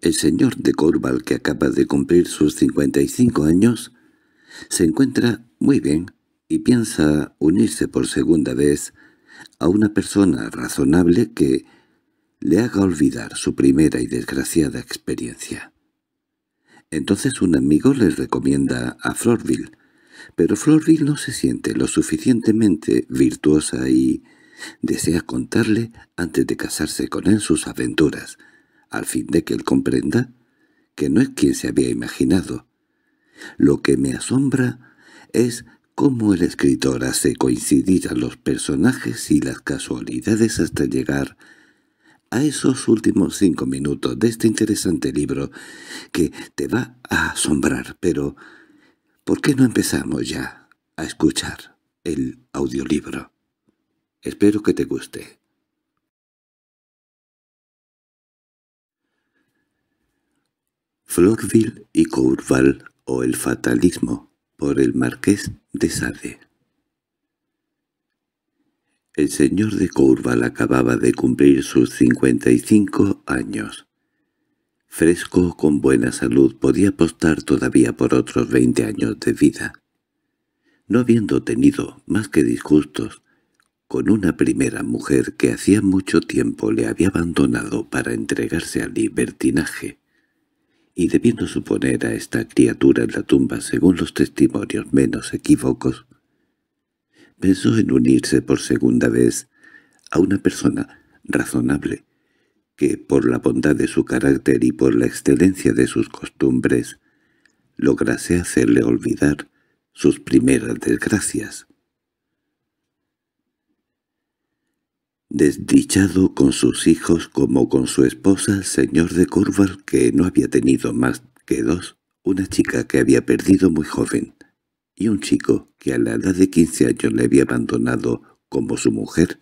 El señor de Corval, que acaba de cumplir sus 55 años, se encuentra muy bien y piensa unirse por segunda vez a una persona razonable que le haga olvidar su primera y desgraciada experiencia. Entonces un amigo le recomienda a Florville, pero Florville no se siente lo suficientemente virtuosa y desea contarle antes de casarse con él sus aventuras, al fin de que él comprenda que no es quien se había imaginado. Lo que me asombra es cómo el escritor hace coincidir a los personajes y las casualidades hasta llegar a esos últimos cinco minutos de este interesante libro que te va a asombrar, pero ¿por qué no empezamos ya a escuchar el audiolibro? Espero que te guste. Florville y Courval o El fatalismo, por el marqués de Sade. El señor de Courval acababa de cumplir sus 55 años. Fresco, con buena salud, podía apostar todavía por otros 20 años de vida. No habiendo tenido más que disgustos, con una primera mujer que hacía mucho tiempo le había abandonado para entregarse al libertinaje, y debiendo suponer a esta criatura en la tumba según los testimonios menos equívocos, pensó en unirse por segunda vez a una persona razonable, que por la bondad de su carácter y por la excelencia de sus costumbres lograse hacerle olvidar sus primeras desgracias. desdichado con sus hijos como con su esposa el señor de Curval que no había tenido más que dos, una chica que había perdido muy joven, y un chico que a la edad de quince años le había abandonado como su mujer,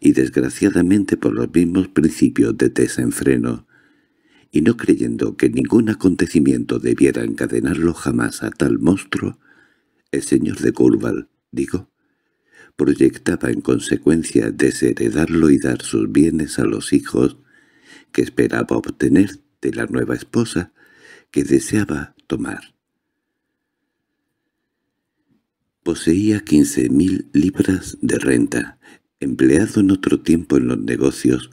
y desgraciadamente por los mismos principios de desenfreno, y no creyendo que ningún acontecimiento debiera encadenarlo jamás a tal monstruo, el señor de Curval, digo, proyectaba en consecuencia desheredarlo y dar sus bienes a los hijos que esperaba obtener de la nueva esposa que deseaba tomar. Poseía quince mil libras de renta, empleado en otro tiempo en los negocios,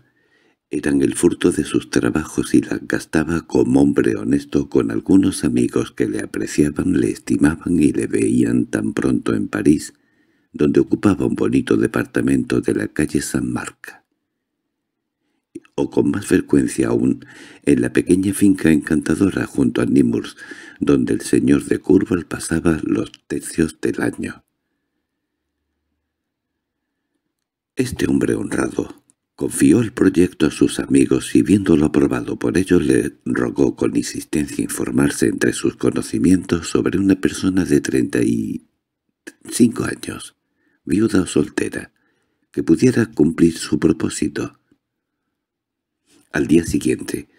eran el fruto de sus trabajos y las gastaba como hombre honesto con algunos amigos que le apreciaban, le estimaban y le veían tan pronto en París donde ocupaba un bonito departamento de la calle San Marca o con más frecuencia aún, en la pequeña finca encantadora junto a Nimurs, donde el señor de Curval pasaba los tercios del año. Este hombre honrado confió el proyecto a sus amigos y viéndolo aprobado por ellos le rogó con insistencia informarse entre sus conocimientos sobre una persona de treinta y cinco años, viuda o soltera, que pudiera cumplir su propósito. Al día siguiente,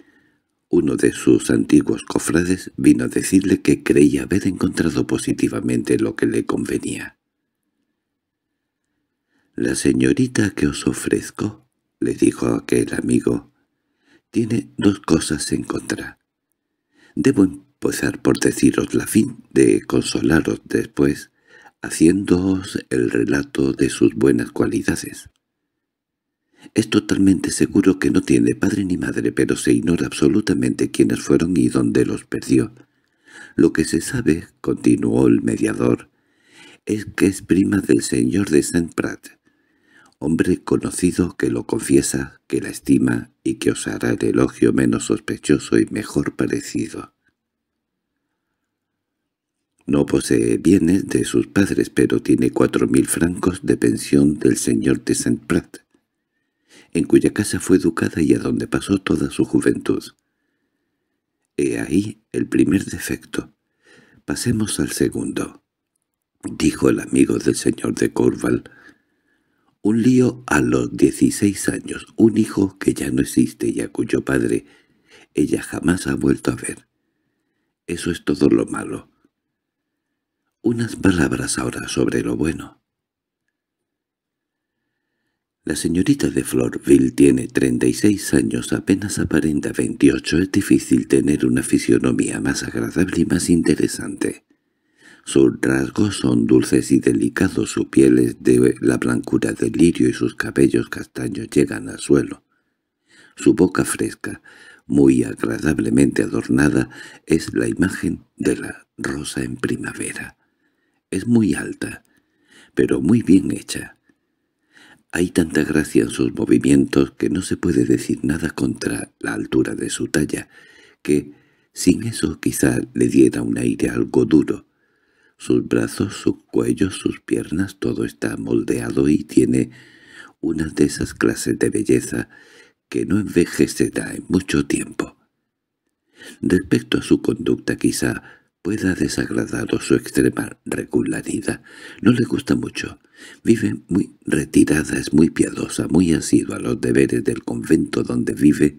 uno de sus antiguos cofrades vino a decirle que creía haber encontrado positivamente lo que le convenía. «La señorita que os ofrezco», le dijo aquel amigo, «tiene dos cosas en contra. Debo empezar por deciros la fin de consolaros después haciéndoos el relato de sus buenas cualidades. Es totalmente seguro que no tiene padre ni madre, pero se ignora absolutamente quiénes fueron y dónde los perdió. Lo que se sabe, continuó el mediador, es que es prima del señor de Saint-Prat, hombre conocido que lo confiesa, que la estima y que os hará el elogio menos sospechoso y mejor parecido. No posee bienes de sus padres, pero tiene cuatro mil francos de pensión del señor de Saint-Prat, en cuya casa fue educada y a donde pasó toda su juventud. He ahí el primer defecto. Pasemos al segundo, dijo el amigo del señor de Corval. Un lío a los dieciséis años, un hijo que ya no existe y a cuyo padre ella jamás ha vuelto a ver. Eso es todo lo malo. Unas palabras ahora sobre lo bueno. La señorita de Florville tiene 36 años, apenas aparenta 28. Es difícil tener una fisionomía más agradable y más interesante. Sus rasgos son dulces y delicados, su piel es de la blancura del lirio y sus cabellos castaños llegan al suelo. Su boca fresca, muy agradablemente adornada, es la imagen de la rosa en primavera es muy alta, pero muy bien hecha. Hay tanta gracia en sus movimientos que no se puede decir nada contra la altura de su talla, que sin eso quizá le diera un aire algo duro. Sus brazos, sus cuellos, sus piernas, todo está moldeado y tiene una de esas clases de belleza que no envejecerá en mucho tiempo. Respecto a su conducta quizá pueda o su extrema regularidad. No le gusta mucho. Vive muy retirada, es muy piadosa, muy asidua a los deberes del convento donde vive,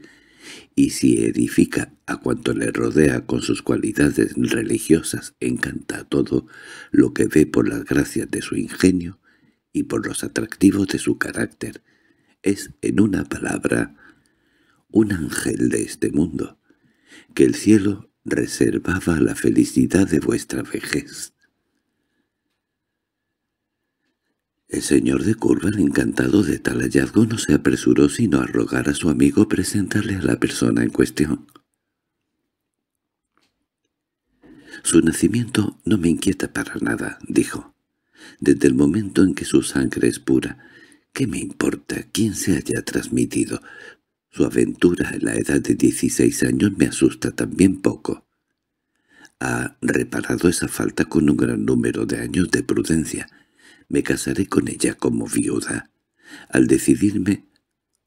y si edifica a cuanto le rodea con sus cualidades religiosas, encanta todo lo que ve por las gracias de su ingenio y por los atractivos de su carácter. Es, en una palabra, un ángel de este mundo, que el cielo reservaba la felicidad de vuestra vejez. El señor de Curva, encantado de tal hallazgo, no se apresuró sino a rogar a su amigo presentarle a la persona en cuestión. «Su nacimiento no me inquieta para nada», dijo. «Desde el momento en que su sangre es pura, ¿qué me importa quién se haya transmitido? Su aventura en la edad de 16 años me asusta también poco. Ha reparado esa falta con un gran número de años de prudencia. Me casaré con ella como viuda. Al decidirme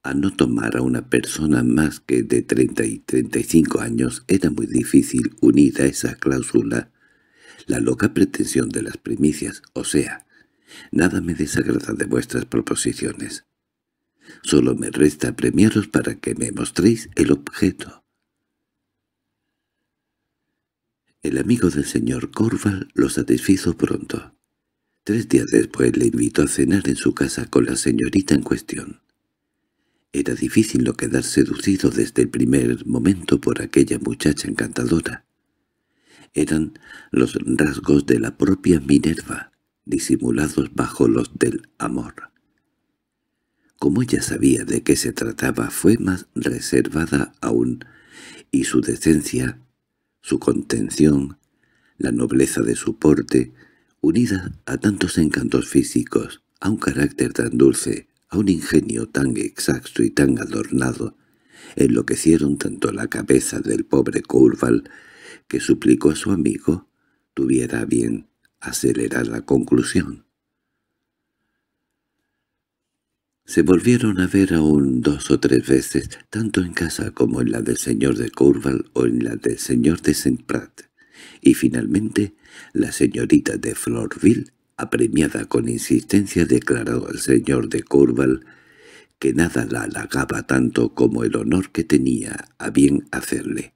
a no tomar a una persona más que de 30 y 35 años era muy difícil unir a esa cláusula la loca pretensión de las primicias, o sea, nada me desagrada de vuestras proposiciones. Solo me resta premiaros para que me mostréis el objeto. El amigo del señor Corval lo satisfizo pronto. Tres días después le invitó a cenar en su casa con la señorita en cuestión. Era difícil no quedar seducido desde el primer momento por aquella muchacha encantadora. Eran los rasgos de la propia Minerva, disimulados bajo los del amor. Como ella sabía de qué se trataba, fue más reservada aún, y su decencia, su contención, la nobleza de su porte, unida a tantos encantos físicos, a un carácter tan dulce, a un ingenio tan exacto y tan adornado, enloquecieron tanto la cabeza del pobre Courval que suplicó a su amigo tuviera bien acelerar la conclusión. Se volvieron a ver aún dos o tres veces, tanto en casa como en la del señor de Courval o en la del señor de Saint Prat, y finalmente la señorita de Florville, apremiada con insistencia, declaró al señor de Courval que nada la halagaba tanto como el honor que tenía a bien hacerle,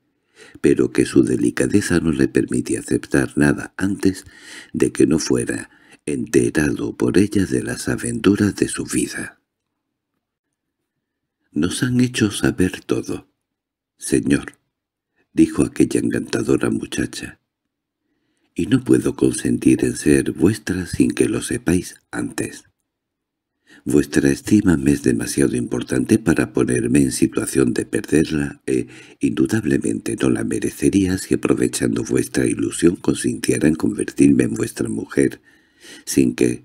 pero que su delicadeza no le permitía aceptar nada antes de que no fuera enterado por ella de las aventuras de su vida. Nos han hecho saber todo. Señor, dijo aquella encantadora muchacha, y no puedo consentir en ser vuestra sin que lo sepáis antes. Vuestra estima me es demasiado importante para ponerme en situación de perderla e indudablemente no la merecería si aprovechando vuestra ilusión consintiera en convertirme en vuestra mujer, sin que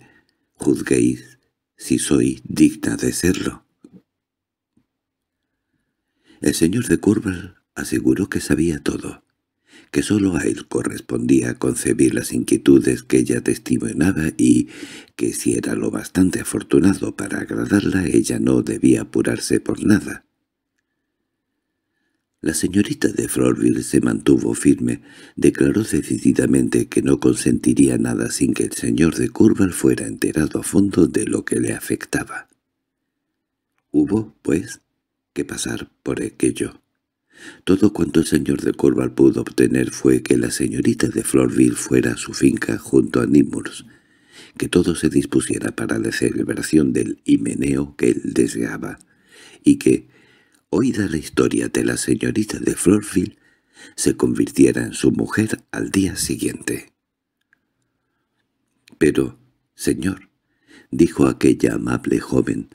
juzguéis si soy digna de serlo. El señor de Curval aseguró que sabía todo, que sólo a él correspondía concebir las inquietudes que ella testimonaba y que si era lo bastante afortunado para agradarla ella no debía apurarse por nada. La señorita de Florville se mantuvo firme, declaró decididamente que no consentiría nada sin que el señor de Curval fuera enterado a fondo de lo que le afectaba. Hubo, pues, que pasar por aquello. Todo cuanto el señor de Corval pudo obtener fue que la señorita de Florville fuera a su finca junto a Nimurs, que todo se dispusiera para la celebración del himeneo que él deseaba, y que, oída la historia de la señorita de Florville, se convirtiera en su mujer al día siguiente. «Pero, señor», dijo aquella amable joven,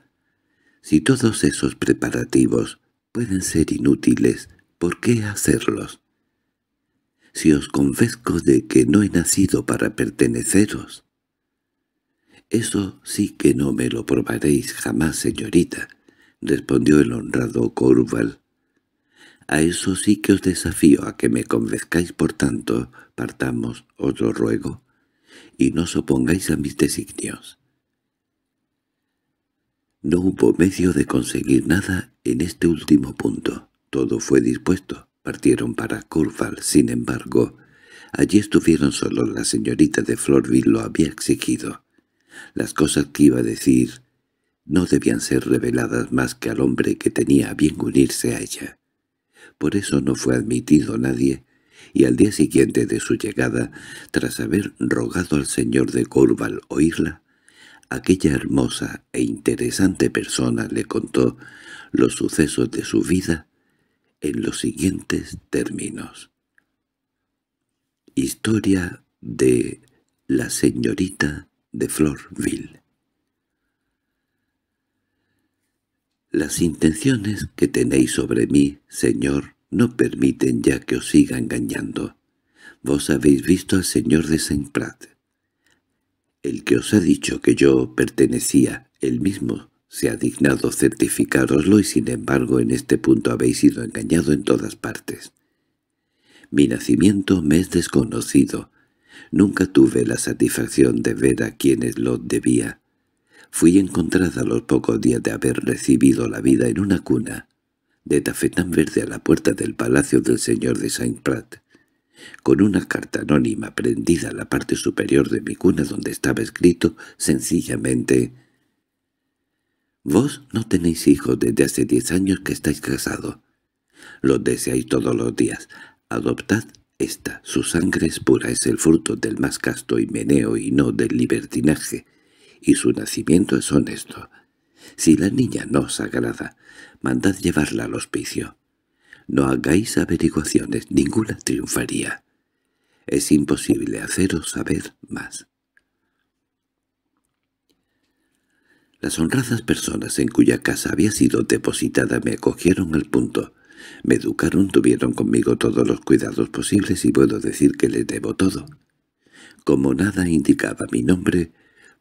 si todos esos preparativos pueden ser inútiles, ¿por qué hacerlos? Si os confesco de que no he nacido para perteneceros. —Eso sí que no me lo probaréis jamás, señorita —respondió el honrado Corval. —A eso sí que os desafío a que me convenzcáis, por tanto, partamos, os lo ruego, y no os opongáis a mis designios. No hubo medio de conseguir nada en este último punto. Todo fue dispuesto. Partieron para Corval, sin embargo. Allí estuvieron solo La señorita de Florville lo había exigido. Las cosas que iba a decir no debían ser reveladas más que al hombre que tenía a bien unirse a ella. Por eso no fue admitido nadie, y al día siguiente de su llegada, tras haber rogado al señor de Corval oírla, Aquella hermosa e interesante persona le contó los sucesos de su vida en los siguientes términos. Historia de la señorita de Florville Las intenciones que tenéis sobre mí, señor, no permiten ya que os siga engañando. Vos habéis visto al señor de Saint Prat. El que os ha dicho que yo pertenecía, el mismo, se ha dignado certificároslo y sin embargo en este punto habéis sido engañado en todas partes. Mi nacimiento me es desconocido. Nunca tuve la satisfacción de ver a quienes lo debía. Fui encontrada a los pocos días de haber recibido la vida en una cuna, de tafetán verde a la puerta del palacio del señor de Saint-Prat con una carta anónima prendida a la parte superior de mi cuna donde estaba escrito sencillamente «Vos no tenéis hijos desde hace diez años que estáis casados. Lo deseáis todos los días. Adoptad esta. Su sangre es pura, es el fruto del más casto meneo y no del libertinaje, y su nacimiento es honesto. Si la niña no os agrada, mandad llevarla al hospicio». No hagáis averiguaciones, ninguna triunfaría. Es imposible haceros saber más. Las honradas personas en cuya casa había sido depositada me acogieron al punto. Me educaron, tuvieron conmigo todos los cuidados posibles y puedo decir que les debo todo. Como nada indicaba mi nombre,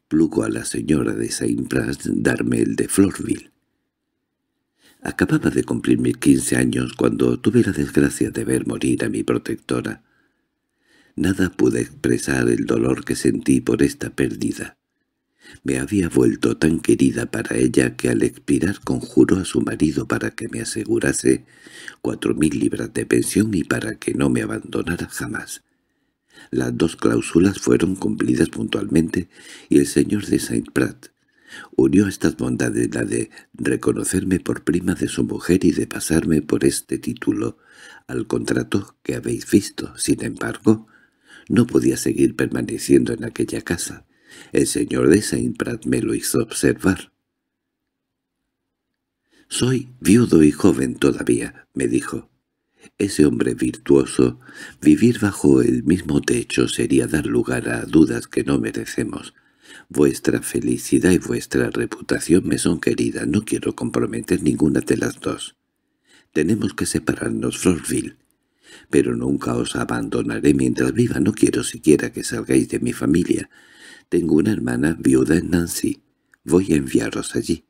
plugo a la señora de Saint-Pras darme el de Florville. Acababa de cumplir mis quince años cuando tuve la desgracia de ver morir a mi protectora. Nada pude expresar el dolor que sentí por esta pérdida. Me había vuelto tan querida para ella que al expirar conjuró a su marido para que me asegurase cuatro mil libras de pensión y para que no me abandonara jamás. Las dos cláusulas fueron cumplidas puntualmente y el señor de Saint Prat Unió a estas bondades la de reconocerme por prima de su mujer y de pasarme por este título al contrato que habéis visto. Sin embargo, no podía seguir permaneciendo en aquella casa. El señor de Saint Prat me lo hizo observar. «Soy viudo y joven todavía», me dijo. Ese hombre virtuoso, vivir bajo el mismo techo sería dar lugar a dudas que no merecemos. Vuestra felicidad y vuestra reputación me son queridas. No quiero comprometer ninguna de las dos. Tenemos que separarnos, Florville. Pero nunca os abandonaré mientras viva. No quiero siquiera que salgáis de mi familia. Tengo una hermana viuda en Nancy. Voy a enviaros allí.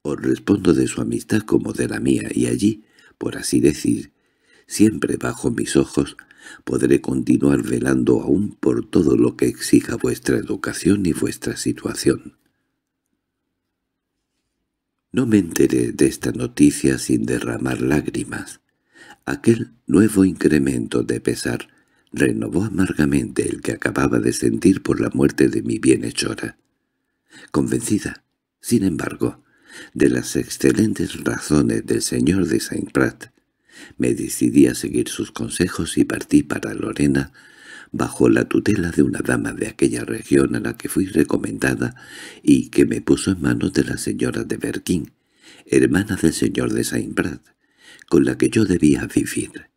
Os respondo de su amistad como de la mía, y allí, por así decir, siempre bajo mis ojos, podré continuar velando aún por todo lo que exija vuestra educación y vuestra situación. No me enteré de esta noticia sin derramar lágrimas. Aquel nuevo incremento de pesar renovó amargamente el que acababa de sentir por la muerte de mi bienhechora. Convencida, sin embargo, de las excelentes razones del señor de Saint-Prat, me decidí a seguir sus consejos y partí para Lorena bajo la tutela de una dama de aquella región a la que fui recomendada y que me puso en manos de la señora de Berquín, hermana del señor de saint prat con la que yo debía vivir.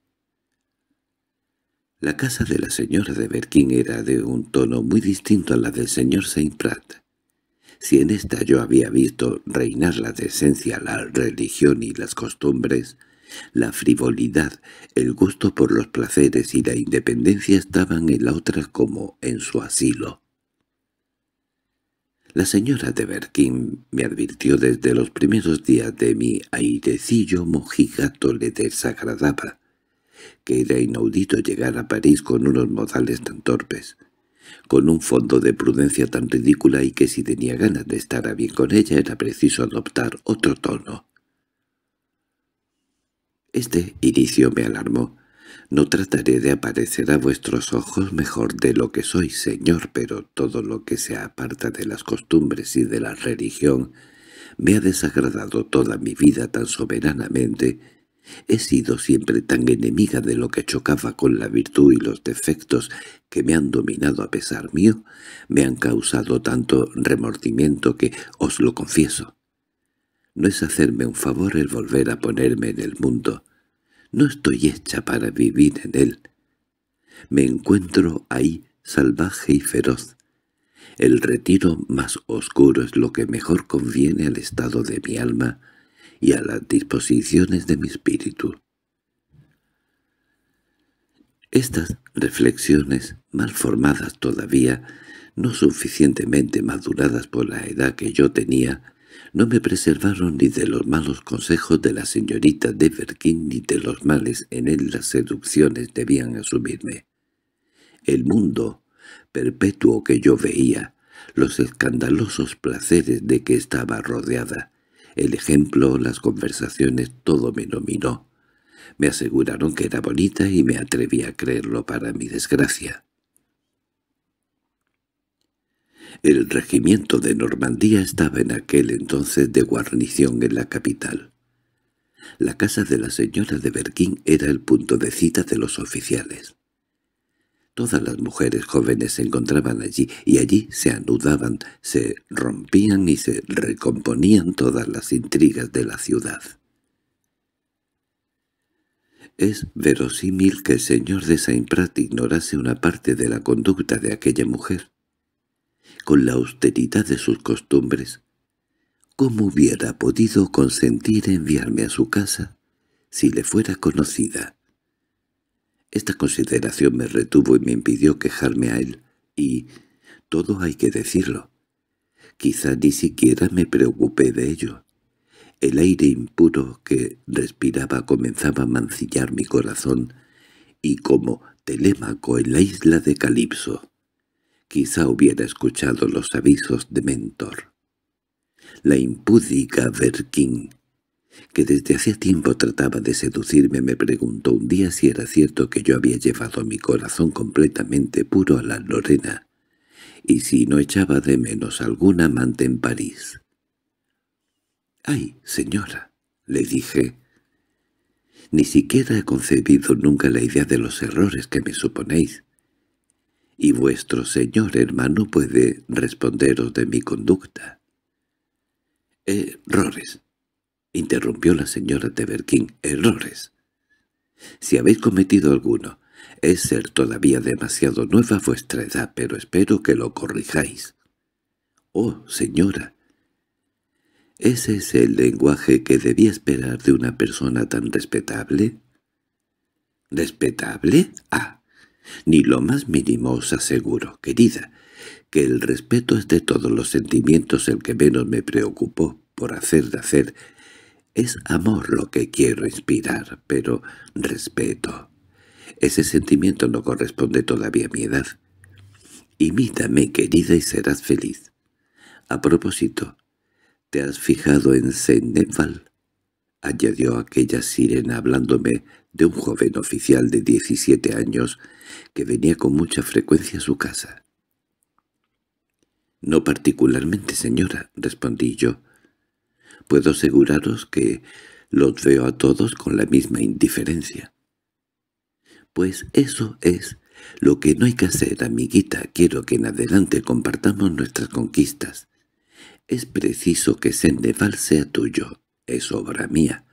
La casa de la señora de Berquín era de un tono muy distinto a la del señor Saint-Prat. Si en esta yo había visto reinar la decencia, la religión y las costumbres, la frivolidad, el gusto por los placeres y la independencia estaban en la otra como en su asilo. La señora de Berquín me advirtió desde los primeros días de mi airecillo mojigato le desagradaba, que era inaudito llegar a París con unos modales tan torpes, con un fondo de prudencia tan ridícula y que si tenía ganas de estar a bien con ella era preciso adoptar otro tono. Este inicio me alarmó. No trataré de aparecer a vuestros ojos mejor de lo que soy, señor, pero todo lo que se aparta de las costumbres y de la religión me ha desagradado toda mi vida tan soberanamente. He sido siempre tan enemiga de lo que chocaba con la virtud y los defectos que me han dominado a pesar mío, me han causado tanto remordimiento que, os lo confieso, no es hacerme un favor el volver a ponerme en el mundo. No estoy hecha para vivir en él. Me encuentro ahí salvaje y feroz. El retiro más oscuro es lo que mejor conviene al estado de mi alma y a las disposiciones de mi espíritu. Estas reflexiones, mal formadas todavía, no suficientemente maduradas por la edad que yo tenía, no me preservaron ni de los malos consejos de la señorita de ni de los males en él las seducciones debían asumirme. El mundo perpetuo que yo veía, los escandalosos placeres de que estaba rodeada, el ejemplo, las conversaciones, todo me nominó. Me aseguraron que era bonita y me atreví a creerlo para mi desgracia. El regimiento de Normandía estaba en aquel entonces de guarnición en la capital. La casa de la señora de Berquín era el punto de cita de los oficiales. Todas las mujeres jóvenes se encontraban allí, y allí se anudaban, se rompían y se recomponían todas las intrigas de la ciudad. Es verosímil que el señor de Saint-Prat ignorase una parte de la conducta de aquella mujer con la austeridad de sus costumbres, ¿cómo hubiera podido consentir enviarme a su casa si le fuera conocida? Esta consideración me retuvo y me impidió quejarme a él, y todo hay que decirlo. Quizá ni siquiera me preocupé de ello. El aire impuro que respiraba comenzaba a mancillar mi corazón, y como Telémaco en la isla de Calipso quizá hubiera escuchado los avisos de Mentor. La impúdica Berkin, que desde hacía tiempo trataba de seducirme, me preguntó un día si era cierto que yo había llevado mi corazón completamente puro a la Lorena, y si no echaba de menos algún amante en París. —¡Ay, señora! —le dije. —Ni siquiera he concebido nunca la idea de los errores que me suponéis y vuestro señor hermano puede responderos de mi conducta. —Errores —interrumpió la señora Teverkin—, errores. Si habéis cometido alguno, es ser todavía demasiado nueva vuestra edad, pero espero que lo corrijáis. —Oh, señora. ¿Ese es el lenguaje que debía esperar de una persona tan respetable? —¿Respetable? Ah, ni lo más mínimo os aseguro, querida, que el respeto es de todos los sentimientos el que menos me preocupó por hacer de hacer. Es amor lo que quiero inspirar, pero respeto. Ese sentimiento no corresponde todavía a mi edad. Imítame, querida, y serás feliz. A propósito, ¿te has fijado en Seneval? añadió aquella sirena hablándome de un joven oficial de 17 años que venía con mucha frecuencia a su casa. —No particularmente, señora —respondí yo. —Puedo aseguraros que los veo a todos con la misma indiferencia. —Pues eso es lo que no hay que hacer, amiguita. Quiero que en adelante compartamos nuestras conquistas. Es preciso que Sendeval sea tuyo. Es obra mía.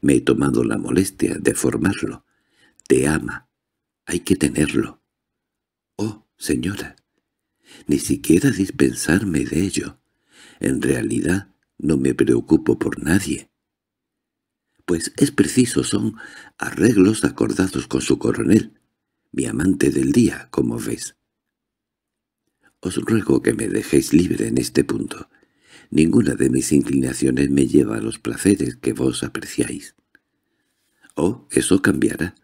Me he tomado la molestia de formarlo. Te ama. Hay que tenerlo. Oh, señora, ni siquiera dispensarme de ello. En realidad no me preocupo por nadie. Pues es preciso, son arreglos acordados con su coronel, mi amante del día, como ves. Os ruego que me dejéis libre en este punto. Ninguna de mis inclinaciones me lleva a los placeres que vos apreciáis. Oh, eso cambiará.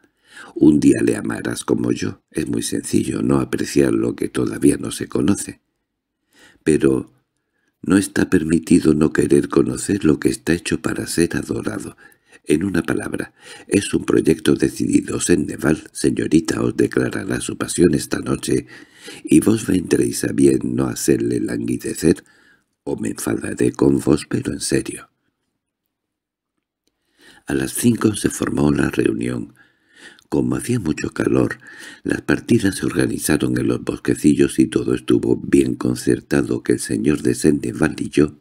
Un día le amarás como yo. Es muy sencillo no apreciar lo que todavía no se conoce. Pero no está permitido no querer conocer lo que está hecho para ser adorado. En una palabra, es un proyecto decidido. Senneval, señorita, os declarará su pasión esta noche, y vos vendréis a bien no hacerle languidecer o me enfadaré con vos, pero en serio. A las cinco se formó la reunión. Como hacía mucho calor, las partidas se organizaron en los bosquecillos y todo estuvo bien concertado que el señor de Sendeval y yo,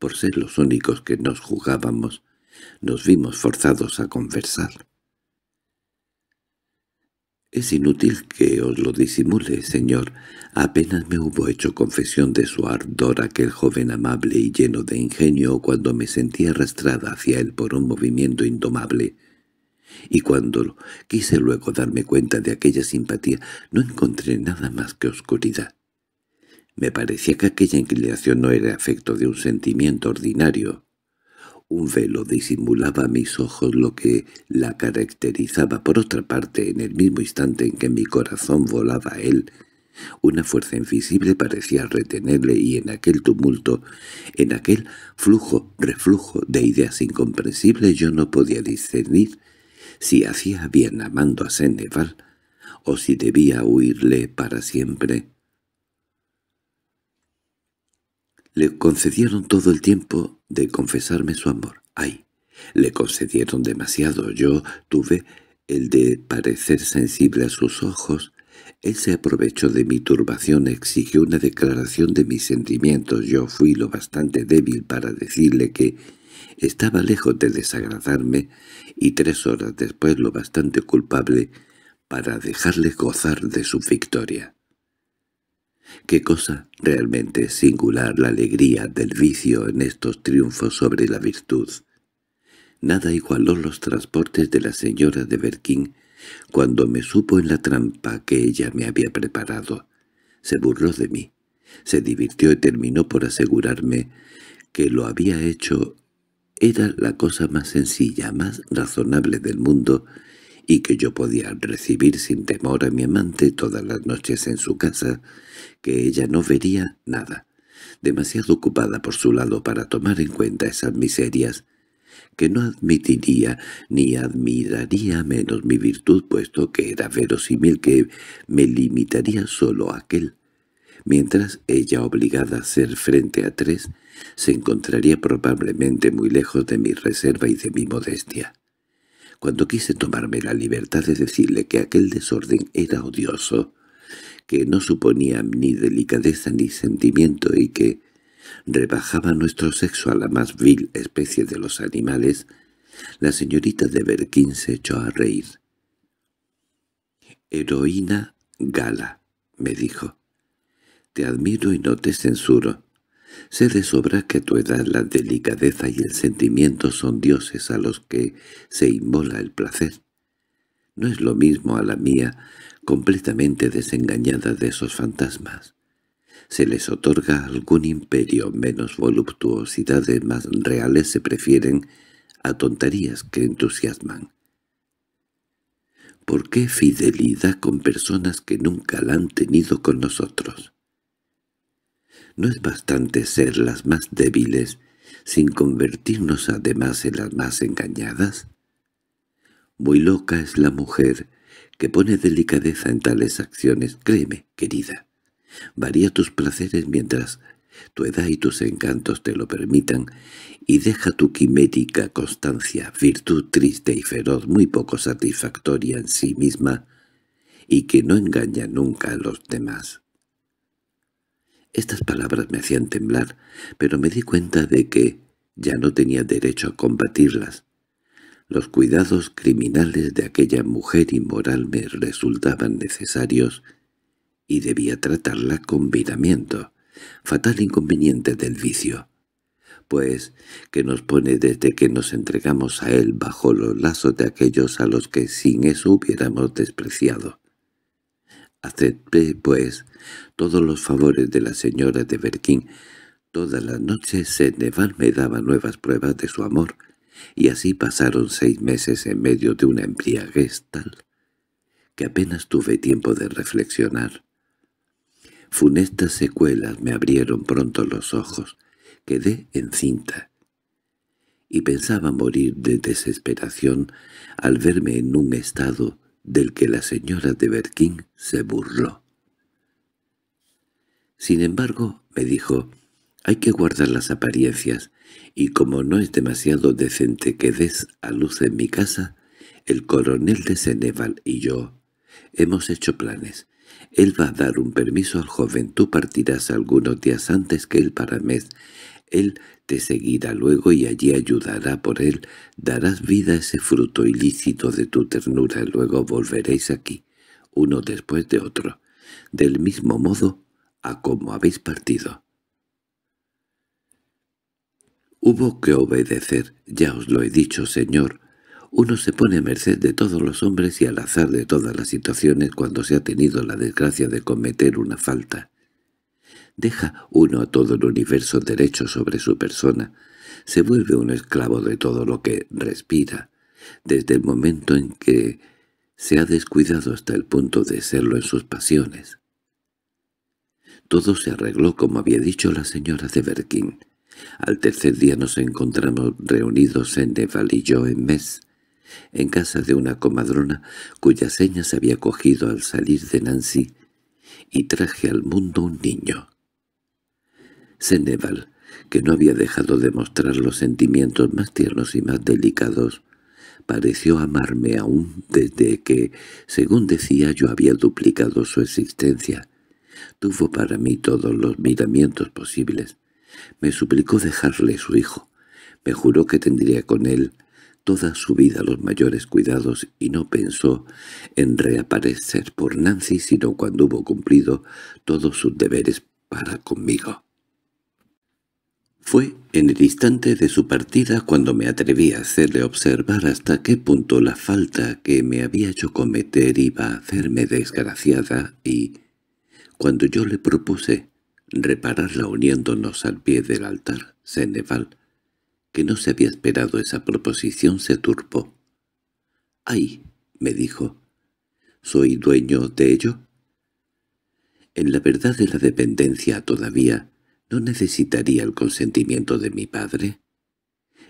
por ser los únicos que nos jugábamos, nos vimos forzados a conversar. Es inútil que os lo disimule, señor. Apenas me hubo hecho confesión de su ardor aquel joven amable y lleno de ingenio cuando me sentí arrastrada hacia él por un movimiento indomable. Y cuando quise luego darme cuenta de aquella simpatía, no encontré nada más que oscuridad. Me parecía que aquella inclinación no era afecto de un sentimiento ordinario, un velo disimulaba a mis ojos lo que la caracterizaba. Por otra parte, en el mismo instante en que mi corazón volaba a él, una fuerza invisible parecía retenerle y en aquel tumulto, en aquel flujo, reflujo de ideas incomprensibles yo no podía discernir si hacía bien amando a Seneval o si debía huirle para siempre. Le concedieron todo el tiempo de confesarme su amor. Ay, le concedieron demasiado. Yo tuve el de parecer sensible a sus ojos. Él se aprovechó de mi turbación, exigió una declaración de mis sentimientos. Yo fui lo bastante débil para decirle que estaba lejos de desagradarme y tres horas después lo bastante culpable para dejarle gozar de su victoria. Qué cosa realmente singular la alegría del vicio en estos triunfos sobre la virtud. Nada igualó los transportes de la señora de Berquín cuando me supo en la trampa que ella me había preparado. Se burló de mí, se divirtió y terminó por asegurarme que lo había hecho era la cosa más sencilla, más razonable del mundo y que yo podía recibir sin temor a mi amante todas las noches en su casa, que ella no vería nada, demasiado ocupada por su lado para tomar en cuenta esas miserias, que no admitiría ni admiraría menos mi virtud, puesto que era verosímil que me limitaría solo a aquel, mientras ella obligada a ser frente a tres, se encontraría probablemente muy lejos de mi reserva y de mi modestia. Cuando quise tomarme la libertad de decirle que aquel desorden era odioso, que no suponía ni delicadeza ni sentimiento y que rebajaba nuestro sexo a la más vil especie de los animales, la señorita de Berquín se echó a reír. «Heroína gala», me dijo. «Te admiro y no te censuro. Sé de sobra que a tu edad la delicadeza y el sentimiento son dioses a los que se inmola el placer. No es lo mismo a la mía, completamente desengañada de esos fantasmas. Se les otorga algún imperio, menos voluptuosidades más reales se prefieren a tonterías que entusiasman. ¿Por qué fidelidad con personas que nunca la han tenido con nosotros? No es bastante ser las más débiles sin convertirnos además en las más engañadas. Muy loca es la mujer que pone delicadeza en tales acciones. Créeme, querida, varía tus placeres mientras tu edad y tus encantos te lo permitan, y deja tu quimérica constancia, virtud triste y feroz, muy poco satisfactoria en sí misma, y que no engaña nunca a los demás. Estas palabras me hacían temblar, pero me di cuenta de que ya no tenía derecho a combatirlas. Los cuidados criminales de aquella mujer inmoral me resultaban necesarios y debía tratarla con viramiento, fatal inconveniente del vicio pues, que nos pone desde que nos entregamos a él bajo los lazos de aquellos a los que sin eso hubiéramos despreciado. Acepté, pues, todos los favores de la señora de Berquín. Todas las noches Seneval me daba nuevas pruebas de su amor, y así pasaron seis meses en medio de una embriaguez tal que apenas tuve tiempo de reflexionar. Funestas secuelas me abrieron pronto los ojos. Quedé encinta. Y pensaba morir de desesperación al verme en un estado del que la señora de Berquín se burló. Sin embargo, me dijo, hay que guardar las apariencias, y como no es demasiado decente que des a luz en mi casa, el coronel de Seneval y yo hemos hecho planes. Él va a dar un permiso al joven, tú partirás algunos días antes que él para mes. Él te seguirá luego y allí ayudará por él. Darás vida a ese fruto ilícito de tu ternura. y Luego volveréis aquí, uno después de otro, del mismo modo a como habéis partido. Hubo que obedecer, ya os lo he dicho, señor. Uno se pone a merced de todos los hombres y al azar de todas las situaciones cuando se ha tenido la desgracia de cometer una falta. Deja uno a todo el universo derecho sobre su persona. Se vuelve un esclavo de todo lo que respira. Desde el momento en que se ha descuidado hasta el punto de serlo en sus pasiones. Todo se arregló como había dicho la señora de Berkin. Al tercer día nos encontramos reunidos en Neval en Mes, en casa de una comadrona cuya seña se había cogido al salir de Nancy, y traje al mundo un niño. Seneval, que no había dejado de mostrar los sentimientos más tiernos y más delicados, pareció amarme aún desde que, según decía, yo había duplicado su existencia. Tuvo para mí todos los miramientos posibles. Me suplicó dejarle su hijo. Me juró que tendría con él toda su vida los mayores cuidados y no pensó en reaparecer por Nancy sino cuando hubo cumplido todos sus deberes para conmigo. Fue en el instante de su partida cuando me atreví a hacerle observar hasta qué punto la falta que me había hecho cometer iba a hacerme desgraciada y, cuando yo le propuse repararla uniéndonos al pie del altar, Seneval, que no se había esperado esa proposición, se turpó. —¡Ay! —me dijo. —¿Soy dueño de ello? En la verdad de la dependencia todavía ¿No necesitaría el consentimiento de mi padre?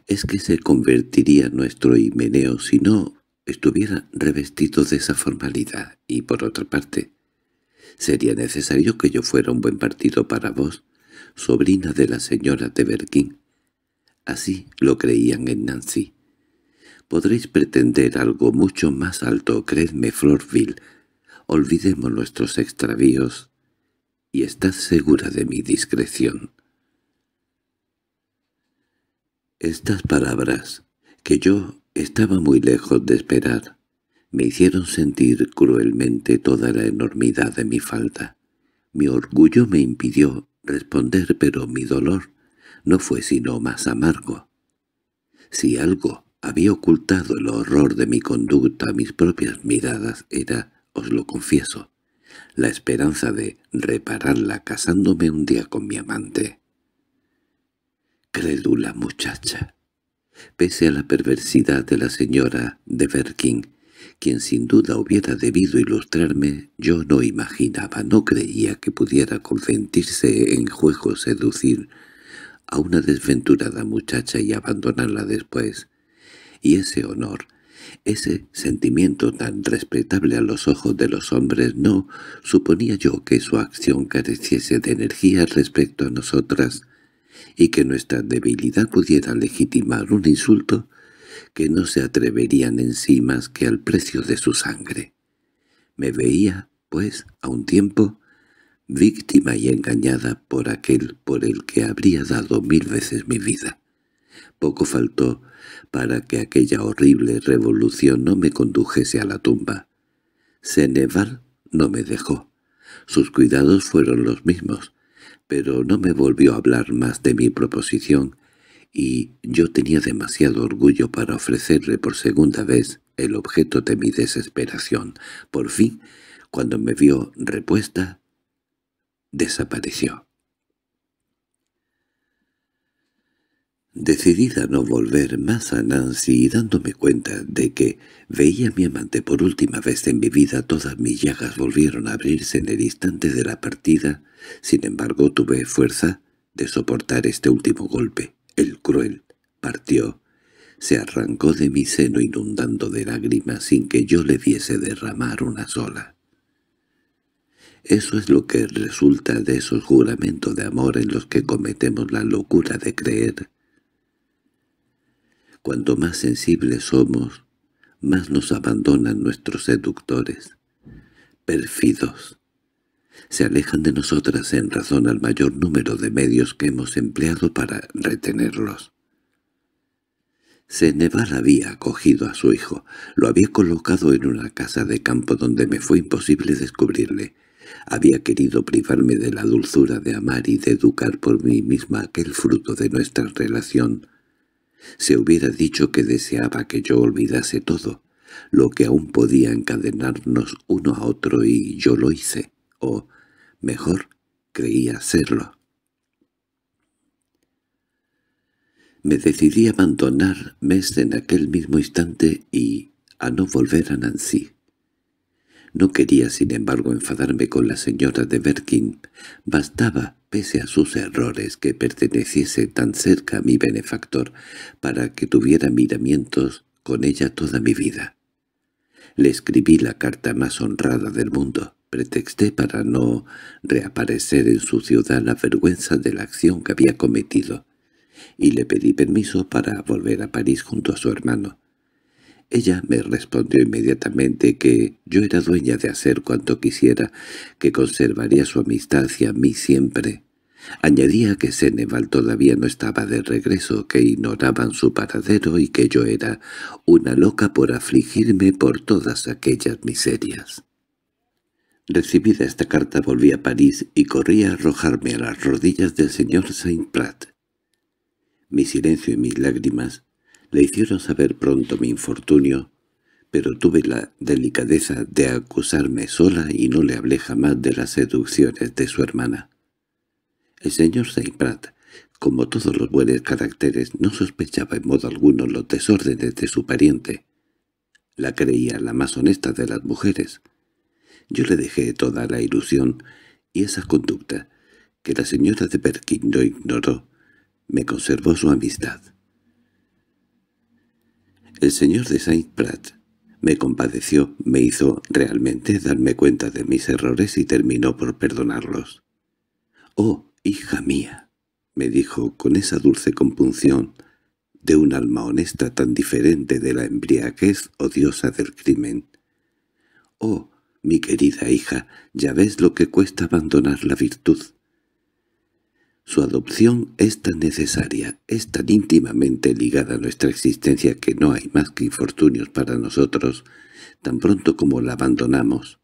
¿Es que se convertiría nuestro himeneo si no estuviera revestido de esa formalidad? Y por otra parte, ¿sería necesario que yo fuera un buen partido para vos, sobrina de la señora de Berkín? Así lo creían en Nancy. Podréis pretender algo mucho más alto, creedme, Florville. Olvidemos nuestros extravíos y estad segura de mi discreción. Estas palabras, que yo estaba muy lejos de esperar, me hicieron sentir cruelmente toda la enormidad de mi falta. Mi orgullo me impidió responder, pero mi dolor no fue sino más amargo. Si algo había ocultado el horror de mi conducta a mis propias miradas era, os lo confieso, la esperanza de repararla casándome un día con mi amante. Crédula muchacha, pese a la perversidad de la señora de Berkin, quien sin duda hubiera debido ilustrarme, yo no imaginaba, no creía que pudiera consentirse en juego seducir a una desventurada muchacha y abandonarla después, y ese honor ese sentimiento tan respetable a los ojos de los hombres no suponía yo que su acción careciese de energía respecto a nosotras y que nuestra debilidad pudiera legitimar un insulto que no se atreverían en sí más que al precio de su sangre. Me veía, pues, a un tiempo, víctima y engañada por aquel por el que habría dado mil veces mi vida. Poco faltó para que aquella horrible revolución no me condujese a la tumba. Seneval no me dejó. Sus cuidados fueron los mismos, pero no me volvió a hablar más de mi proposición, y yo tenía demasiado orgullo para ofrecerle por segunda vez el objeto de mi desesperación. Por fin, cuando me vio repuesta, desapareció. Decidida no volver más a Nancy y dándome cuenta de que veía a mi amante por última vez en mi vida, todas mis llagas volvieron a abrirse en el instante de la partida. Sin embargo, tuve fuerza de soportar este último golpe. El cruel partió, se arrancó de mi seno inundando de lágrimas sin que yo le viese derramar una sola. Eso es lo que resulta de esos juramentos de amor en los que cometemos la locura de creer Cuanto más sensibles somos, más nos abandonan nuestros seductores. Perfidos. Se alejan de nosotras en razón al mayor número de medios que hemos empleado para retenerlos. Ceneval había acogido a su hijo, lo había colocado en una casa de campo donde me fue imposible descubrirle. Había querido privarme de la dulzura de amar y de educar por mí misma aquel fruto de nuestra relación, se hubiera dicho que deseaba que yo olvidase todo, lo que aún podía encadenarnos uno a otro y yo lo hice, o, mejor, creía serlo. Me decidí a abandonar mes en aquel mismo instante y a no volver a Nancy. No quería, sin embargo, enfadarme con la señora de Berkin. Bastaba pese a sus errores, que perteneciese tan cerca a mi benefactor para que tuviera miramientos con ella toda mi vida. Le escribí la carta más honrada del mundo. Pretexté para no reaparecer en su ciudad la vergüenza de la acción que había cometido, y le pedí permiso para volver a París junto a su hermano. Ella me respondió inmediatamente que yo era dueña de hacer cuanto quisiera, que conservaría su amistad hacia mí siempre. Añadía que Seneval todavía no estaba de regreso, que ignoraban su paradero y que yo era una loca por afligirme por todas aquellas miserias. Recibida esta carta volví a París y corrí a arrojarme a las rodillas del señor Saint Prat. Mi silencio y mis lágrimas le hicieron saber pronto mi infortunio, pero tuve la delicadeza de acusarme sola y no le hablé jamás de las seducciones de su hermana. El señor Seyprat, como todos los buenos caracteres, no sospechaba en modo alguno los desórdenes de su pariente. La creía la más honesta de las mujeres. Yo le dejé toda la ilusión y esa conducta, que la señora de Berkin no ignoró, me conservó su amistad. El señor de Saint-Prat me compadeció, me hizo realmente darme cuenta de mis errores y terminó por perdonarlos. «Oh, hija mía», me dijo con esa dulce compunción de un alma honesta tan diferente de la embriaguez odiosa del crimen. «Oh, mi querida hija, ya ves lo que cuesta abandonar la virtud». Su adopción es tan necesaria, es tan íntimamente ligada a nuestra existencia que no hay más que infortunios para nosotros tan pronto como la abandonamos.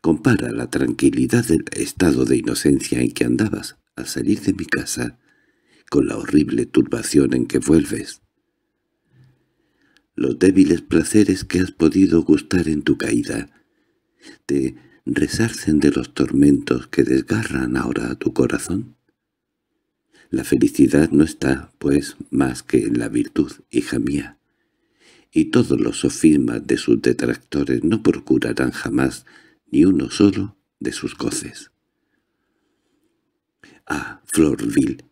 Compara la tranquilidad del estado de inocencia en que andabas al salir de mi casa con la horrible turbación en que vuelves. Los débiles placeres que has podido gustar en tu caída te resarcen de los tormentos que desgarran ahora a tu corazón. La felicidad no está, pues, más que en la virtud, hija mía. Y todos los sofismas de sus detractores no procurarán jamás ni uno solo de sus goces. Ah, Florville,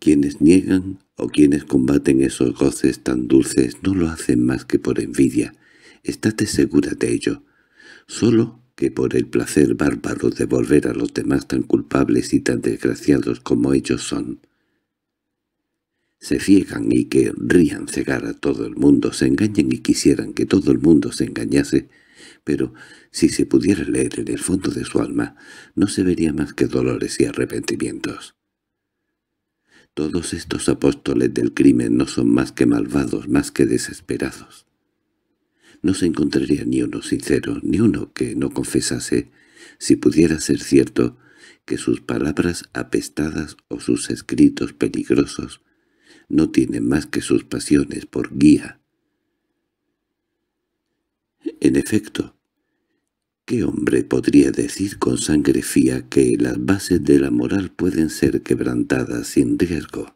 quienes niegan o quienes combaten esos goces tan dulces no lo hacen más que por envidia. Estate segura de ello. Solo que por el placer bárbaro de volver a los demás tan culpables y tan desgraciados como ellos son se ciegan y que rían cegar a todo el mundo, se engañen y quisieran que todo el mundo se engañase, pero si se pudiera leer en el fondo de su alma, no se vería más que dolores y arrepentimientos. Todos estos apóstoles del crimen no son más que malvados, más que desesperados. No se encontraría ni uno sincero, ni uno que no confesase, si pudiera ser cierto, que sus palabras apestadas o sus escritos peligrosos no tiene más que sus pasiones por guía. En efecto, ¿qué hombre podría decir con sangre fía que las bases de la moral pueden ser quebrantadas sin riesgo?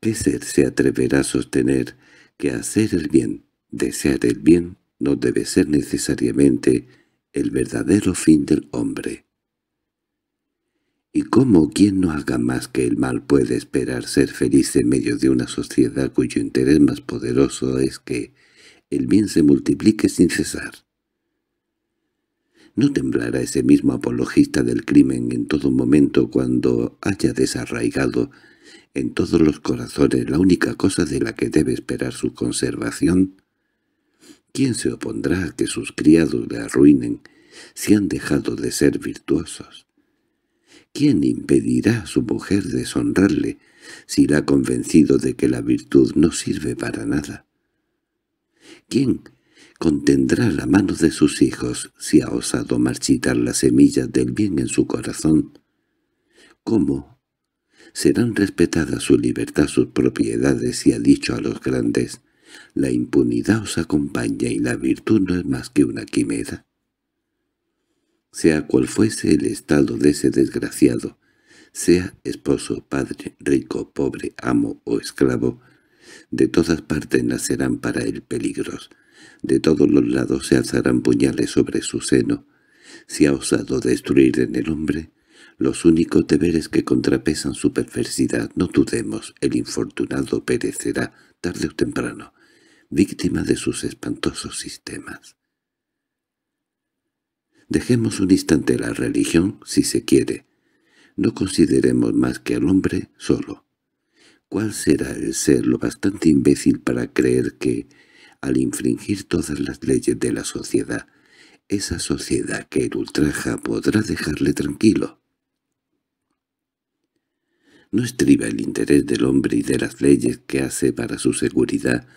¿Qué ser se atreverá a sostener que hacer el bien, desear el bien, no debe ser necesariamente el verdadero fin del hombre? ¿Y cómo quien no haga más que el mal puede esperar ser feliz en medio de una sociedad cuyo interés más poderoso es que el bien se multiplique sin cesar? ¿No temblará ese mismo apologista del crimen en todo momento cuando haya desarraigado en todos los corazones la única cosa de la que debe esperar su conservación? ¿Quién se opondrá a que sus criados le arruinen si han dejado de ser virtuosos? ¿Quién impedirá a su mujer deshonrarle si la ha convencido de que la virtud no sirve para nada? ¿Quién contendrá la mano de sus hijos si ha osado marchitar las semillas del bien en su corazón? ¿Cómo serán respetadas su libertad, sus propiedades, si ha dicho a los grandes, la impunidad os acompaña y la virtud no es más que una quimera? sea cual fuese el estado de ese desgraciado, sea esposo, padre, rico, pobre, amo o esclavo, de todas partes nacerán para él peligros, de todos los lados se alzarán puñales sobre su seno. Si ha osado destruir en el hombre, los únicos deberes que contrapesan su perversidad, no dudemos, el infortunado perecerá, tarde o temprano, víctima de sus espantosos sistemas. Dejemos un instante la religión, si se quiere. No consideremos más que al hombre solo. ¿Cuál será el ser lo bastante imbécil para creer que, al infringir todas las leyes de la sociedad, esa sociedad que él ultraja podrá dejarle tranquilo? No estriba el interés del hombre y de las leyes que hace para su seguridad,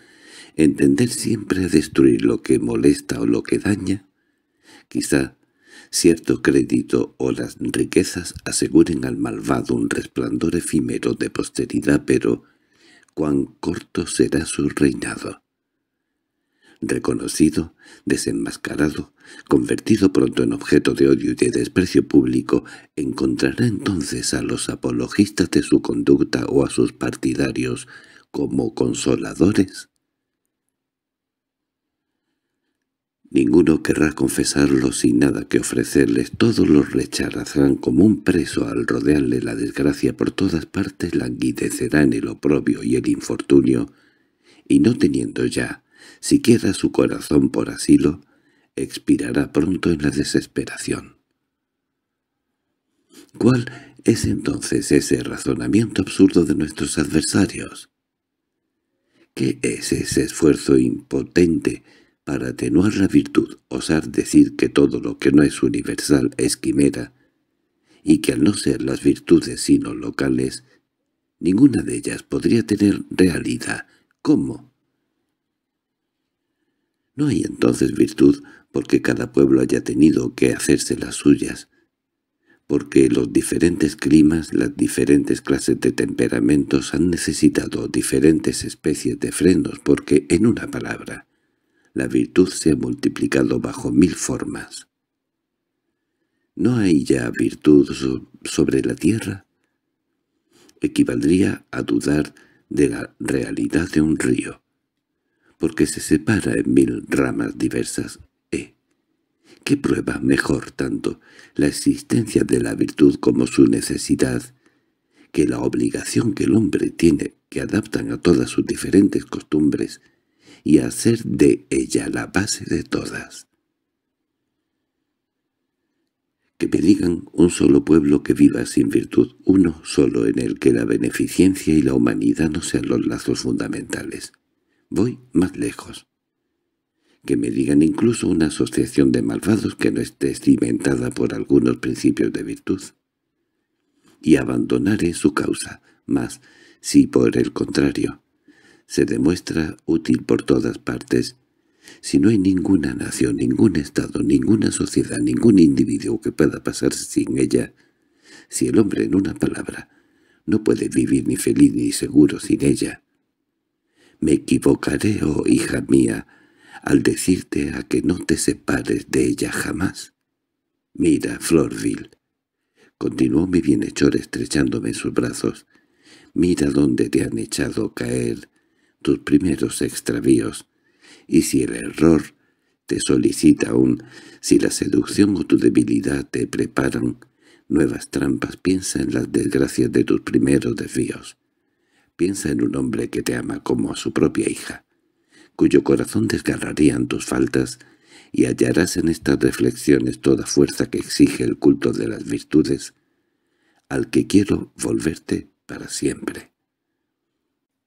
entender siempre a destruir lo que molesta o lo que daña. Quizá cierto crédito o las riquezas aseguren al malvado un resplandor efímero de posteridad, pero cuán corto será su reinado. Reconocido, desenmascarado, convertido pronto en objeto de odio y de desprecio público, encontrará entonces a los apologistas de su conducta o a sus partidarios como consoladores Ninguno querrá confesarlo sin nada que ofrecerles. Todos los rechazarán como un preso al rodearle la desgracia por todas partes languidecerán el oprobio y el infortunio, y no teniendo ya siquiera su corazón por asilo, expirará pronto en la desesperación. ¿Cuál es entonces ese razonamiento absurdo de nuestros adversarios? ¿Qué es ese esfuerzo impotente para atenuar la virtud, osar decir que todo lo que no es universal es quimera, y que al no ser las virtudes sino locales, ninguna de ellas podría tener realidad. ¿Cómo? No hay entonces virtud porque cada pueblo haya tenido que hacerse las suyas, porque los diferentes climas, las diferentes clases de temperamentos han necesitado diferentes especies de frenos, porque, en una palabra, la virtud se ha multiplicado bajo mil formas. ¿No hay ya virtud sobre la tierra? Equivaldría a dudar de la realidad de un río, porque se separa en mil ramas diversas. ¿Eh? ¿Qué prueba mejor tanto la existencia de la virtud como su necesidad, que la obligación que el hombre tiene, que adaptan a todas sus diferentes costumbres, y hacer de ella la base de todas. Que me digan un solo pueblo que viva sin virtud, uno solo en el que la beneficencia y la humanidad no sean los lazos fundamentales. Voy más lejos. Que me digan incluso una asociación de malvados que no esté cimentada por algunos principios de virtud. Y abandonaré su causa, mas si por el contrario se demuestra útil por todas partes. Si no hay ninguna nación, ningún estado, ninguna sociedad, ningún individuo que pueda pasar sin ella, si el hombre en una palabra no puede vivir ni feliz ni seguro sin ella. Me equivocaré, oh hija mía, al decirte a que no te separes de ella jamás. Mira, Florville, continuó mi bienhechor estrechándome en sus brazos, mira dónde te han echado caer tus primeros extravíos, y si el error te solicita aún, si la seducción o tu debilidad te preparan nuevas trampas, piensa en las desgracias de tus primeros desvíos. Piensa en un hombre que te ama como a su propia hija, cuyo corazón desgarrarían tus faltas, y hallarás en estas reflexiones toda fuerza que exige el culto de las virtudes, al que quiero volverte para siempre.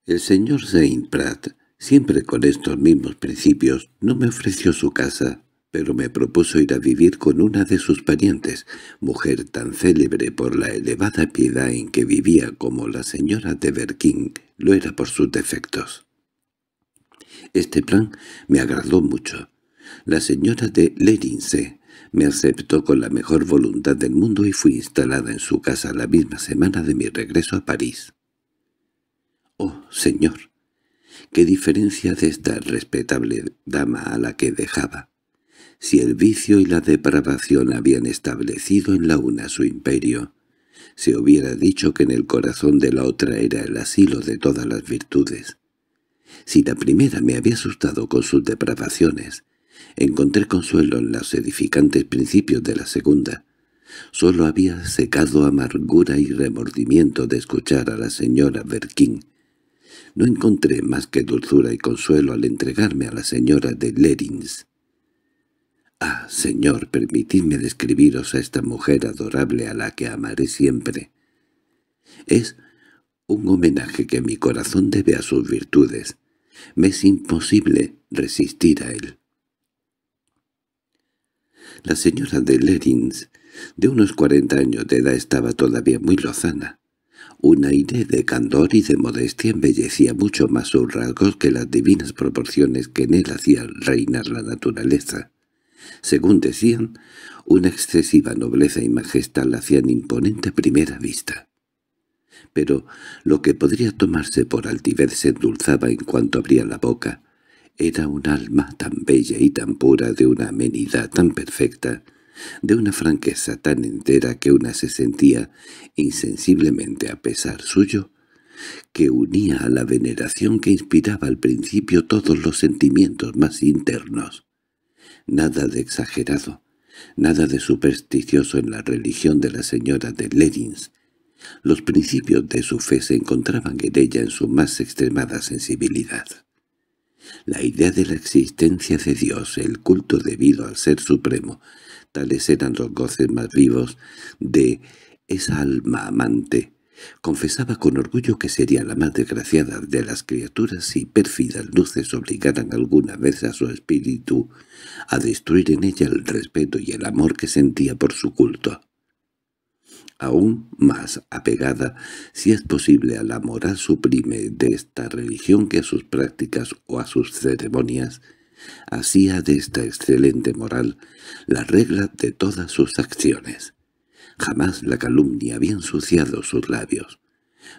El señor Saint Prat, siempre con estos mismos principios, no me ofreció su casa, pero me propuso ir a vivir con una de sus parientes, mujer tan célebre por la elevada piedad en que vivía como la señora de Berkin lo era por sus defectos. Este plan me agradó mucho. La señora de Lerinse me aceptó con la mejor voluntad del mundo y fui instalada en su casa la misma semana de mi regreso a París. «Oh, señor, qué diferencia de esta respetable dama a la que dejaba. Si el vicio y la depravación habían establecido en la una su imperio, se hubiera dicho que en el corazón de la otra era el asilo de todas las virtudes. Si la primera me había asustado con sus depravaciones, encontré consuelo en los edificantes principios de la segunda. Solo había secado amargura y remordimiento de escuchar a la señora Berkín, no encontré más que dulzura y consuelo al entregarme a la señora de Lerins. Ah, señor, permitidme describiros a esta mujer adorable a la que amaré siempre. Es un homenaje que mi corazón debe a sus virtudes. Me es imposible resistir a él. La señora de Lerins, de unos cuarenta años de edad, estaba todavía muy lozana. Un aire de candor y de modestia embellecía mucho más sus rasgos que las divinas proporciones que en él hacía reinar la naturaleza. Según decían, una excesiva nobleza y majestad la hacían imponente a primera vista. Pero lo que podría tomarse por altivez se endulzaba en cuanto abría la boca. Era un alma tan bella y tan pura de una amenidad tan perfecta de una franqueza tan entera que una se sentía insensiblemente a pesar suyo, que unía a la veneración que inspiraba al principio todos los sentimientos más internos. Nada de exagerado, nada de supersticioso en la religión de la señora de Lerins. Los principios de su fe se encontraban en ella en su más extremada sensibilidad. La idea de la existencia de Dios, el culto debido al Ser Supremo, tales eran los goces más vivos de esa alma amante. Confesaba con orgullo que sería la más desgraciada de las criaturas si pérfidas luces obligaran alguna vez a su espíritu a destruir en ella el respeto y el amor que sentía por su culto. Aún más apegada, si es posible, a la moral suprime de esta religión que a sus prácticas o a sus ceremonias, hacía de esta excelente moral la regla de todas sus acciones. Jamás la calumnia había ensuciado sus labios.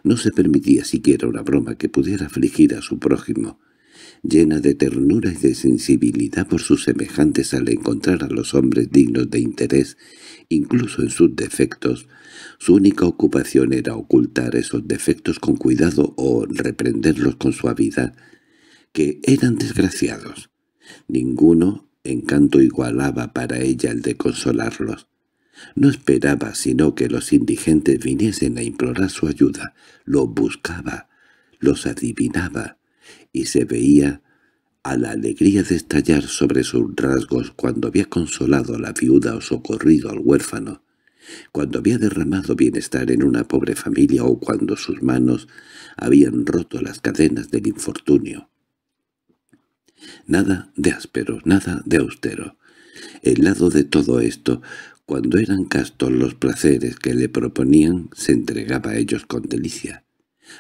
No se permitía siquiera una broma que pudiera afligir a su prójimo. Llena de ternura y de sensibilidad por sus semejantes al encontrar a los hombres dignos de interés, incluso en sus defectos, su única ocupación era ocultar esos defectos con cuidado o reprenderlos con suavidad, que eran desgraciados. Ninguno encanto igualaba para ella el de consolarlos. No esperaba sino que los indigentes viniesen a implorar su ayuda, Lo buscaba, los adivinaba, y se veía a la alegría de estallar sobre sus rasgos cuando había consolado a la viuda o socorrido al huérfano, cuando había derramado bienestar en una pobre familia o cuando sus manos habían roto las cadenas del infortunio nada de áspero, nada de austero. El lado de todo esto, cuando eran castos los placeres que le proponían, se entregaba a ellos con delicia.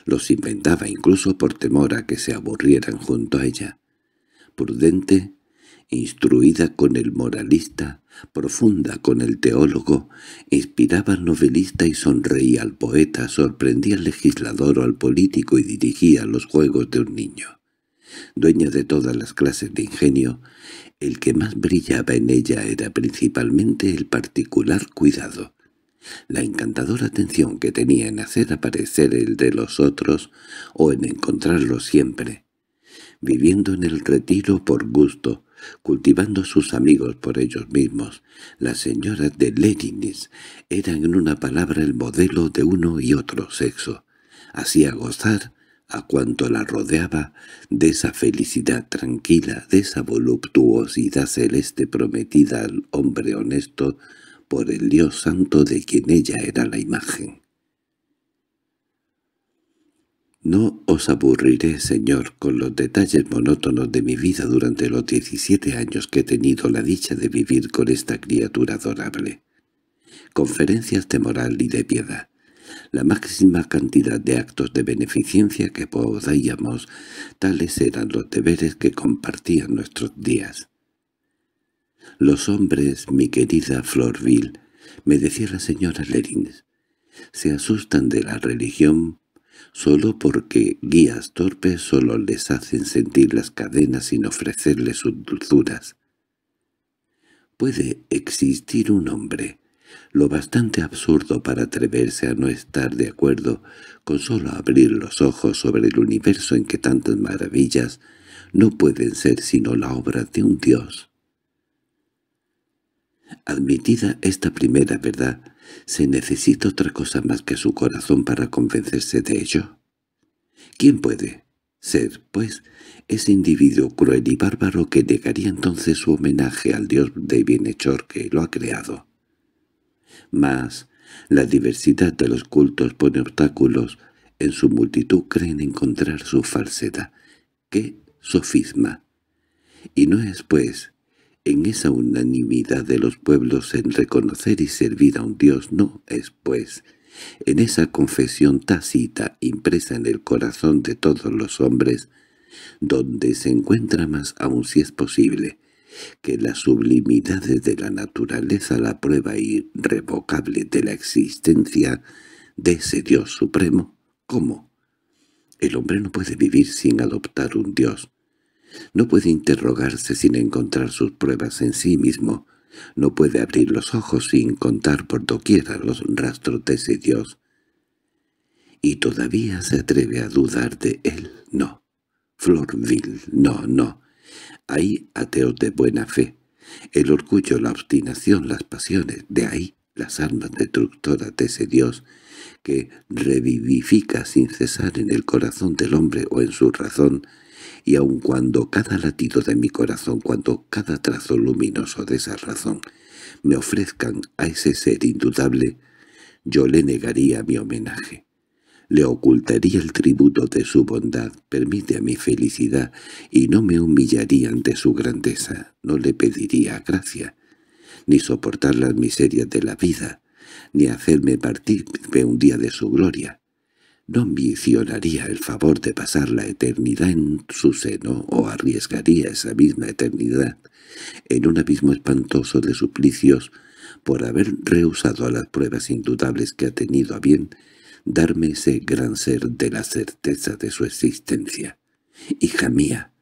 Los inventaba incluso por temor a que se aburrieran junto a ella. Prudente, instruida con el moralista, profunda con el teólogo, inspiraba al novelista y sonreía al poeta, sorprendía al legislador o al político y dirigía los juegos de un niño dueña de todas las clases de ingenio, el que más brillaba en ella era principalmente el particular cuidado, la encantadora atención que tenía en hacer aparecer el de los otros o en encontrarlo siempre, viviendo en el retiro por gusto, cultivando sus amigos por ellos mismos. Las señoras de Leninis eran en una palabra el modelo de uno y otro sexo. Hacía gozar a cuanto la rodeaba de esa felicidad tranquila, de esa voluptuosidad celeste prometida al hombre honesto por el Dios santo de quien ella era la imagen. No os aburriré, señor, con los detalles monótonos de mi vida durante los 17 años que he tenido la dicha de vivir con esta criatura adorable. Conferencias de moral y de piedad, la máxima cantidad de actos de beneficencia que podáíamos, tales eran los deberes que compartían nuestros días. Los hombres, mi querida Florville, me decía la señora Lerins, se asustan de la religión solo porque guías torpes solo les hacen sentir las cadenas sin ofrecerles sus dulzuras. Puede existir un hombre lo bastante absurdo para atreverse a no estar de acuerdo con solo abrir los ojos sobre el universo en que tantas maravillas no pueden ser sino la obra de un Dios. Admitida esta primera verdad, ¿se necesita otra cosa más que su corazón para convencerse de ello? ¿Quién puede ser, pues, ese individuo cruel y bárbaro que negaría entonces su homenaje al Dios de bienhechor que lo ha creado? mas la diversidad de los cultos pone obstáculos, en su multitud creen encontrar su falsedad. ¡Qué sofisma! Y no es, pues, en esa unanimidad de los pueblos en reconocer y servir a un Dios, no es, pues, en esa confesión tácita impresa en el corazón de todos los hombres, donde se encuentra más aún si es posible, que las sublimidades de la naturaleza la prueba irrevocable de la existencia de ese Dios supremo? ¿Cómo? El hombre no puede vivir sin adoptar un Dios. No puede interrogarse sin encontrar sus pruebas en sí mismo. No puede abrir los ojos sin contar por doquiera los rastros de ese Dios. Y todavía se atreve a dudar de él. No. Florville, no, no. Ahí ateos de buena fe, el orgullo, la obstinación, las pasiones, de ahí las armas destructoras de ese Dios que revivifica sin cesar en el corazón del hombre o en su razón, y aun cuando cada latido de mi corazón, cuando cada trazo luminoso de esa razón me ofrezcan a ese ser indudable, yo le negaría mi homenaje le ocultaría el tributo de su bondad, permite a mi felicidad, y no me humillaría ante su grandeza, no le pediría gracia, ni soportar las miserias de la vida, ni hacerme partirme un día de su gloria. No ambicionaría el favor de pasar la eternidad en su seno o arriesgaría esa misma eternidad en un abismo espantoso de suplicios por haber rehusado a las pruebas indudables que ha tenido a bien darme ese gran ser de la certeza de su existencia. Hija mía,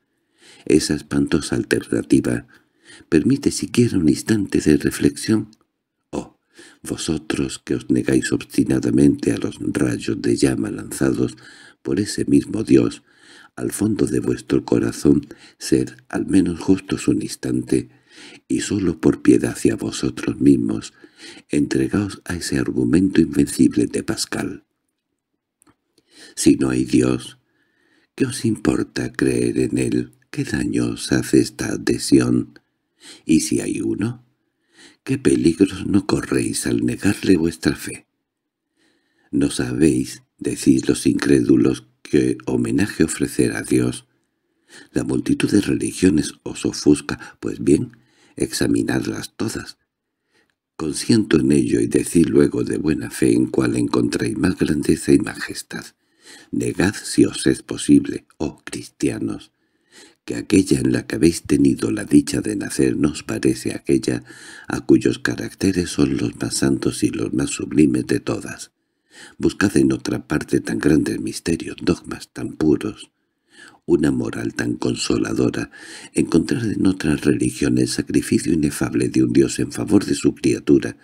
esa espantosa alternativa permite siquiera un instante de reflexión. Oh, vosotros que os negáis obstinadamente a los rayos de llama lanzados por ese mismo Dios, al fondo de vuestro corazón, ser al menos justos un instante, y sólo por piedad hacia vosotros mismos, entregaos a ese argumento invencible de Pascal. Si no hay Dios, ¿qué os importa creer en Él? ¿Qué daño os hace esta adhesión? ¿Y si hay uno? ¿Qué peligros no corréis al negarle vuestra fe? ¿No sabéis, decís los incrédulos, qué homenaje ofrecer a Dios? La multitud de religiones os ofusca, pues bien, examinadlas todas. Consiento en ello y decid luego de buena fe en cuál encontréis más grandeza y majestad. Negad si os es posible, oh cristianos, que aquella en la que habéis tenido la dicha de nacer nos parece aquella a cuyos caracteres son los más santos y los más sublimes de todas. Buscad en otra parte tan grandes misterios, dogmas tan puros, una moral tan consoladora, encontrad en otras religiones el sacrificio inefable de un Dios en favor de su criatura.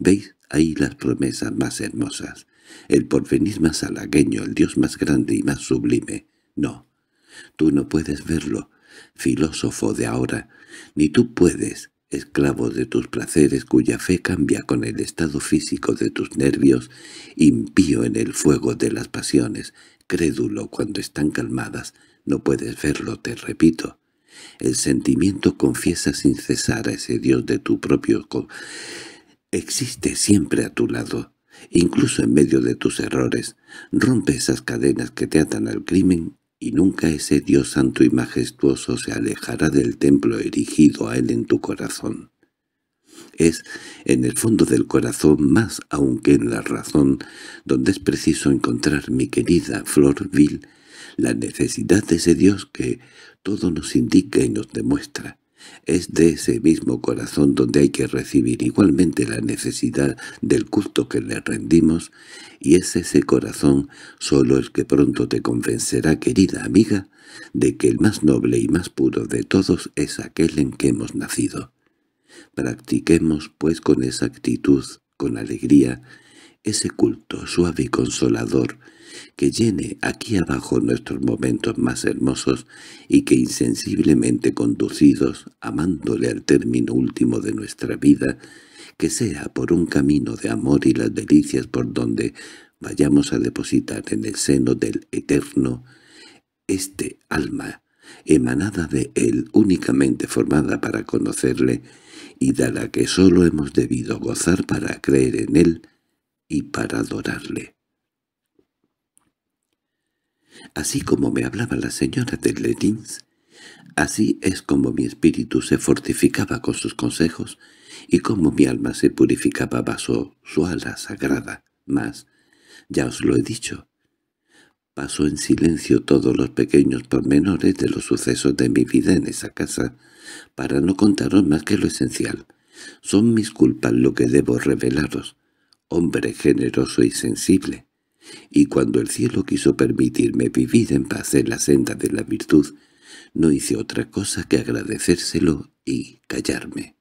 Veis ahí las promesas más hermosas el porvenir más halagueño, el Dios más grande y más sublime. No, tú no puedes verlo, filósofo de ahora, ni tú puedes, esclavo de tus placeres cuya fe cambia con el estado físico de tus nervios, impío en el fuego de las pasiones, crédulo cuando están calmadas, no puedes verlo, te repito. El sentimiento confiesa sin cesar a ese Dios de tu propio... Existe siempre a tu lado, Incluso en medio de tus errores, rompe esas cadenas que te atan al crimen y nunca ese Dios santo y majestuoso se alejará del templo erigido a él en tu corazón. Es en el fondo del corazón más aún que en la razón donde es preciso encontrar, mi querida Florville, la necesidad de ese Dios que todo nos indica y nos demuestra. Es de ese mismo corazón donde hay que recibir igualmente la necesidad del culto que le rendimos, y es ese corazón solo el que pronto te convencerá, querida amiga, de que el más noble y más puro de todos es aquel en que hemos nacido. Practiquemos, pues, con exactitud, con alegría, ese culto suave y consolador, que llene aquí abajo nuestros momentos más hermosos y que insensiblemente conducidos, amándole al término último de nuestra vida, que sea por un camino de amor y las delicias por donde vayamos a depositar en el seno del Eterno este alma, emanada de Él, únicamente formada para conocerle, y de la que solo hemos debido gozar para creer en Él y para adorarle así como me hablaba la señora de Lenins, así es como mi espíritu se fortificaba con sus consejos y como mi alma se purificaba bajo su ala sagrada. Mas, ya os lo he dicho, pasó en silencio todos los pequeños pormenores de los sucesos de mi vida en esa casa, para no contaros más que lo esencial. Son mis culpas lo que debo revelaros, hombre generoso y sensible y cuando el cielo quiso permitirme vivir en paz en la senda de la virtud, no hice otra cosa que agradecérselo y callarme.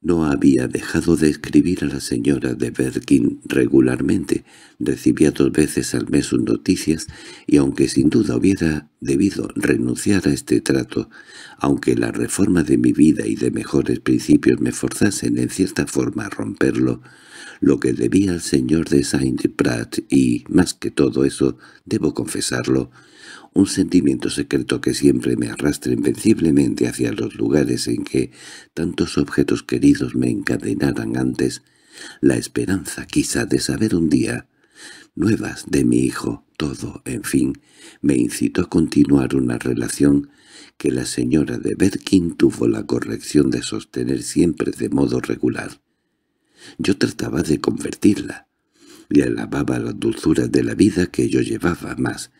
No había dejado de escribir a la señora de Bergin regularmente, recibía dos veces al mes sus noticias, y aunque sin duda hubiera debido renunciar a este trato, aunque la reforma de mi vida y de mejores principios me forzasen en cierta forma a romperlo, lo que debía al señor de Saint-Prat y, más que todo eso, debo confesarlo, un sentimiento secreto que siempre me arrastra invenciblemente hacia los lugares en que tantos objetos queridos me encadenaran antes, la esperanza quizá de saber un día nuevas de mi hijo, todo, en fin, me incitó a continuar una relación que la señora de Berkin tuvo la corrección de sostener siempre de modo regular. Yo trataba de convertirla. Le alababa las dulzura de la vida que yo llevaba más,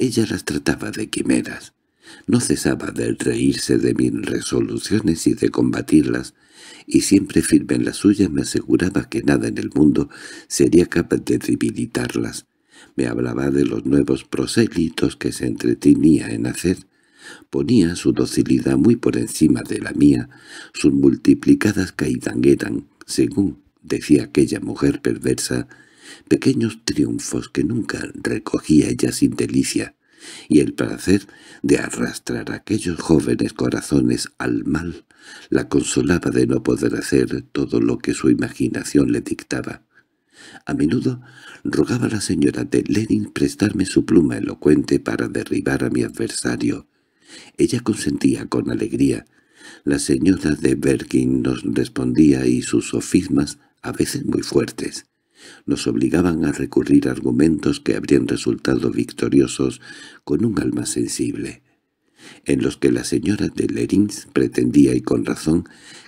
ella las trataba de quimeras. No cesaba de reírse de mis resoluciones y de combatirlas, y siempre firme en las suyas me aseguraba que nada en el mundo sería capaz de debilitarlas. Me hablaba de los nuevos prosélitos que se entretenía en hacer. Ponía su docilidad muy por encima de la mía, sus multiplicadas caídas eran, según decía aquella mujer perversa, pequeños triunfos que nunca recogía ella sin delicia, y el placer de arrastrar a aquellos jóvenes corazones al mal la consolaba de no poder hacer todo lo que su imaginación le dictaba. A menudo rogaba a la señora de Lenin prestarme su pluma elocuente para derribar a mi adversario. Ella consentía con alegría. La señora de Berkin nos respondía y sus sofismas, a veces muy fuertes, nos obligaban a recurrir a argumentos que habrían resultado victoriosos con un alma sensible, en los que la señora de Lerins pretendía, y con razón,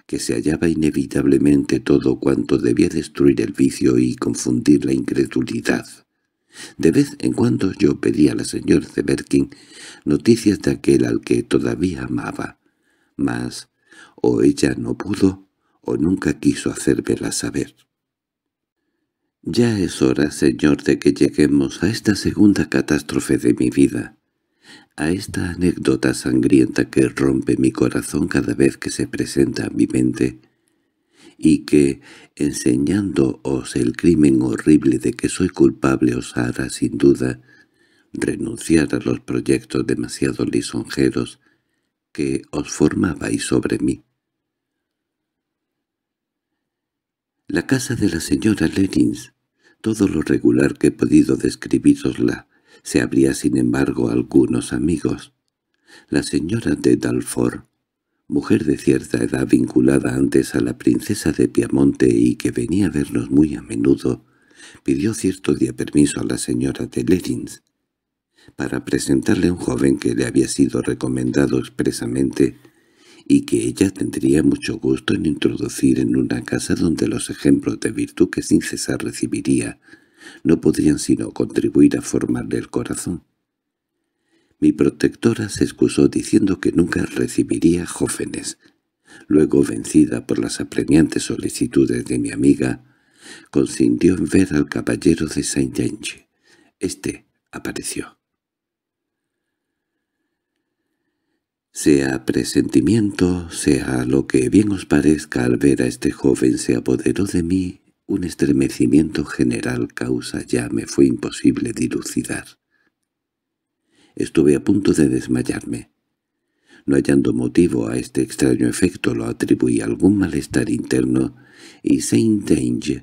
que se hallaba inevitablemente todo cuanto debía destruir el vicio y confundir la incredulidad. De vez en cuando yo pedía a la señora de Berkin noticias de aquel al que todavía amaba, mas o ella no pudo o nunca quiso hacérmela saber. Ya es hora, señor, de que lleguemos a esta segunda catástrofe de mi vida, a esta anécdota sangrienta que rompe mi corazón cada vez que se presenta a mi mente, y que, enseñándoos el crimen horrible de que soy culpable, os hará, sin duda, renunciar a los proyectos demasiado lisonjeros que os formabais sobre mí. La casa de la señora Lenins, todo lo regular que he podido describirosla, se abría sin embargo a algunos amigos. La señora de Dalfor, mujer de cierta edad vinculada antes a la princesa de Piamonte y que venía a vernos muy a menudo, pidió cierto día permiso a la señora de Lerins para presentarle a un joven que le había sido recomendado expresamente y que ella tendría mucho gusto en introducir en una casa donde los ejemplos de virtud que sin cesar recibiría no podrían sino contribuir a formarle el corazón. Mi protectora se excusó diciendo que nunca recibiría jóvenes. Luego, vencida por las apremiantes solicitudes de mi amiga, consintió en ver al caballero de Saint-Yanche. Este apareció. Sea presentimiento, sea lo que bien os parezca al ver a este joven se apoderó de mí, un estremecimiento general causa ya me fue imposible dilucidar. Estuve a punto de desmayarme. No hallando motivo a este extraño efecto lo atribuí a algún malestar interno y Saint denis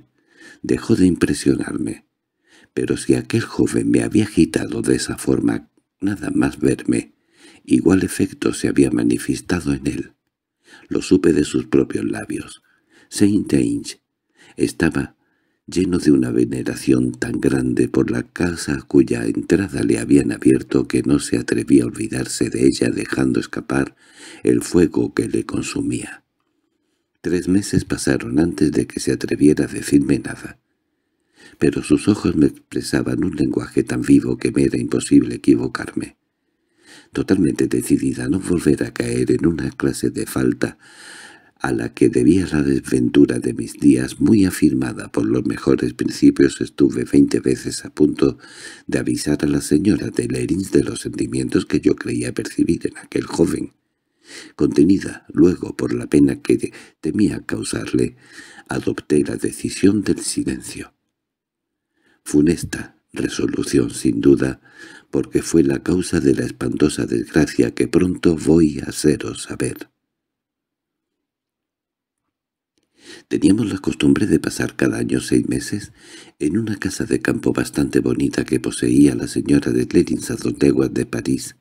dejó de impresionarme. Pero si aquel joven me había agitado de esa forma, nada más verme, Igual efecto se había manifestado en él. Lo supe de sus propios labios. Saint Ange estaba lleno de una veneración tan grande por la casa cuya entrada le habían abierto que no se atrevía a olvidarse de ella dejando escapar el fuego que le consumía. Tres meses pasaron antes de que se atreviera a decirme nada, pero sus ojos me expresaban un lenguaje tan vivo que me era imposible equivocarme totalmente decidida a no volver a caer en una clase de falta a la que debía la desventura de mis días, muy afirmada por los mejores principios, estuve veinte veces a punto de avisar a la señora de Lerins de los sentimientos que yo creía percibir en aquel joven. Contenida luego por la pena que temía causarle, adopté la decisión del silencio. Funesta resolución, sin duda, porque fue la causa de la espantosa desgracia que pronto voy a haceros saber. Teníamos la costumbre de pasar cada año seis meses en una casa de campo bastante bonita que poseía la señora de clérin de París.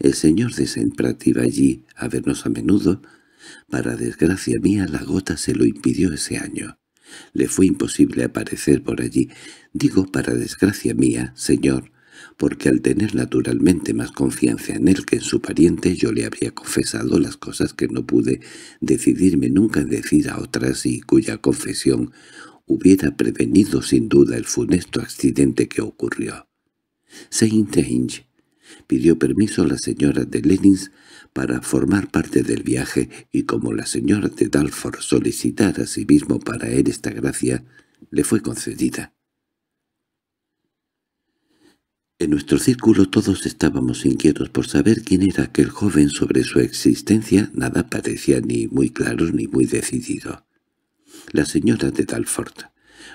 El señor de Semprat iba allí a vernos a menudo. Para desgracia mía la gota se lo impidió ese año. Le fue imposible aparecer por allí. Digo para desgracia mía, señor, porque al tener naturalmente más confianza en él que en su pariente yo le había confesado las cosas que no pude decidirme nunca en decir a otras y cuya confesión hubiera prevenido sin duda el funesto accidente que ocurrió. Saint pidió permiso a la señora de Lenins para formar parte del viaje y como la señora de Dalford solicitara a sí mismo para él esta gracia, le fue concedida. En nuestro círculo todos estábamos inquietos por saber quién era aquel joven sobre su existencia. Nada parecía ni muy claro ni muy decidido. La señora de Talfort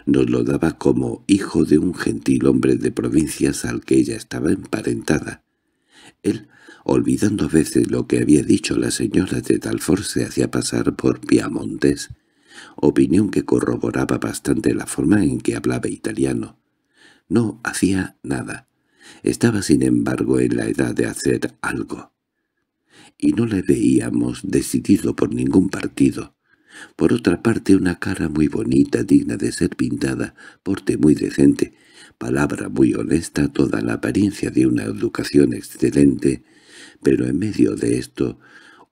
nos lo daba como hijo de un gentil hombre de provincias al que ella estaba emparentada. Él, olvidando a veces lo que había dicho la señora de Talfort, se hacía pasar por piamontés, opinión que corroboraba bastante la forma en que hablaba italiano. No hacía nada estaba sin embargo en la edad de hacer algo. Y no le veíamos decidido por ningún partido. Por otra parte, una cara muy bonita, digna de ser pintada, porte muy decente, palabra muy honesta, toda la apariencia de una educación excelente, pero en medio de esto,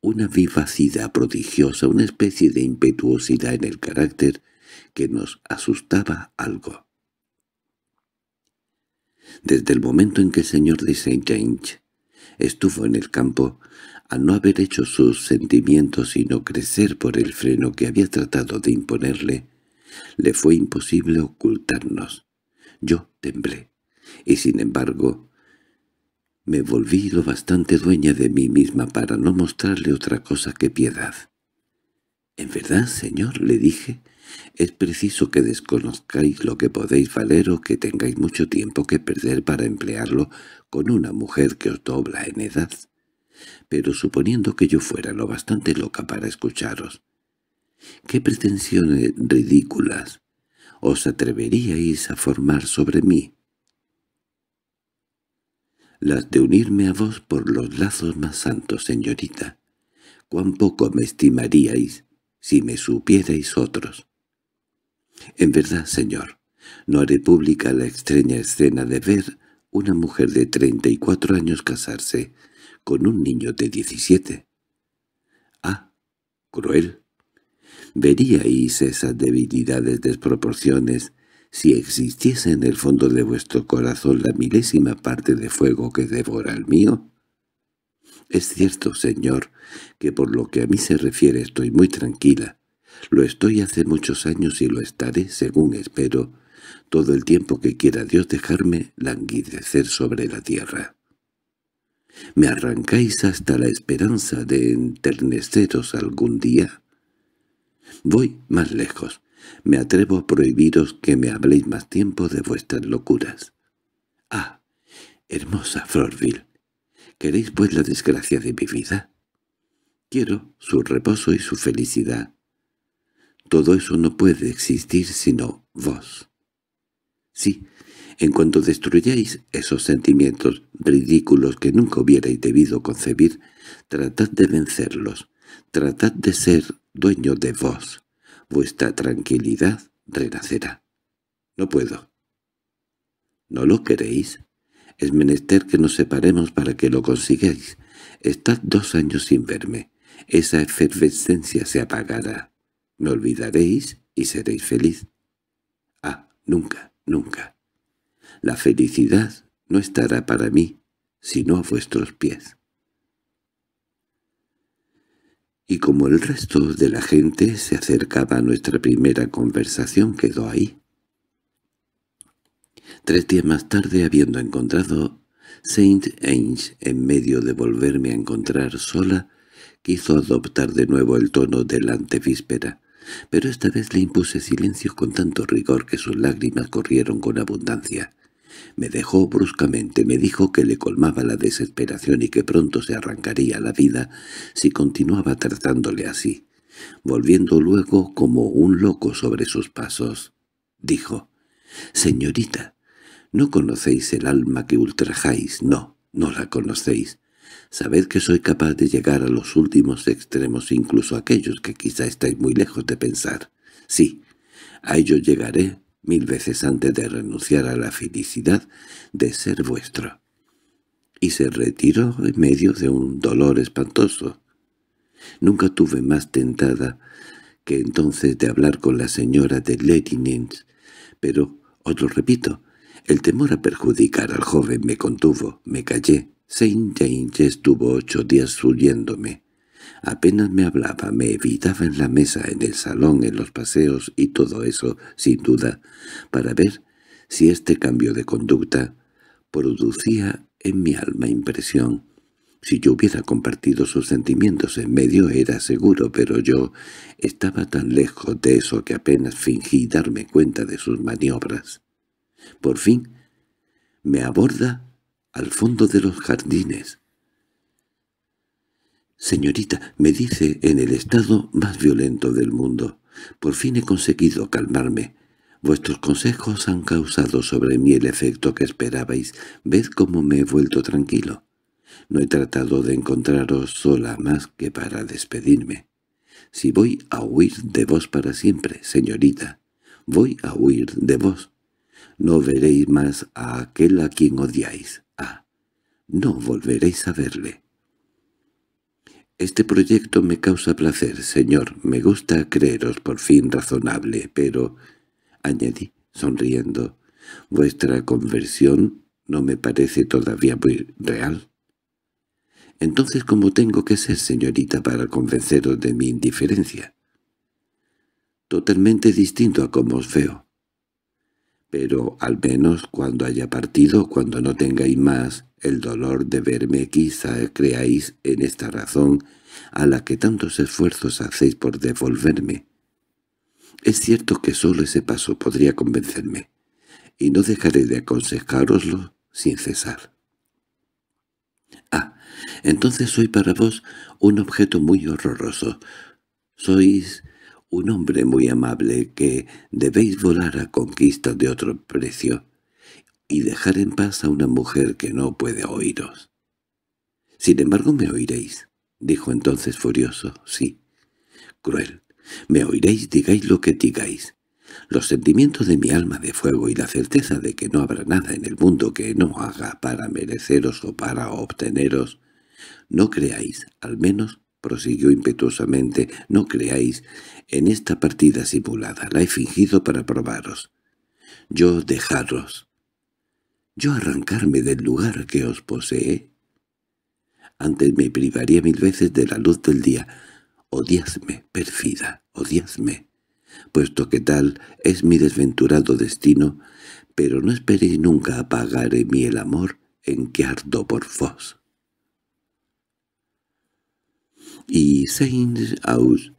una vivacidad prodigiosa, una especie de impetuosidad en el carácter que nos asustaba algo. Desde el momento en que el señor de saint James estuvo en el campo, al no haber hecho sus sentimientos sino crecer por el freno que había tratado de imponerle, le fue imposible ocultarnos. Yo temblé, y sin embargo me volví lo bastante dueña de mí misma para no mostrarle otra cosa que piedad. —¿En verdad, señor? —le dije— es preciso que desconozcáis lo que podéis valer o que tengáis mucho tiempo que perder para emplearlo con una mujer que os dobla en edad. Pero suponiendo que yo fuera lo bastante loca para escucharos, ¿qué pretensiones ridículas os atreveríais a formar sobre mí? Las de unirme a vos por los lazos más santos, señorita. Cuán poco me estimaríais si me supierais otros. En verdad, señor, no haré pública la extraña escena de ver una mujer de 34 años casarse con un niño de 17. Ah, cruel. Veríais esas debilidades, desproporciones, si existiese en el fondo de vuestro corazón la milésima parte de fuego que devora el mío. Es cierto, señor, que por lo que a mí se refiere estoy muy tranquila, lo estoy hace muchos años y lo estaré, según espero, todo el tiempo que quiera Dios dejarme languidecer sobre la tierra. ¿Me arrancáis hasta la esperanza de enterneceros algún día? Voy más lejos. Me atrevo a prohibiros que me habléis más tiempo de vuestras locuras. —¡Ah! Hermosa Florville. ¿Queréis pues la desgracia de mi vida? Quiero su reposo y su felicidad, todo eso no puede existir sino vos. Sí, en cuanto destruyáis esos sentimientos ridículos que nunca hubierais debido concebir, tratad de vencerlos, tratad de ser dueño de vos. Vuestra tranquilidad renacerá. No puedo. ¿No lo queréis? Es menester que nos separemos para que lo consigáis. Estad dos años sin verme. Esa efervescencia se apagará. Me olvidaréis y seréis feliz. Ah, nunca, nunca. La felicidad no estará para mí, sino a vuestros pies. Y como el resto de la gente se acercaba a nuestra primera conversación quedó ahí. Tres días más tarde, habiendo encontrado Saint Ange en medio de volverme a encontrar sola, quiso adoptar de nuevo el tono de la antevíspera pero esta vez le impuse silencio con tanto rigor que sus lágrimas corrieron con abundancia. Me dejó bruscamente, me dijo que le colmaba la desesperación y que pronto se arrancaría la vida si continuaba tratándole así. Volviendo luego como un loco sobre sus pasos, dijo, «Señorita, no conocéis el alma que ultrajáis, no, no la conocéis. Sabed que soy capaz de llegar a los últimos extremos, incluso aquellos que quizá estáis muy lejos de pensar. Sí, a ello llegaré mil veces antes de renunciar a la felicidad de ser vuestro. Y se retiró en medio de un dolor espantoso. Nunca tuve más tentada que entonces de hablar con la señora de Letinins, pero, os lo repito, el temor a perjudicar al joven me contuvo, me callé, Saint James estuvo ocho días huyéndome. Apenas me hablaba, me evitaba en la mesa, en el salón, en los paseos y todo eso, sin duda, para ver si este cambio de conducta producía en mi alma impresión. Si yo hubiera compartido sus sentimientos en medio era seguro, pero yo estaba tan lejos de eso que apenas fingí darme cuenta de sus maniobras. Por fin, me aborda al fondo de los jardines. Señorita, me dice en el estado más violento del mundo. Por fin he conseguido calmarme. Vuestros consejos han causado sobre mí el efecto que esperabais. Ved cómo me he vuelto tranquilo. No he tratado de encontraros sola más que para despedirme. Si voy a huir de vos para siempre, señorita, voy a huir de vos. No veréis más a aquel a quien odiáis. No volveréis a verle. Este proyecto me causa placer, señor. Me gusta creeros por fin razonable, pero... añadí, sonriendo. Vuestra conversión no me parece todavía muy real. Entonces, ¿cómo tengo que ser, señorita, para convenceros de mi indiferencia? Totalmente distinto a como os veo. Pero al menos cuando haya partido, cuando no tengáis más el dolor de verme quizá creáis en esta razón a la que tantos esfuerzos hacéis por devolverme. Es cierto que solo ese paso podría convencerme, y no dejaré de aconsejaroslo sin cesar. Ah, entonces soy para vos un objeto muy horroroso. Sois un hombre muy amable que debéis volar a conquista de otro precio y dejar en paz a una mujer que no puede oíros. —Sin embargo me oiréis —dijo entonces furioso—, sí, cruel. Me oiréis, digáis lo que digáis. Los sentimientos de mi alma de fuego y la certeza de que no habrá nada en el mundo que no haga para mereceros o para obteneros. No creáis, al menos, prosiguió impetuosamente, no creáis en esta partida simulada. La he fingido para probaros. Yo dejaros yo arrancarme del lugar que os posee? Antes me privaría mil veces de la luz del día. Odiadme, perfida, odiadme, puesto que tal es mi desventurado destino, pero no esperéis nunca apagar en mí el amor en que ardo por vos. Y Saint-Aus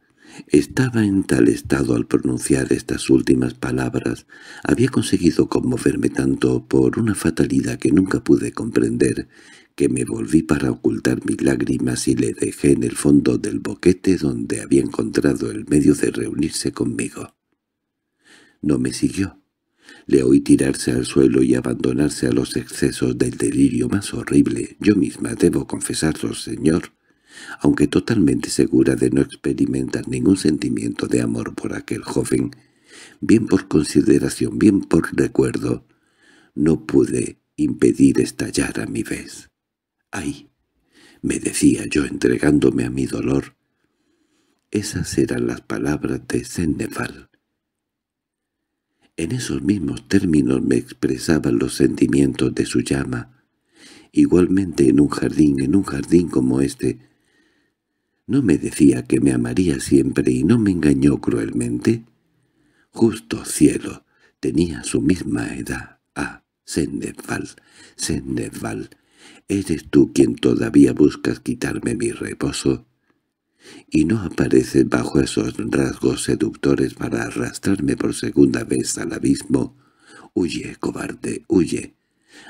estaba en tal estado al pronunciar estas últimas palabras. Había conseguido conmoverme tanto por una fatalidad que nunca pude comprender, que me volví para ocultar mis lágrimas y le dejé en el fondo del boquete donde había encontrado el medio de reunirse conmigo. No me siguió. Le oí tirarse al suelo y abandonarse a los excesos del delirio más horrible. Yo misma debo confesarlo, señor aunque totalmente segura de no experimentar ningún sentimiento de amor por aquel joven, bien por consideración, bien por recuerdo, no pude impedir estallar a mi vez. —¡Ay! —me decía yo entregándome a mi dolor. Esas eran las palabras de Senneval. En esos mismos términos me expresaban los sentimientos de su llama. Igualmente en un jardín, en un jardín como este, ¿No me decía que me amaría siempre y no me engañó cruelmente? Justo cielo, tenía su misma edad. Ah, Sendeval, Sendeval, eres tú quien todavía buscas quitarme mi reposo. Y no apareces bajo esos rasgos seductores para arrastrarme por segunda vez al abismo. Huye, cobarde, huye.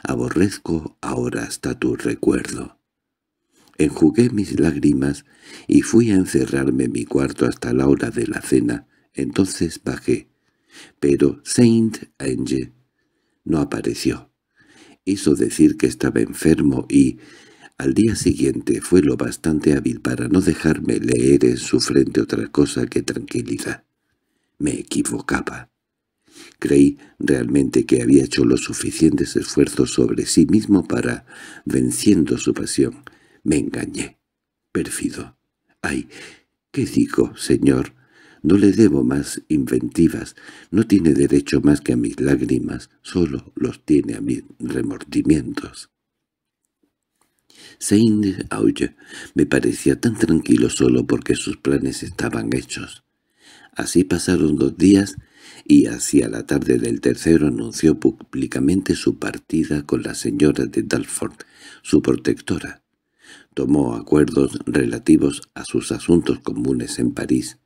Aborrezco ahora hasta tu recuerdo enjugué mis lágrimas y fui a encerrarme en mi cuarto hasta la hora de la cena. Entonces bajé, pero Saint Ange no apareció. Hizo decir que estaba enfermo y, al día siguiente, fue lo bastante hábil para no dejarme leer en su frente otra cosa que tranquilidad. Me equivocaba. Creí realmente que había hecho los suficientes esfuerzos sobre sí mismo para, venciendo su pasión, me engañé. Perfido. Ay, ¿qué digo, señor? No le debo más inventivas. No tiene derecho más que a mis lágrimas. Solo los tiene a mis remordimientos. Seine Auge me parecía tan tranquilo solo porque sus planes estaban hechos. Así pasaron dos días y hacia la tarde del tercero anunció públicamente su partida con la señora de Dalford, su protectora tomó acuerdos relativos a sus asuntos comunes en París.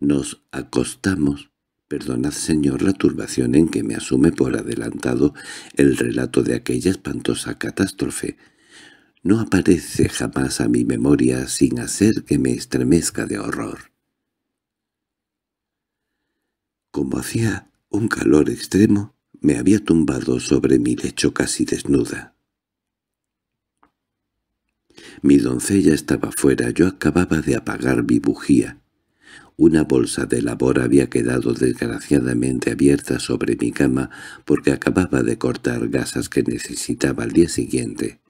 Nos acostamos, perdonad señor la turbación en que me asume por adelantado el relato de aquella espantosa catástrofe. No aparece jamás a mi memoria sin hacer que me estremezca de horror. Como hacía un calor extremo, me había tumbado sobre mi lecho casi desnuda. Mi doncella estaba fuera, yo acababa de apagar mi bujía. Una bolsa de labor había quedado desgraciadamente abierta sobre mi cama porque acababa de cortar gasas que necesitaba al día siguiente.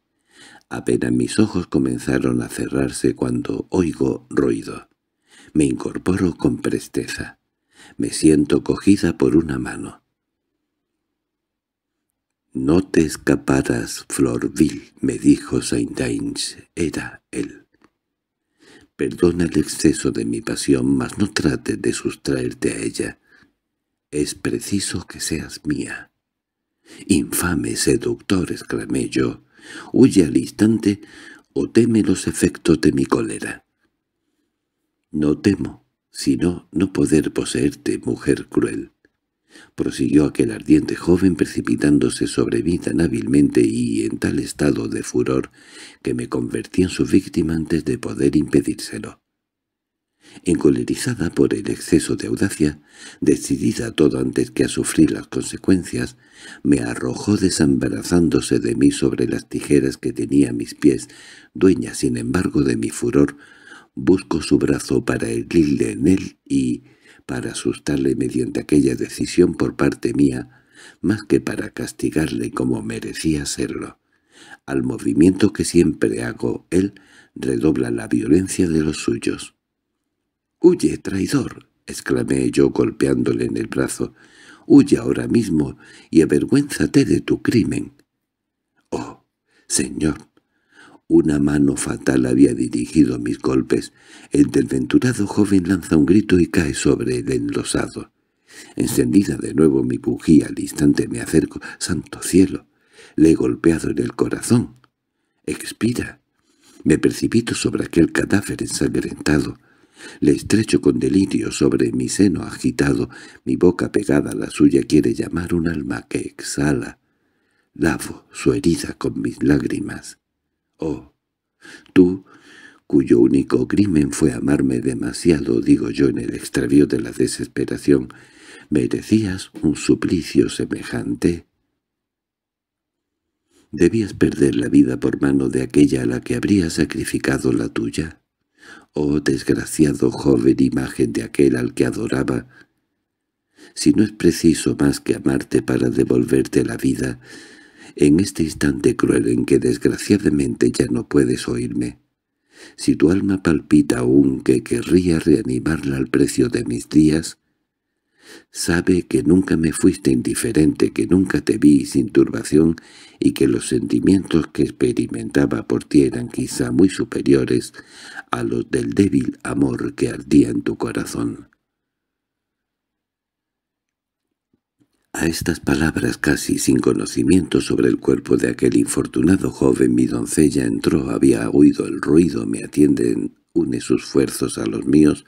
Apenas mis ojos comenzaron a cerrarse cuando oigo ruido. Me incorporo con presteza. Me siento cogida por una mano. «No te escaparás, Florville», me dijo saint denis Era él. Perdona el exceso de mi pasión, mas no trates de sustraerte a ella. Es preciso que seas mía. «Infame seductor», exclamé yo. «Huye al instante o teme los efectos de mi cólera». «No temo, sino no poder poseerte, mujer cruel prosiguió aquel ardiente joven precipitándose sobre mí tan hábilmente y en tal estado de furor que me convertí en su víctima antes de poder impedírselo. Encolerizada por el exceso de audacia, decidida todo antes que a sufrir las consecuencias, me arrojó desembarazándose de mí sobre las tijeras que tenía a mis pies, dueña sin embargo de mi furor, busco su brazo para herirle en él y para asustarle mediante aquella decisión por parte mía, más que para castigarle como merecía serlo. Al movimiento que siempre hago, él redobla la violencia de los suyos. —¡Huye, traidor! —exclamé yo golpeándole en el brazo. —Huye ahora mismo y avergüénzate de tu crimen. —¡Oh, señor una mano fatal había dirigido mis golpes. El desventurado joven lanza un grito y cae sobre el enlosado. Encendida de nuevo mi bujía al instante me acerco. ¡Santo cielo! Le he golpeado en el corazón. Expira. Me precipito sobre aquel cadáver ensangrentado. Le estrecho con delirio sobre mi seno agitado. Mi boca pegada a la suya quiere llamar un alma que exhala. Lavo su herida con mis lágrimas. Oh, tú, cuyo único crimen fue amarme demasiado, digo yo, en el extravío de la desesperación, merecías un suplicio semejante. ¿Debías perder la vida por mano de aquella a la que habría sacrificado la tuya? Oh desgraciado joven imagen de aquel al que adoraba, si no es preciso más que amarte para devolverte la vida, en este instante cruel en que desgraciadamente ya no puedes oírme. Si tu alma palpita aún que querría reanimarla al precio de mis días, sabe que nunca me fuiste indiferente, que nunca te vi sin turbación y que los sentimientos que experimentaba por ti eran quizá muy superiores a los del débil amor que ardía en tu corazón. A estas palabras casi sin conocimiento sobre el cuerpo de aquel infortunado joven mi doncella entró, había oído el ruido, me atienden, une sus esfuerzos a los míos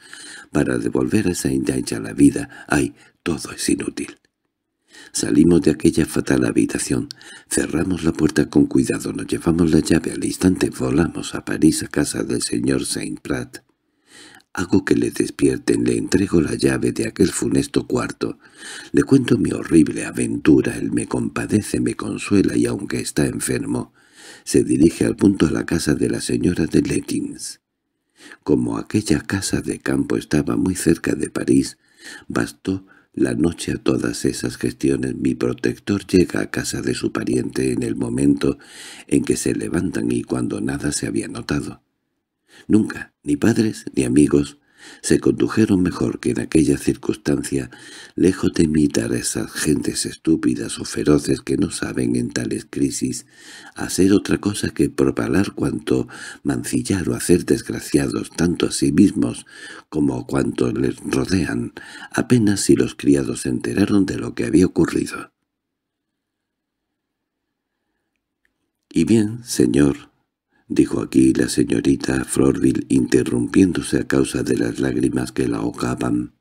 para devolver a esa a la vida. ¡Ay, todo es inútil! Salimos de aquella fatal habitación, cerramos la puerta con cuidado, nos llevamos la llave al instante, volamos a París a casa del señor Saint pratt Hago que le despierten, le entrego la llave de aquel funesto cuarto. Le cuento mi horrible aventura, él me compadece, me consuela y aunque está enfermo, se dirige al punto a la casa de la señora de Lettings. Como aquella casa de campo estaba muy cerca de París, bastó la noche a todas esas gestiones. Mi protector llega a casa de su pariente en el momento en que se levantan y cuando nada se había notado. Nunca, ni padres ni amigos, se condujeron mejor que en aquella circunstancia, lejos de imitar a esas gentes estúpidas o feroces que no saben en tales crisis hacer otra cosa que propalar cuanto mancillar o hacer desgraciados tanto a sí mismos como a cuantos les rodean, apenas si los criados se enteraron de lo que había ocurrido. —Y bien, señor —dijo aquí la señorita Florville interrumpiéndose a causa de las lágrimas que la ahogaban—,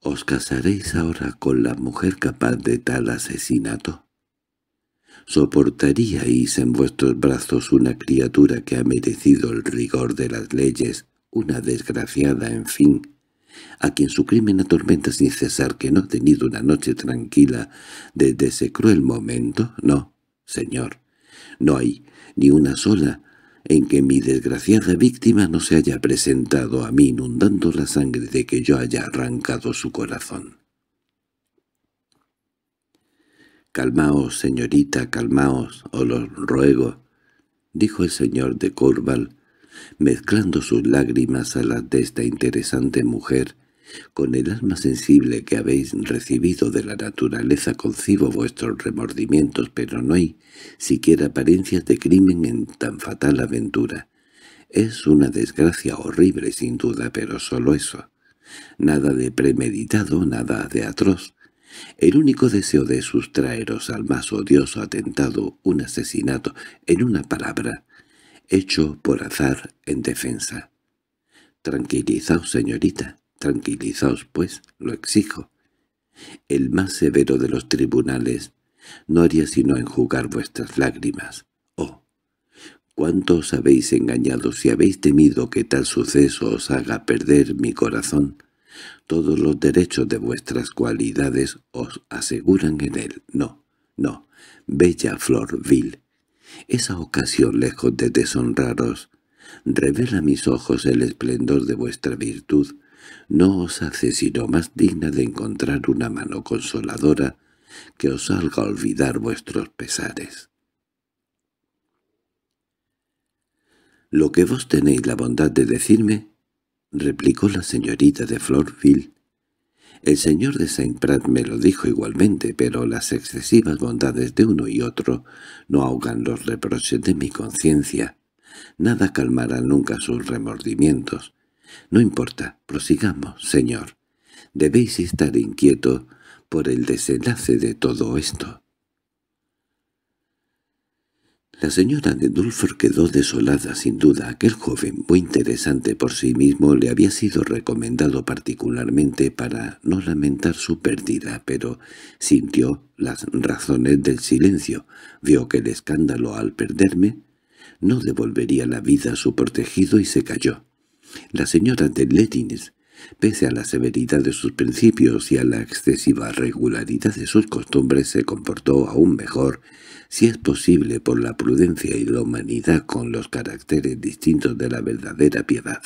¿os casaréis ahora con la mujer capaz de tal asesinato? ¿Soportaríais en vuestros brazos una criatura que ha merecido el rigor de las leyes, una desgraciada, en fin, a quien su crimen atormenta sin cesar que no ha tenido una noche tranquila desde ese cruel momento? No, señor, no hay ni una sola, en que mi desgraciada víctima no se haya presentado a mí inundando la sangre de que yo haya arrancado su corazón. «Calmaos, señorita, calmaos, os oh, lo ruego», dijo el señor de Corval, mezclando sus lágrimas a las de esta interesante mujer, con el alma sensible que habéis recibido de la naturaleza concibo vuestros remordimientos, pero no hay siquiera apariencias de crimen en tan fatal aventura. Es una desgracia horrible, sin duda, pero solo eso. Nada de premeditado, nada de atroz. El único deseo de sustraeros al más odioso atentado, un asesinato, en una palabra, hecho por azar en defensa. Tranquilizaos, señorita. Tranquilizaos, pues, lo exijo. El más severo de los tribunales no haría sino enjugar vuestras lágrimas. ¡Oh! ¿Cuánto os habéis engañado si habéis temido que tal suceso os haga perder mi corazón? Todos los derechos de vuestras cualidades os aseguran en él. No, no, bella Florville, Esa ocasión, lejos de deshonraros, revela a mis ojos el esplendor de vuestra virtud, no os hace sino más digna de encontrar una mano consoladora que os haga olvidar vuestros pesares. —Lo que vos tenéis la bondad de decirme —replicó la señorita de Florville—, el señor de Saint Prat me lo dijo igualmente, pero las excesivas bondades de uno y otro no ahogan los reproches de mi conciencia. Nada calmará nunca sus remordimientos. No importa, prosigamos, señor. Debéis estar inquieto por el desenlace de todo esto. La señora de Dulford quedó desolada sin duda. Aquel joven, muy interesante por sí mismo, le había sido recomendado particularmente para no lamentar su pérdida, pero sintió las razones del silencio. Vio que el escándalo al perderme no devolvería la vida a su protegido y se calló. La señora de Letines, pese a la severidad de sus principios y a la excesiva regularidad de sus costumbres, se comportó aún mejor, si es posible por la prudencia y la humanidad con los caracteres distintos de la verdadera piedad.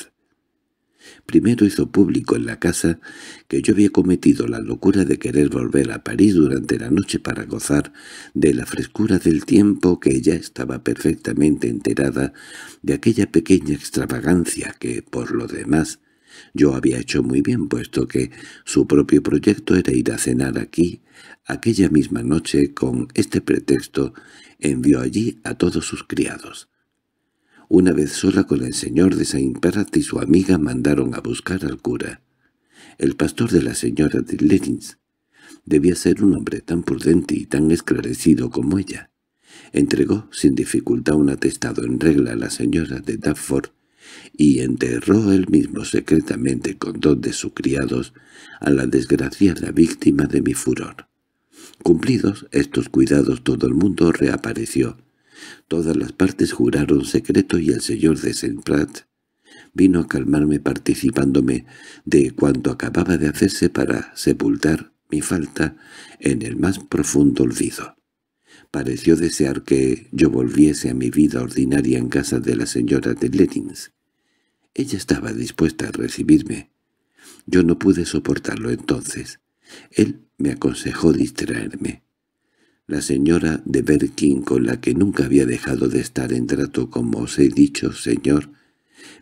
Primero hizo público en la casa que yo había cometido la locura de querer volver a París durante la noche para gozar de la frescura del tiempo que ya estaba perfectamente enterada de aquella pequeña extravagancia que, por lo demás, yo había hecho muy bien, puesto que su propio proyecto era ir a cenar aquí. Aquella misma noche, con este pretexto, envió allí a todos sus criados. Una vez sola con el señor de saint Parat y su amiga mandaron a buscar al cura. El pastor de la señora de Lerins debía ser un hombre tan prudente y tan esclarecido como ella. Entregó sin dificultad un atestado en regla a la señora de Dufford y enterró él mismo secretamente con dos de sus criados a la desgraciada víctima de mi furor. Cumplidos estos cuidados todo el mundo reapareció, Todas las partes juraron secreto y el señor de Saint-Prat vino a calmarme participándome de cuanto acababa de hacerse para sepultar mi falta en el más profundo olvido. Pareció desear que yo volviese a mi vida ordinaria en casa de la señora de Lettings. Ella estaba dispuesta a recibirme. Yo no pude soportarlo entonces. Él me aconsejó distraerme. La señora de Berkin, con la que nunca había dejado de estar en trato como os he dicho, señor,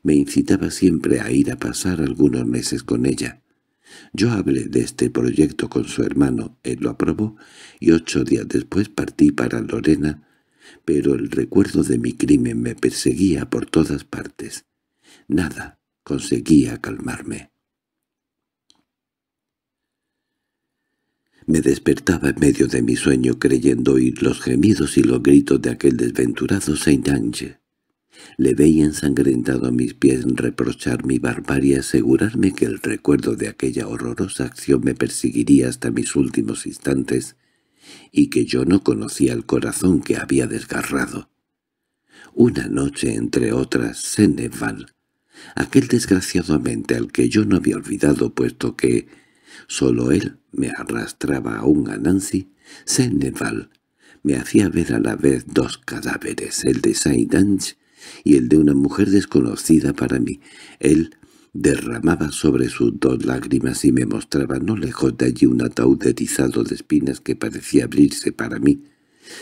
me incitaba siempre a ir a pasar algunos meses con ella. Yo hablé de este proyecto con su hermano, él lo aprobó, y ocho días después partí para Lorena, pero el recuerdo de mi crimen me perseguía por todas partes. Nada conseguía calmarme. Me despertaba en medio de mi sueño creyendo oír los gemidos y los gritos de aquel desventurado Saint Ange. Le veía ensangrentado a mis pies reprochar mi barbarie y asegurarme que el recuerdo de aquella horrorosa acción me perseguiría hasta mis últimos instantes y que yo no conocía el corazón que había desgarrado. Una noche, entre otras, Seneval, aquel desgraciadamente al que yo no había olvidado puesto que Solo él me arrastraba aún a Nancy. Seneval me hacía ver a la vez dos cadáveres, el de Saint-Ange y el de una mujer desconocida para mí. Él derramaba sobre sus dos lágrimas y me mostraba no lejos de allí un ataúd erizado de espinas que parecía abrirse para mí.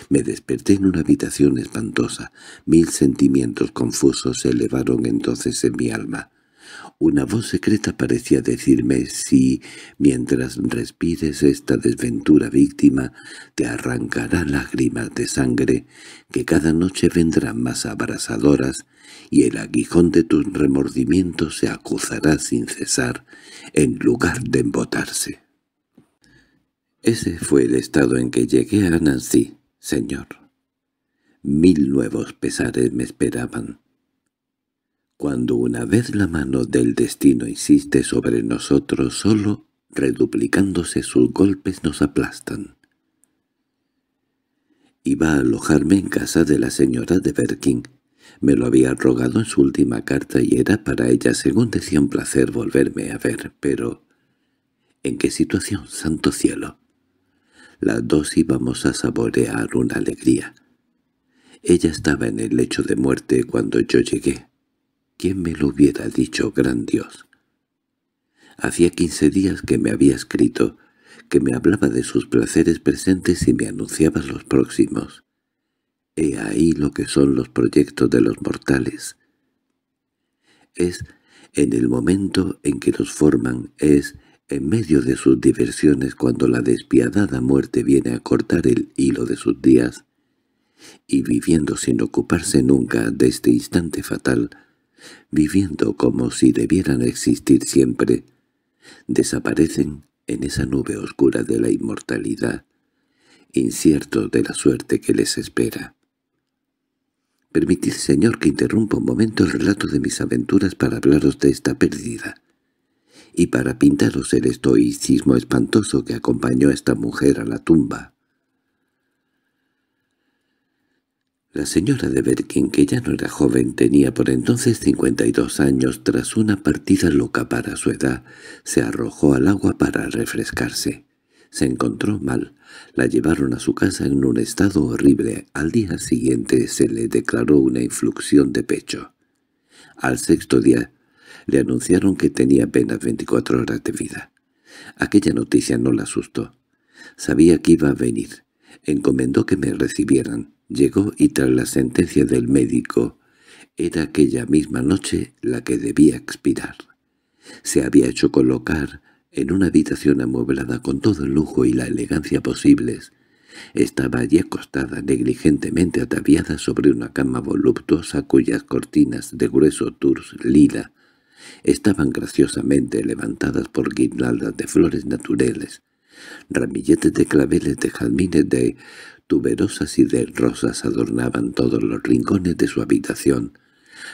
Me desperté en una habitación espantosa. Mil sentimientos confusos se elevaron entonces en mi alma. Una voz secreta parecía decirme si, mientras respires esta desventura víctima, te arrancará lágrimas de sangre que cada noche vendrán más abrasadoras y el aguijón de tus remordimientos se acuzará sin cesar en lugar de embotarse. Ese fue el estado en que llegué a Nancy, señor. Mil nuevos pesares me esperaban cuando una vez la mano del destino insiste sobre nosotros solo, reduplicándose sus golpes nos aplastan. Iba a alojarme en casa de la señora de Berkin. Me lo había rogado en su última carta y era para ella, según decía, un placer volverme a ver, pero... ¿En qué situación, santo cielo? Las dos íbamos a saborear una alegría. Ella estaba en el lecho de muerte cuando yo llegué. ¿Quién me lo hubiera dicho, gran Dios? Hacía quince días que me había escrito, que me hablaba de sus placeres presentes y me anunciaba los próximos. He ahí lo que son los proyectos de los mortales. Es en el momento en que los forman, es en medio de sus diversiones cuando la despiadada muerte viene a cortar el hilo de sus días, y viviendo sin ocuparse nunca de este instante fatal, viviendo como si debieran existir siempre, desaparecen en esa nube oscura de la inmortalidad, incierto de la suerte que les espera. Permitid, señor, que interrumpa un momento el relato de mis aventuras para hablaros de esta pérdida, y para pintaros el estoicismo espantoso que acompañó a esta mujer a la tumba. La señora de Berkin, que ya no era joven, tenía por entonces 52 años. Tras una partida loca para su edad, se arrojó al agua para refrescarse. Se encontró mal. La llevaron a su casa en un estado horrible. Al día siguiente se le declaró una influxión de pecho. Al sexto día le anunciaron que tenía apenas 24 horas de vida. Aquella noticia no la asustó. Sabía que iba a venir. Encomendó que me recibieran. Llegó y tras la sentencia del médico, era aquella misma noche la que debía expirar. Se había hecho colocar en una habitación amueblada con todo el lujo y la elegancia posibles. Estaba allí acostada, negligentemente ataviada sobre una cama voluptuosa cuyas cortinas de grueso turs lila estaban graciosamente levantadas por guirnaldas de flores naturales, ramilletes de claveles de jazmines de tuberosas y de rosas adornaban todos los rincones de su habitación.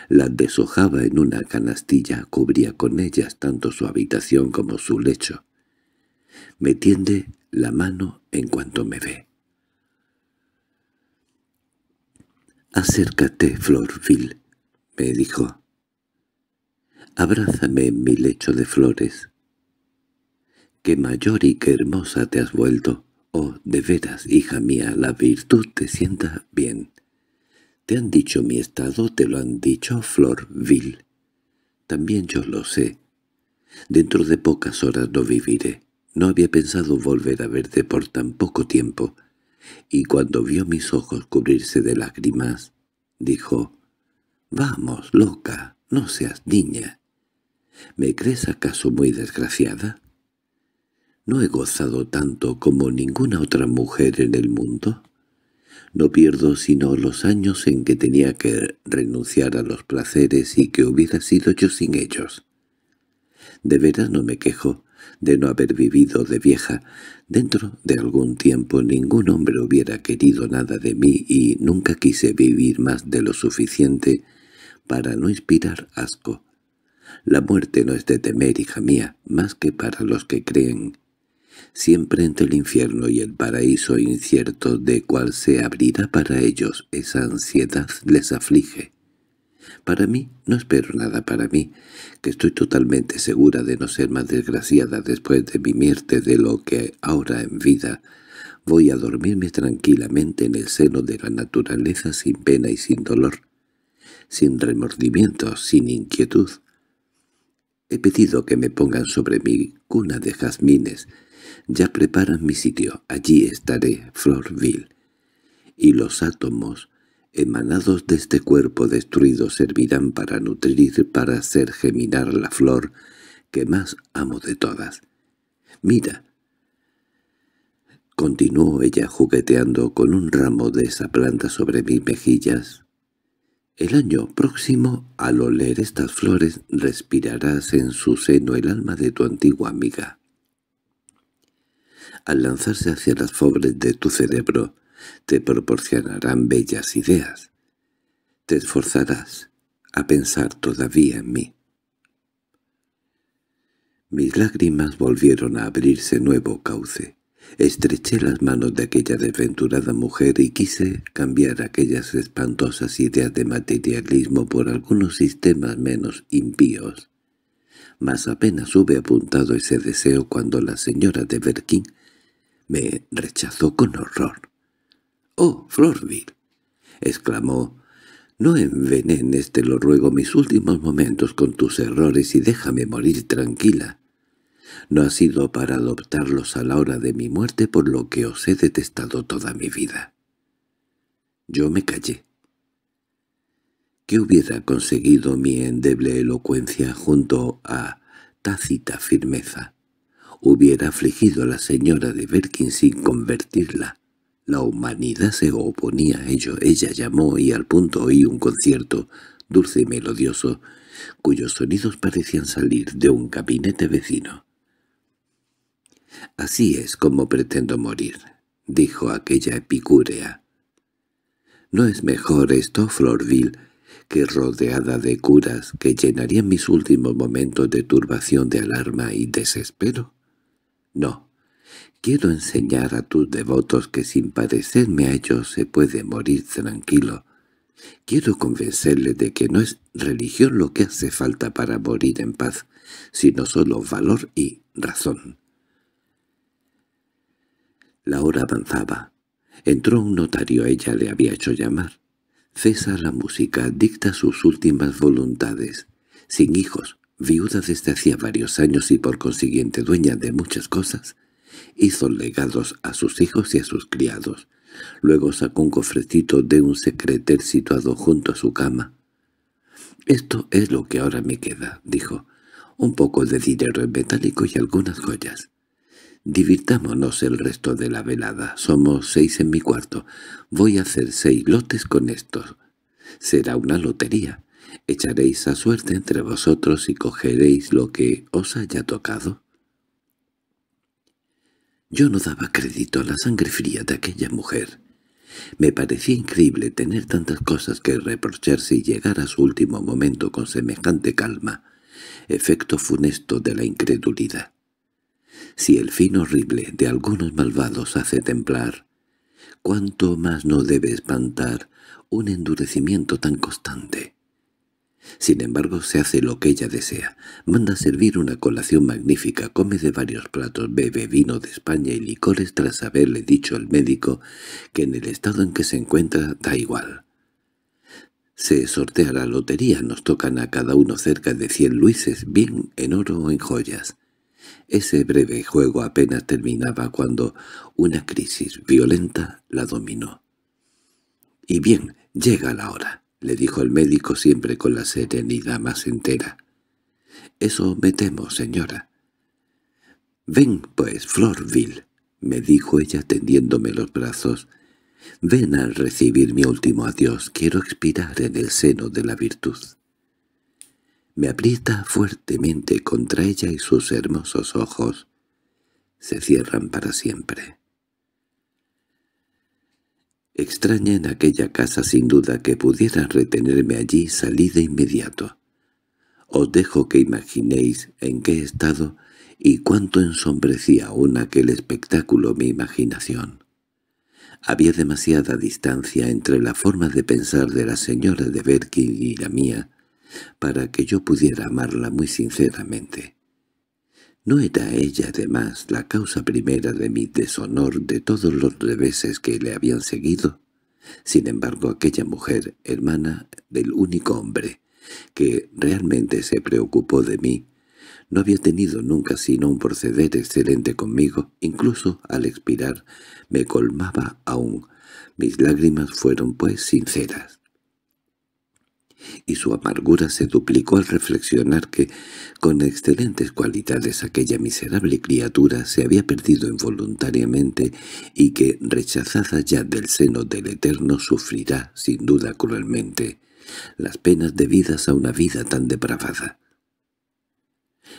Las deshojaba en una canastilla, cubría con ellas tanto su habitación como su lecho. Me tiende la mano en cuanto me ve. «Acércate, Florville», me dijo. «Abrázame en mi lecho de flores. Qué mayor y qué hermosa te has vuelto. —Oh, de veras, hija mía, la virtud te sienta bien. Te han dicho mi estado, te lo han dicho Florville. También yo lo sé. Dentro de pocas horas lo viviré. No había pensado volver a verte por tan poco tiempo. Y cuando vio mis ojos cubrirse de lágrimas, dijo, «Vamos, loca, no seas niña. ¿Me crees acaso muy desgraciada?» ¿No he gozado tanto como ninguna otra mujer en el mundo? No pierdo sino los años en que tenía que renunciar a los placeres y que hubiera sido yo sin ellos. De veras no me quejo de no haber vivido de vieja. Dentro de algún tiempo ningún hombre hubiera querido nada de mí y nunca quise vivir más de lo suficiente para no inspirar asco. La muerte no es de temer, hija mía, más que para los que creen siempre entre el infierno y el paraíso incierto de cuál se abrirá para ellos, esa ansiedad les aflige. Para mí, no espero nada para mí, que estoy totalmente segura de no ser más desgraciada después de mi muerte de lo que ahora en vida. Voy a dormirme tranquilamente en el seno de la naturaleza sin pena y sin dolor, sin remordimientos, sin inquietud. He pedido que me pongan sobre mi cuna de jazmines, ya preparan mi sitio, allí estaré, Florville. Y los átomos emanados de este cuerpo destruido servirán para nutrir, para hacer geminar la flor que más amo de todas. Mira. Continuó ella jugueteando con un ramo de esa planta sobre mis mejillas. El año próximo, al oler estas flores, respirarás en su seno el alma de tu antigua amiga al lanzarse hacia las fobres de tu cerebro, te proporcionarán bellas ideas. Te esforzarás a pensar todavía en mí. Mis lágrimas volvieron a abrirse nuevo cauce. Estreché las manos de aquella desventurada mujer y quise cambiar aquellas espantosas ideas de materialismo por algunos sistemas menos impíos. Mas apenas hube apuntado ese deseo cuando la señora de Berkin me rechazó con horror. —¡Oh, Florville! —exclamó. —No envenenes, te lo ruego, mis últimos momentos con tus errores y déjame morir tranquila. No ha sido para adoptarlos a la hora de mi muerte por lo que os he detestado toda mi vida. Yo me callé. ¿Qué hubiera conseguido mi endeble elocuencia junto a tácita firmeza? hubiera afligido a la señora de Berkin sin convertirla. La humanidad se oponía a ello. Ella llamó y al punto oí un concierto, dulce y melodioso, cuyos sonidos parecían salir de un gabinete vecino. «Así es como pretendo morir», dijo aquella epicúrea. «¿No es mejor esto, Florville?» que rodeada de curas que llenarían mis últimos momentos de turbación de alarma y desespero? No, quiero enseñar a tus devotos que sin parecerme a ellos se puede morir tranquilo. Quiero convencerles de que no es religión lo que hace falta para morir en paz, sino solo valor y razón. La hora avanzaba. Entró un notario, ella le había hecho llamar. Cesa la música, dicta sus últimas voluntades. Sin hijos, viuda desde hacía varios años y por consiguiente dueña de muchas cosas, hizo legados a sus hijos y a sus criados. Luego sacó un cofrecito de un secreter situado junto a su cama. «Esto es lo que ahora me queda», dijo. «Un poco de dinero en metálico y algunas joyas. Divirtámonos el resto de la velada. Somos seis en mi cuarto. Voy a hacer seis lotes con estos. Será una lotería. ¿Echaréis a suerte entre vosotros y cogeréis lo que os haya tocado? Yo no daba crédito a la sangre fría de aquella mujer. Me parecía increíble tener tantas cosas que reprocharse y llegar a su último momento con semejante calma, efecto funesto de la incredulidad. Si el fin horrible de algunos malvados hace temblar, cuánto más no debe espantar un endurecimiento tan constante. Sin embargo, se hace lo que ella desea. Manda servir una colación magnífica, come de varios platos, bebe vino de España y licores tras haberle dicho al médico que en el estado en que se encuentra da igual. Se sortea la lotería, nos tocan a cada uno cerca de cien luises, bien en oro o en joyas. Ese breve juego apenas terminaba cuando una crisis violenta la dominó. Y bien, llega la hora. —le dijo el médico siempre con la serenidad más entera. —Eso me temo, señora. —Ven, pues, Florville —me dijo ella tendiéndome los brazos—, ven a recibir mi último adiós. Quiero expirar en el seno de la virtud. Me aprieta fuertemente contra ella y sus hermosos ojos se cierran para siempre. Extraña en aquella casa sin duda que pudiera retenerme allí, salí de inmediato. Os dejo que imaginéis en qué estado y cuánto ensombrecía aún aquel espectáculo mi imaginación. Había demasiada distancia entre la forma de pensar de la señora de Berkin y la mía para que yo pudiera amarla muy sinceramente. ¿No era ella además la causa primera de mi deshonor de todos los reveses que le habían seguido? Sin embargo, aquella mujer, hermana del único hombre, que realmente se preocupó de mí, no había tenido nunca sino un proceder excelente conmigo, incluso al expirar me colmaba aún. Mis lágrimas fueron, pues, sinceras y su amargura se duplicó al reflexionar que, con excelentes cualidades, aquella miserable criatura se había perdido involuntariamente y que, rechazada ya del seno del Eterno, sufrirá, sin duda cruelmente, las penas debidas a una vida tan depravada.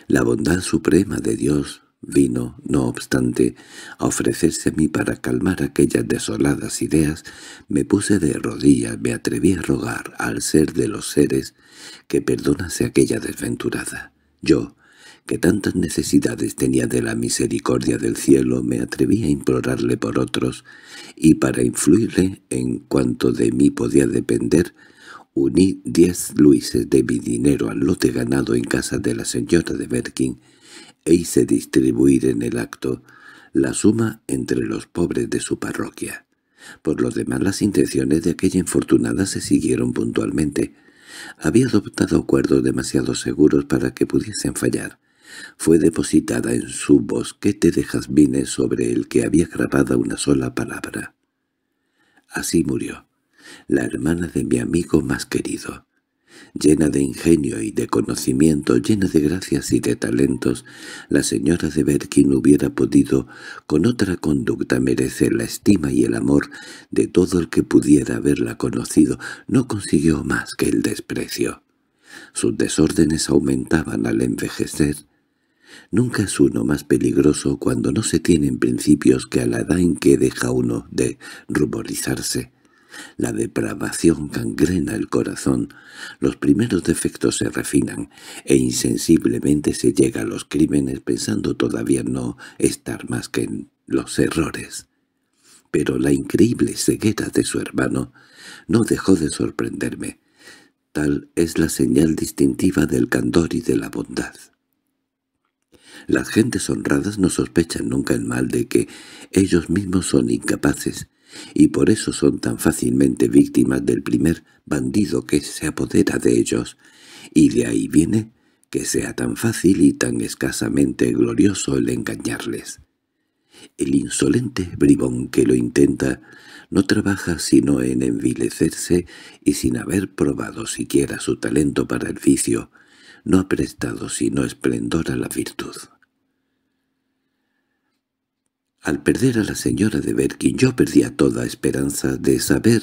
La bondad suprema de Dios Vino, no obstante, a ofrecerse a mí para calmar aquellas desoladas ideas, me puse de rodillas, me atreví a rogar al ser de los seres que perdonase aquella desventurada. Yo, que tantas necesidades tenía de la misericordia del cielo, me atreví a implorarle por otros, y para influirle en cuanto de mí podía depender, uní diez luises de mi dinero al lote ganado en casa de la señora de Berkin, e hice distribuir en el acto la suma entre los pobres de su parroquia. Por lo demás las intenciones de aquella infortunada se siguieron puntualmente. Había adoptado acuerdos demasiado seguros para que pudiesen fallar. Fue depositada en su bosquete de jazmines sobre el que había grabada una sola palabra. Así murió, la hermana de mi amigo más querido. Llena de ingenio y de conocimiento, llena de gracias y de talentos, la señora de Berkin hubiera podido con otra conducta merecer la estima y el amor de todo el que pudiera haberla conocido, no consiguió más que el desprecio. Sus desórdenes aumentaban al envejecer. Nunca es uno más peligroso cuando no se tienen principios que a la edad en que deja uno de ruborizarse. La depravación cangrena el corazón. Los primeros defectos se refinan, e insensiblemente se llega a los crímenes pensando todavía no estar más que en los errores. Pero la increíble ceguera de su hermano no dejó de sorprenderme. Tal es la señal distintiva del candor y de la bondad. Las gentes honradas no sospechan nunca el mal de que ellos mismos son incapaces, y por eso son tan fácilmente víctimas del primer bandido que se apodera de ellos, y de ahí viene que sea tan fácil y tan escasamente glorioso el engañarles. El insolente bribón que lo intenta no trabaja sino en envilecerse y sin haber probado siquiera su talento para el vicio, no ha prestado sino esplendor a la virtud. Al perder a la señora de Berkin yo perdía toda esperanza de saber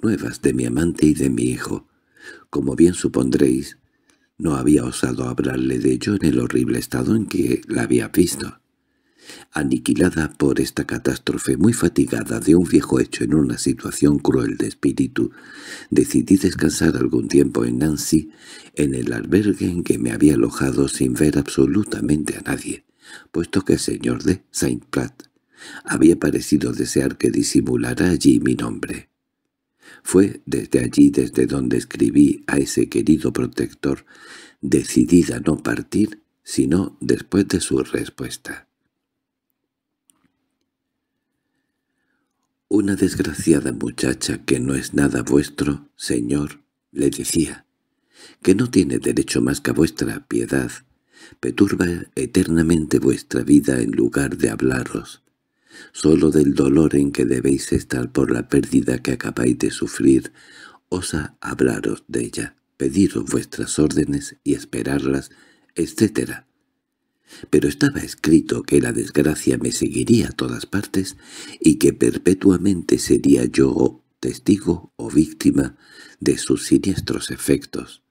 nuevas de mi amante y de mi hijo. Como bien supondréis, no había osado hablarle de ello en el horrible estado en que la había visto. Aniquilada por esta catástrofe, muy fatigada de un viejo hecho en una situación cruel de espíritu, decidí descansar algún tiempo en Nancy, en el albergue en que me había alojado sin ver absolutamente a nadie puesto que el señor de Saint plat había parecido desear que disimulara allí mi nombre. Fue desde allí desde donde escribí a ese querido protector, decidida no partir, sino después de su respuesta. Una desgraciada muchacha que no es nada vuestro, señor, le decía, que no tiene derecho más que a vuestra piedad, Peturba eternamente vuestra vida en lugar de hablaros solo del dolor en que debéis estar por la pérdida que acabáis de sufrir, osa hablaros de ella, pediros vuestras órdenes y esperarlas, etc. Pero estaba escrito que la desgracia me seguiría a todas partes y que perpetuamente sería yo testigo o víctima de sus siniestros efectos.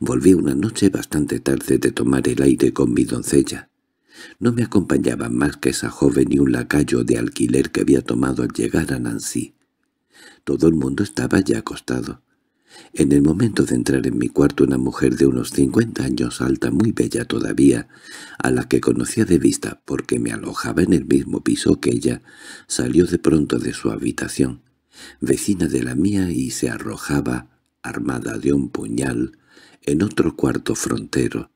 Volví una noche bastante tarde de tomar el aire con mi doncella. No me acompañaba más que esa joven y un lacayo de alquiler que había tomado al llegar a Nancy. Todo el mundo estaba ya acostado. En el momento de entrar en mi cuarto una mujer de unos cincuenta años alta, muy bella todavía, a la que conocía de vista porque me alojaba en el mismo piso que ella, salió de pronto de su habitación, vecina de la mía y se arrojaba, armada de un puñal, en otro cuarto frontero.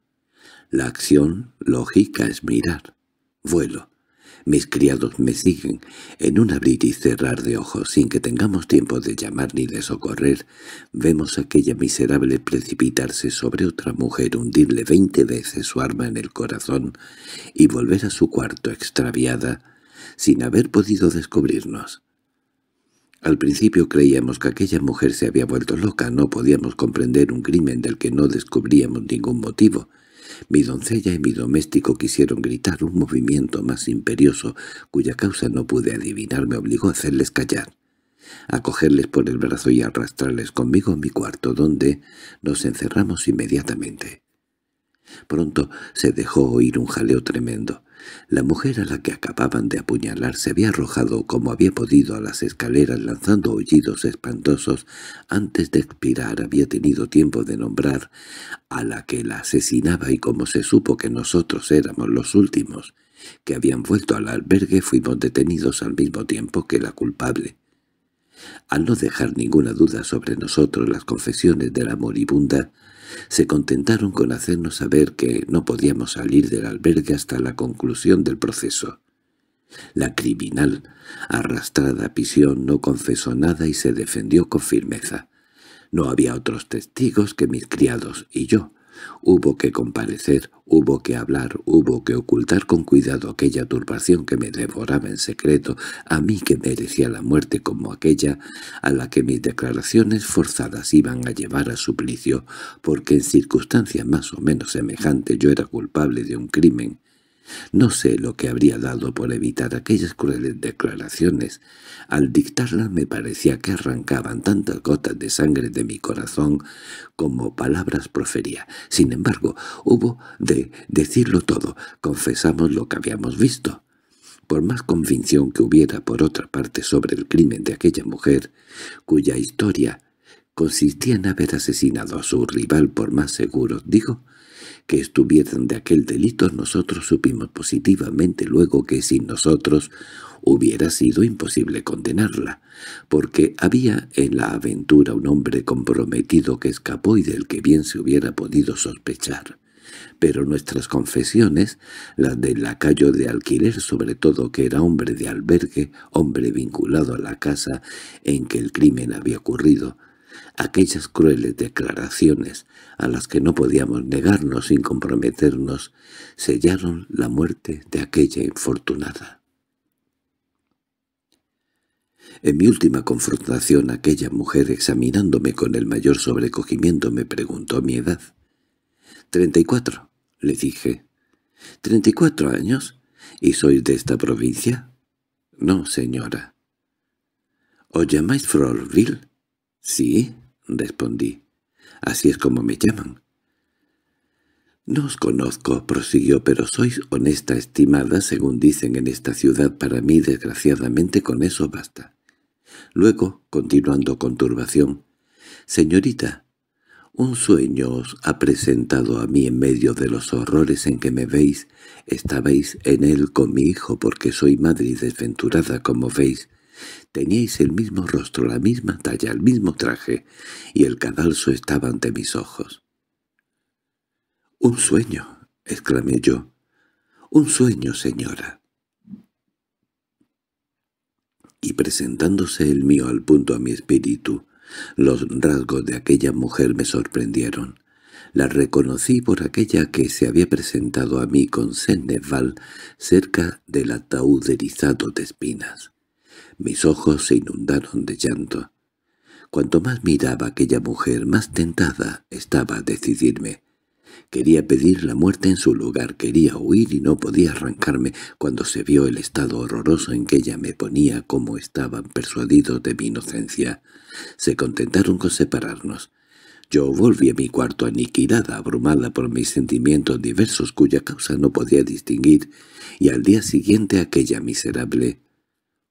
La acción lógica es mirar. Vuelo. Mis criados me siguen, en un abrir y cerrar de ojos, sin que tengamos tiempo de llamar ni de socorrer, vemos a aquella miserable precipitarse sobre otra mujer, hundirle veinte veces su arma en el corazón y volver a su cuarto extraviada, sin haber podido descubrirnos. Al principio creíamos que aquella mujer se había vuelto loca, no podíamos comprender un crimen del que no descubríamos ningún motivo. Mi doncella y mi doméstico quisieron gritar un movimiento más imperioso, cuya causa no pude adivinar me obligó a hacerles callar, a cogerles por el brazo y arrastrarles conmigo a mi cuarto, donde nos encerramos inmediatamente. Pronto se dejó oír un jaleo tremendo. La mujer a la que acababan de apuñalar se había arrojado como había podido a las escaleras lanzando aullidos espantosos. Antes de expirar había tenido tiempo de nombrar a la que la asesinaba y como se supo que nosotros éramos los últimos que habían vuelto al albergue fuimos detenidos al mismo tiempo que la culpable. Al no dejar ninguna duda sobre nosotros las confesiones de la moribunda, se contentaron con hacernos saber que no podíamos salir del albergue hasta la conclusión del proceso. La criminal, arrastrada a prisión, no confesó nada y se defendió con firmeza. No había otros testigos que mis criados y yo, Hubo que comparecer, hubo que hablar, hubo que ocultar con cuidado aquella turbación que me devoraba en secreto, a mí que merecía la muerte como aquella, a la que mis declaraciones forzadas iban a llevar a suplicio, porque en circunstancias más o menos semejantes yo era culpable de un crimen no sé lo que habría dado por evitar aquellas crueles declaraciones. Al dictarlas me parecía que arrancaban tantas gotas de sangre de mi corazón como palabras profería. Sin embargo, hubo de decirlo todo. Confesamos lo que habíamos visto. Por más convicción que hubiera por otra parte sobre el crimen de aquella mujer, cuya historia consistía en haber asesinado a su rival por más seguros, digo, que estuvieran de aquel delito nosotros supimos positivamente luego que sin nosotros hubiera sido imposible condenarla, porque había en la aventura un hombre comprometido que escapó y del que bien se hubiera podido sospechar. Pero nuestras confesiones, las del lacayo de alquiler sobre todo que era hombre de albergue, hombre vinculado a la casa en que el crimen había ocurrido, Aquellas crueles declaraciones, a las que no podíamos negarnos sin comprometernos, sellaron la muerte de aquella infortunada. En mi última confrontación aquella mujer examinándome con el mayor sobrecogimiento me preguntó mi edad. —Treinta y cuatro —le dije. —¿Treinta y cuatro años? ¿Y sois de esta provincia? —No, señora. —¿Os llamáis Florville? —Sí respondí. Así es como me llaman. No os conozco, prosiguió, pero sois honesta, estimada, según dicen en esta ciudad para mí, desgraciadamente con eso basta. Luego, continuando con turbación, «Señorita, un sueño os ha presentado a mí en medio de los horrores en que me veis. Estabais en él con mi hijo porque soy madre y desventurada, como veis. Teníais el mismo rostro, la misma talla, el mismo traje, y el cadalso estaba ante mis ojos. —¡Un sueño! —exclamé yo. —¡Un sueño, señora! Y presentándose el mío al punto a mi espíritu, los rasgos de aquella mujer me sorprendieron. La reconocí por aquella que se había presentado a mí con Senneval cerca del ataúd erizado de espinas. Mis ojos se inundaron de llanto. Cuanto más miraba aquella mujer, más tentada estaba a decidirme. Quería pedir la muerte en su lugar, quería huir y no podía arrancarme cuando se vio el estado horroroso en que ella me ponía como estaban persuadidos de mi inocencia. Se contentaron con separarnos. Yo volví a mi cuarto aniquilada, abrumada por mis sentimientos diversos cuya causa no podía distinguir, y al día siguiente aquella miserable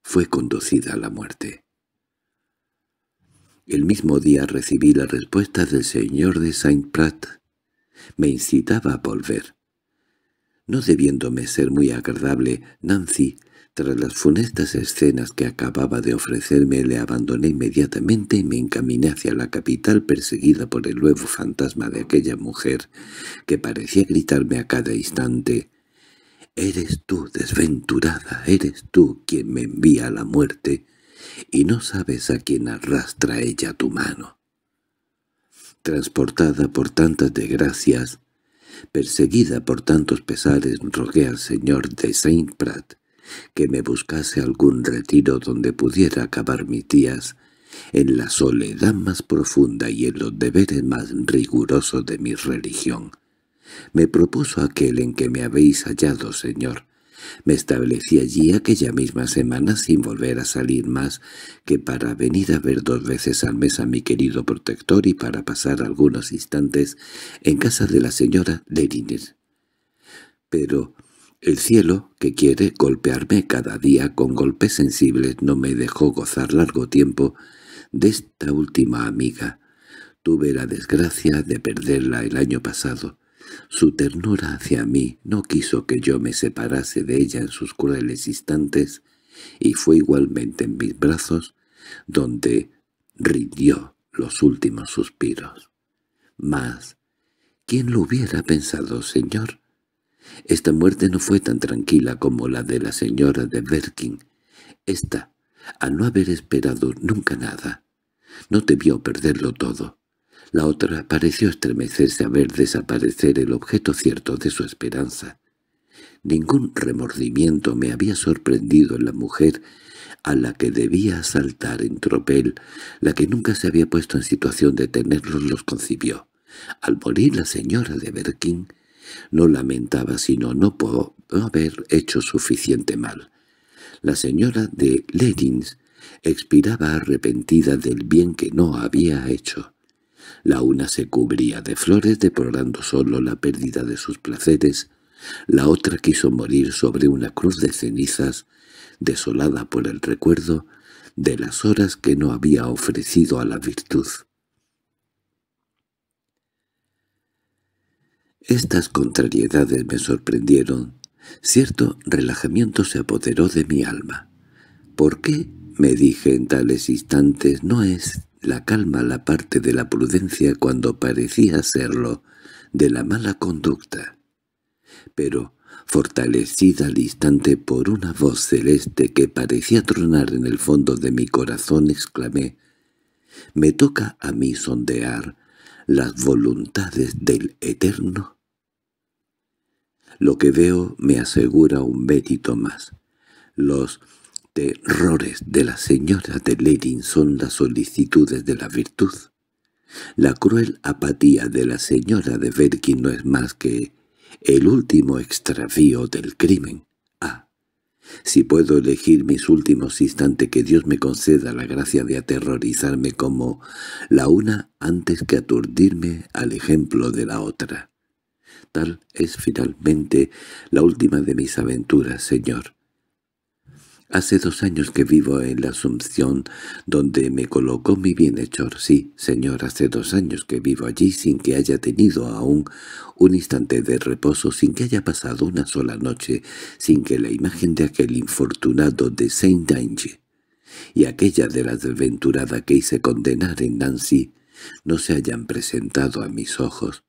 fue conducida a la muerte. El mismo día recibí la respuesta del señor de Saint-Prat. Me incitaba a volver. No debiéndome ser muy agradable, Nancy, tras las funestas escenas que acababa de ofrecerme, le abandoné inmediatamente y me encaminé hacia la capital perseguida por el nuevo fantasma de aquella mujer que parecía gritarme a cada instante Eres tú, desventurada, eres tú quien me envía a la muerte, y no sabes a quién arrastra ella tu mano. Transportada por tantas desgracias, perseguida por tantos pesares, rogué al señor de Saint Prat que me buscase algún retiro donde pudiera acabar mis días, en la soledad más profunda y en los deberes más rigurosos de mi religión. Me propuso aquel en que me habéis hallado, señor. Me establecí allí aquella misma semana sin volver a salir más que para venir a ver dos veces al mes a mi querido protector y para pasar algunos instantes en casa de la señora Leriner. Pero el cielo, que quiere golpearme cada día con golpes sensibles, no me dejó gozar largo tiempo de esta última amiga. Tuve la desgracia de perderla el año pasado. Su ternura hacia mí no quiso que yo me separase de ella en sus crueles instantes, y fue igualmente en mis brazos donde rindió los últimos suspiros. Mas, ¿quién lo hubiera pensado, señor? Esta muerte no fue tan tranquila como la de la señora de Berkin. Esta, al no haber esperado nunca nada, no vio perderlo todo. La otra pareció estremecerse a ver desaparecer el objeto cierto de su esperanza. Ningún remordimiento me había sorprendido en la mujer a la que debía asaltar en tropel, la que nunca se había puesto en situación de tenerlos los concibió. Al morir la señora de Berkin, no lamentaba sino no pudo haber hecho suficiente mal. La señora de Lerins expiraba arrepentida del bien que no había hecho. La una se cubría de flores deplorando solo la pérdida de sus placeres, la otra quiso morir sobre una cruz de cenizas, desolada por el recuerdo de las horas que no había ofrecido a la virtud. Estas contrariedades me sorprendieron. Cierto relajamiento se apoderó de mi alma. ¿Por qué, me dije en tales instantes, no es la calma la parte de la prudencia cuando parecía serlo, de la mala conducta. Pero, fortalecida al instante por una voz celeste que parecía tronar en el fondo de mi corazón, exclamé, «¿Me toca a mí sondear las voluntades del Eterno?» Lo que veo me asegura un mérito más. Los errores de la señora de Lerin son las solicitudes de la virtud. La cruel apatía de la señora de Berkin no es más que el último extravío del crimen. Ah, si puedo elegir mis últimos instantes que Dios me conceda la gracia de aterrorizarme como la una antes que aturdirme al ejemplo de la otra. Tal es finalmente la última de mis aventuras, señor. Hace dos años que vivo en la Asunción, donde me colocó mi bienhechor. Sí, señor, hace dos años que vivo allí sin que haya tenido aún un instante de reposo, sin que haya pasado una sola noche, sin que la imagen de aquel infortunado de Saint Ange y aquella de la desventurada que hice condenar en Nancy no se hayan presentado a mis ojos.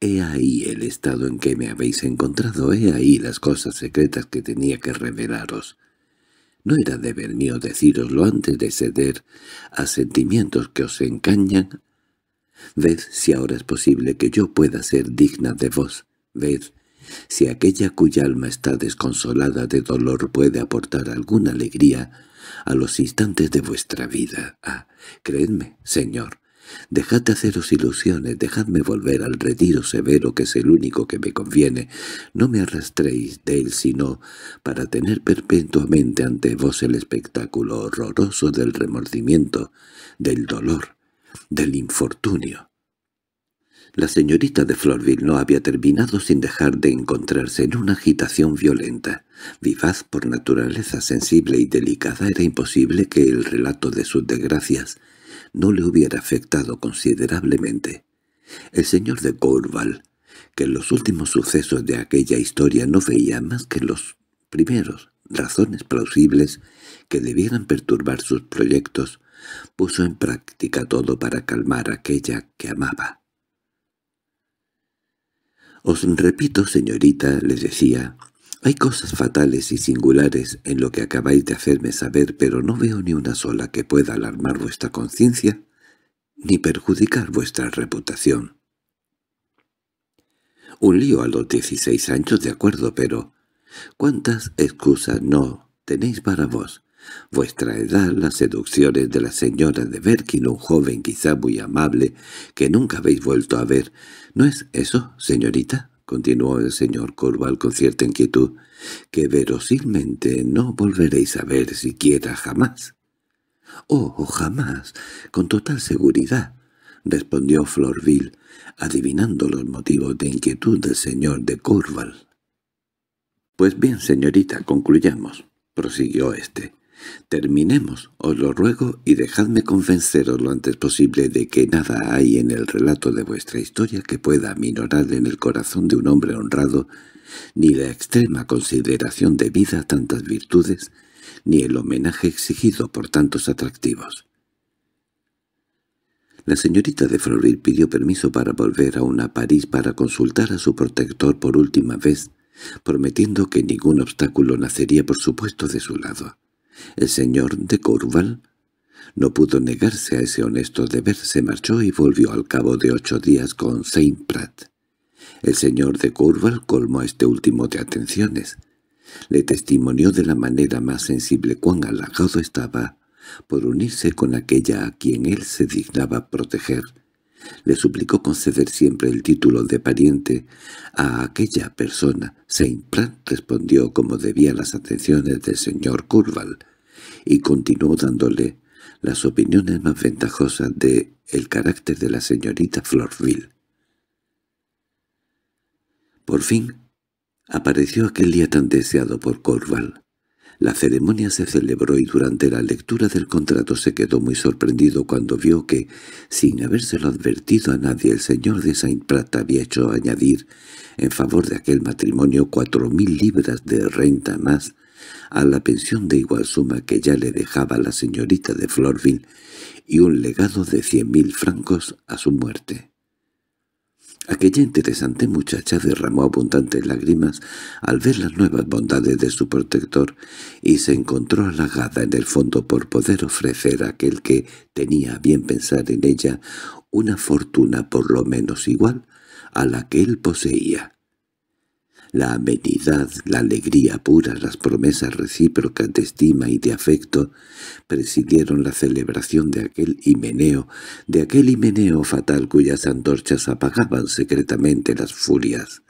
He ahí el estado en que me habéis encontrado, he ahí las cosas secretas que tenía que revelaros. No era deber mío decíroslo antes de ceder a sentimientos que os engañan. Ved si ahora es posible que yo pueda ser digna de vos. Ved si aquella cuya alma está desconsolada de dolor puede aportar alguna alegría a los instantes de vuestra vida. Ah, creedme, Señor, Dejad de haceros ilusiones, dejadme volver al retiro severo que es el único que me conviene. No me arrastréis de él sino para tener perpetuamente ante vos el espectáculo horroroso del remordimiento, del dolor, del infortunio. La señorita de Florville no había terminado sin dejar de encontrarse en una agitación violenta. Vivaz por naturaleza sensible y delicada era imposible que el relato de sus desgracias no le hubiera afectado considerablemente. El señor de Courval, que en los últimos sucesos de aquella historia no veía más que los primeros razones plausibles que debieran perturbar sus proyectos, puso en práctica todo para calmar a aquella que amaba. «Os repito, señorita», le decía, hay cosas fatales y singulares en lo que acabáis de hacerme saber, pero no veo ni una sola que pueda alarmar vuestra conciencia ni perjudicar vuestra reputación. Un lío a los 16 años, de acuerdo, pero ¿cuántas excusas no tenéis para vos? Vuestra edad, las seducciones de la señora de Berkin, un joven quizá muy amable que nunca habéis vuelto a ver. ¿No es eso, señorita? —continuó el señor Corval con cierta inquietud—, que verosilmente no volveréis a ver siquiera jamás. Oh, —Oh, jamás, con total seguridad —respondió Florville, adivinando los motivos de inquietud del señor de Corval. —Pues bien, señorita, concluyamos —prosiguió éste—. Terminemos, os lo ruego, y dejadme convenceros lo antes posible de que nada hay en el relato de vuestra historia que pueda aminorar en el corazón de un hombre honrado, ni la extrema consideración debida a tantas virtudes, ni el homenaje exigido por tantos atractivos. La señorita de Florir pidió permiso para volver aún a París para consultar a su protector por última vez, prometiendo que ningún obstáculo nacería por supuesto de su lado. El señor de Courval no pudo negarse a ese honesto deber, se marchó y volvió al cabo de ocho días con Saint Prat. El señor de Courval colmó a este último de atenciones. Le testimonió de la manera más sensible cuán halagado estaba por unirse con aquella a quien él se dignaba proteger, le suplicó conceder siempre el título de pariente a aquella persona. saint Seimplan respondió como debía las atenciones del señor Curval y continuó dándole las opiniones más ventajosas de el carácter de la señorita Florville. Por fin apareció aquel día tan deseado por Corval. La ceremonia se celebró y durante la lectura del contrato se quedó muy sorprendido cuando vio que, sin habérselo advertido a nadie, el señor de Saint Prat había hecho añadir, en favor de aquel matrimonio, cuatro mil libras de renta más a la pensión de igual suma que ya le dejaba la señorita de Florville y un legado de cien mil francos a su muerte. Aquella interesante muchacha derramó abundantes lágrimas al ver las nuevas bondades de su protector y se encontró halagada en el fondo por poder ofrecer a aquel que tenía bien pensar en ella una fortuna por lo menos igual a la que él poseía la amenidad, la alegría pura, las promesas recíprocas de estima y de afecto, presidieron la celebración de aquel himeneo, de aquel himeneo fatal cuyas antorchas apagaban secretamente las furias.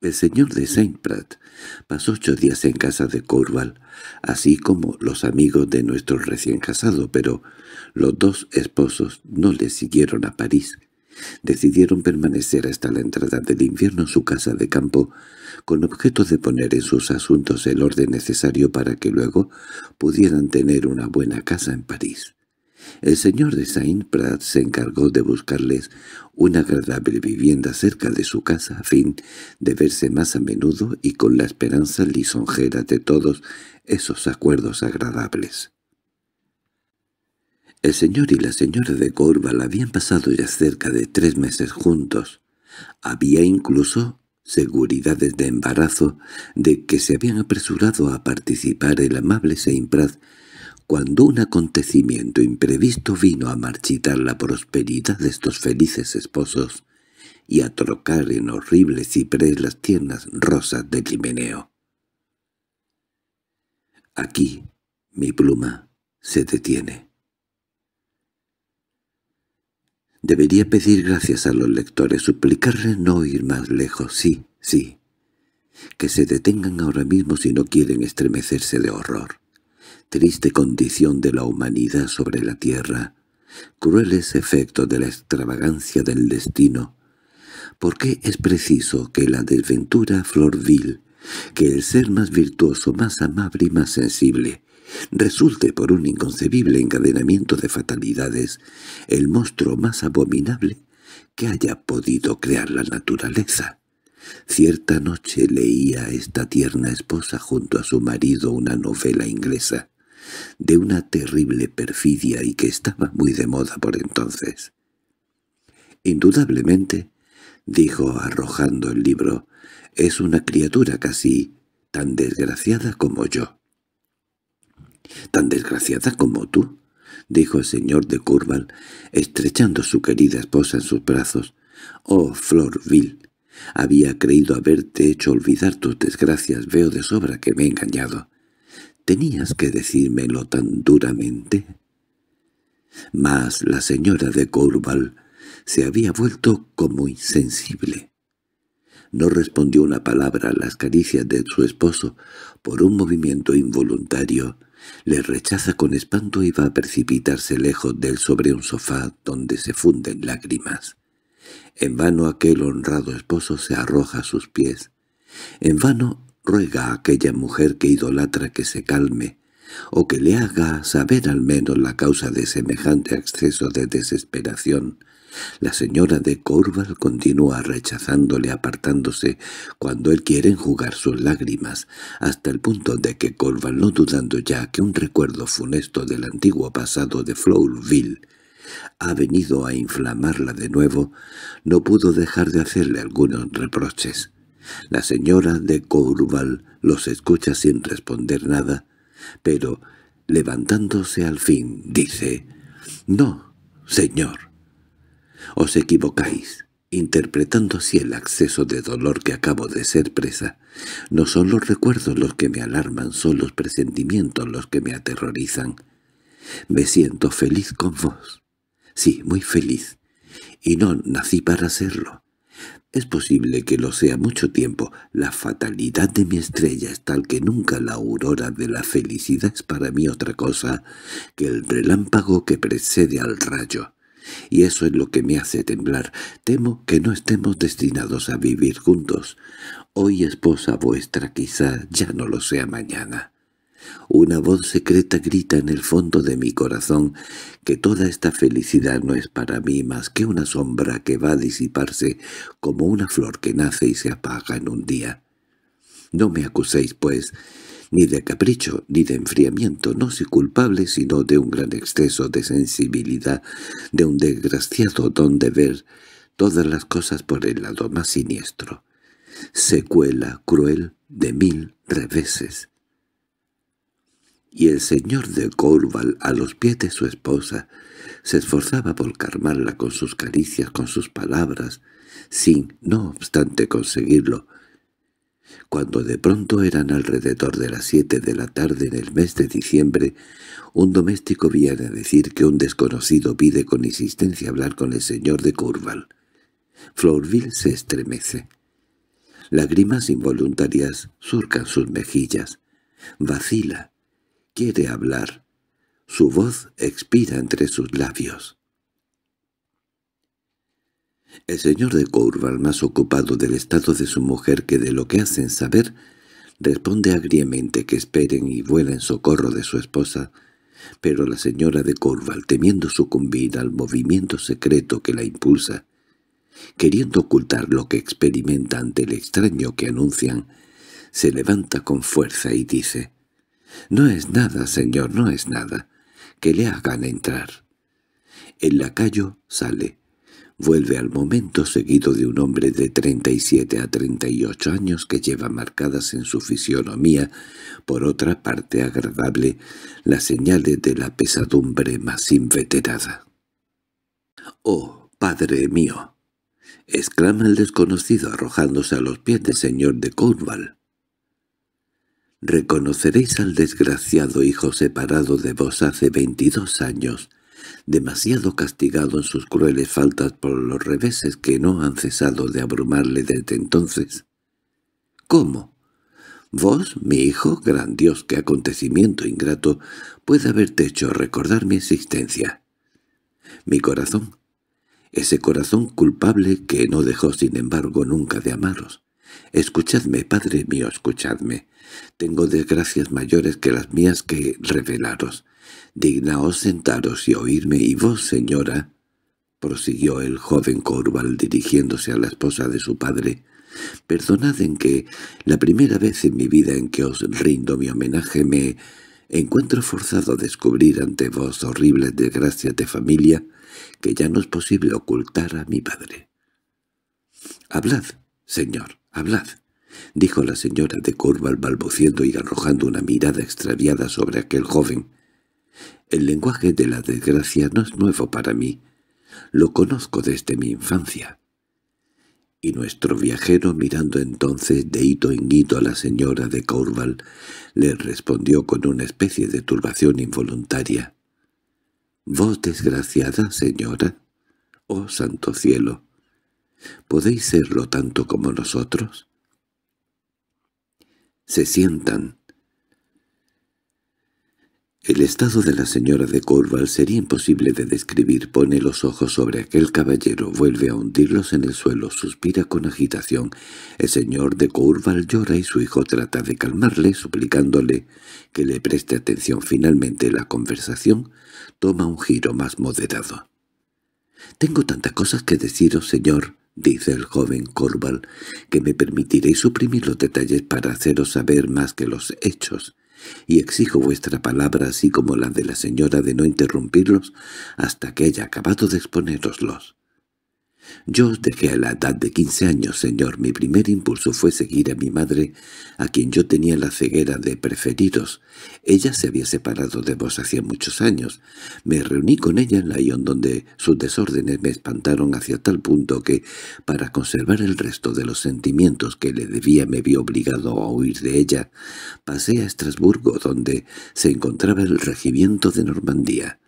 El señor de Saint Prat pasó ocho días en casa de Courval, así como los amigos de nuestro recién casado, pero los dos esposos no le siguieron a París decidieron permanecer hasta la entrada del invierno en su casa de campo, con objeto de poner en sus asuntos el orden necesario para que luego pudieran tener una buena casa en París. El señor de Saint-Prat se encargó de buscarles una agradable vivienda cerca de su casa a fin de verse más a menudo y con la esperanza lisonjera de todos esos acuerdos agradables. El señor y la señora de Corval habían pasado ya cerca de tres meses juntos. Había incluso seguridades de embarazo de que se habían apresurado a participar el amable Seimpraz, cuando un acontecimiento imprevisto vino a marchitar la prosperidad de estos felices esposos y a trocar en horrible ciprés las tiernas rosas del chimeneo. Aquí mi pluma se detiene. Debería pedir gracias a los lectores, suplicarles no ir más lejos, sí, sí. Que se detengan ahora mismo si no quieren estremecerse de horror. Triste condición de la humanidad sobre la tierra. Crueles efectos de la extravagancia del destino. ¿Por qué es preciso que la desventura Florville, que el ser más virtuoso, más amable y más sensible, resulte por un inconcebible encadenamiento de fatalidades el monstruo más abominable que haya podido crear la naturaleza. Cierta noche leía esta tierna esposa junto a su marido una novela inglesa, de una terrible perfidia y que estaba muy de moda por entonces. Indudablemente, dijo arrojando el libro, es una criatura casi tan desgraciada como yo. —¿Tan desgraciada como tú? —dijo el señor de Curval, estrechando su querida esposa en sus brazos. —Oh, Florville, había creído haberte hecho olvidar tus desgracias. Veo de sobra que me he engañado. ¿Tenías que decírmelo tan duramente? Mas la señora de Curval se había vuelto como insensible. No respondió una palabra a las caricias de su esposo por un movimiento involuntario le rechaza con espanto y va a precipitarse lejos de él sobre un sofá donde se funden lágrimas. En vano aquel honrado esposo se arroja a sus pies. En vano ruega a aquella mujer que idolatra que se calme, o que le haga saber al menos la causa de semejante acceso de desesperación, la señora de Corval continúa rechazándole apartándose cuando él quiere enjugar sus lágrimas, hasta el punto de que Corval, no dudando ya que un recuerdo funesto del antiguo pasado de Flourville ha venido a inflamarla de nuevo, no pudo dejar de hacerle algunos reproches. La señora de Corval los escucha sin responder nada, pero levantándose al fin dice «No, señor, os equivocáis, interpretando así el acceso de dolor que acabo de ser presa. No son los recuerdos los que me alarman, son los presentimientos los que me aterrorizan. Me siento feliz con vos. Sí, muy feliz. Y no nací para serlo. Es posible que lo sea mucho tiempo. La fatalidad de mi estrella es tal que nunca la aurora de la felicidad es para mí otra cosa que el relámpago que precede al rayo y eso es lo que me hace temblar. Temo que no estemos destinados a vivir juntos. Hoy esposa vuestra quizá ya no lo sea mañana. Una voz secreta grita en el fondo de mi corazón que toda esta felicidad no es para mí más que una sombra que va a disiparse como una flor que nace y se apaga en un día. No me acuséis, pues, ni de capricho ni de enfriamiento, no si culpable sino de un gran exceso de sensibilidad, de un desgraciado don de ver todas las cosas por el lado más siniestro. Secuela cruel de mil reveses. Y el señor de Corval, a los pies de su esposa, se esforzaba por calmarla con sus caricias, con sus palabras, sin, no obstante conseguirlo, cuando de pronto eran alrededor de las siete de la tarde en el mes de diciembre, un doméstico viene a decir que un desconocido pide con insistencia hablar con el señor de Curval. Florville se estremece. Lágrimas involuntarias surcan sus mejillas. Vacila. Quiere hablar. Su voz expira entre sus labios. El señor de Courval, más ocupado del estado de su mujer que de lo que hacen saber, responde agriamente que esperen y vuelan socorro de su esposa, pero la señora de Courval, temiendo sucumbir al movimiento secreto que la impulsa, queriendo ocultar lo que experimenta ante el extraño que anuncian, se levanta con fuerza y dice, «No es nada, señor, no es nada, que le hagan entrar». El lacayo sale, vuelve al momento seguido de un hombre de 37 a 38 años que lleva marcadas en su fisionomía, por otra parte agradable, las señales de la pesadumbre más inveterada. —¡Oh, padre mío! —exclama el desconocido arrojándose a los pies del señor de Cornwall. —Reconoceréis al desgraciado hijo separado de vos hace veintidós años demasiado castigado en sus crueles faltas por los reveses que no han cesado de abrumarle desde entonces. —¿Cómo? Vos, mi hijo, gran Dios, qué acontecimiento ingrato puede haberte hecho recordar mi existencia. Mi corazón, ese corazón culpable que no dejó sin embargo nunca de amaros. Escuchadme, padre mío, escuchadme. Tengo desgracias mayores que las mías que revelaros. «Dignaos sentaros y oírme, y vos, señora», prosiguió el joven Corval dirigiéndose a la esposa de su padre, «perdonad en que, la primera vez en mi vida en que os rindo mi homenaje, me encuentro forzado a descubrir ante vos horribles desgracias de familia que ya no es posible ocultar a mi padre». «Hablad, señor, hablad», dijo la señora de Corval balbuciendo y arrojando una mirada extraviada sobre aquel joven, el lenguaje de la desgracia no es nuevo para mí. Lo conozco desde mi infancia. Y nuestro viajero, mirando entonces de hito en hito a la señora de Courval, le respondió con una especie de turbación involuntaria. «¿Vos desgraciada, señora? Oh, santo cielo! ¿Podéis serlo tanto como nosotros?» Se sientan, el estado de la señora de Corval sería imposible de describir. Pone los ojos sobre aquel caballero, vuelve a hundirlos en el suelo, suspira con agitación. El señor de Courval llora y su hijo trata de calmarle, suplicándole que le preste atención. Finalmente la conversación toma un giro más moderado. «Tengo tantas cosas que deciros, señor», dice el joven Corval, «que me permitiréis suprimir los detalles para haceros saber más que los hechos» y exijo vuestra palabra así como la de la señora de no interrumpirlos hasta que haya acabado de exponéroslos. Yo os dejé a la edad de quince años, señor. Mi primer impulso fue seguir a mi madre, a quien yo tenía la ceguera de preferiros. Ella se había separado de vos hacía muchos años. Me reuní con ella en Lyon, donde sus desórdenes me espantaron hacia tal punto que, para conservar el resto de los sentimientos que le debía, me vi obligado a huir de ella. Pasé a Estrasburgo, donde se encontraba el regimiento de Normandía.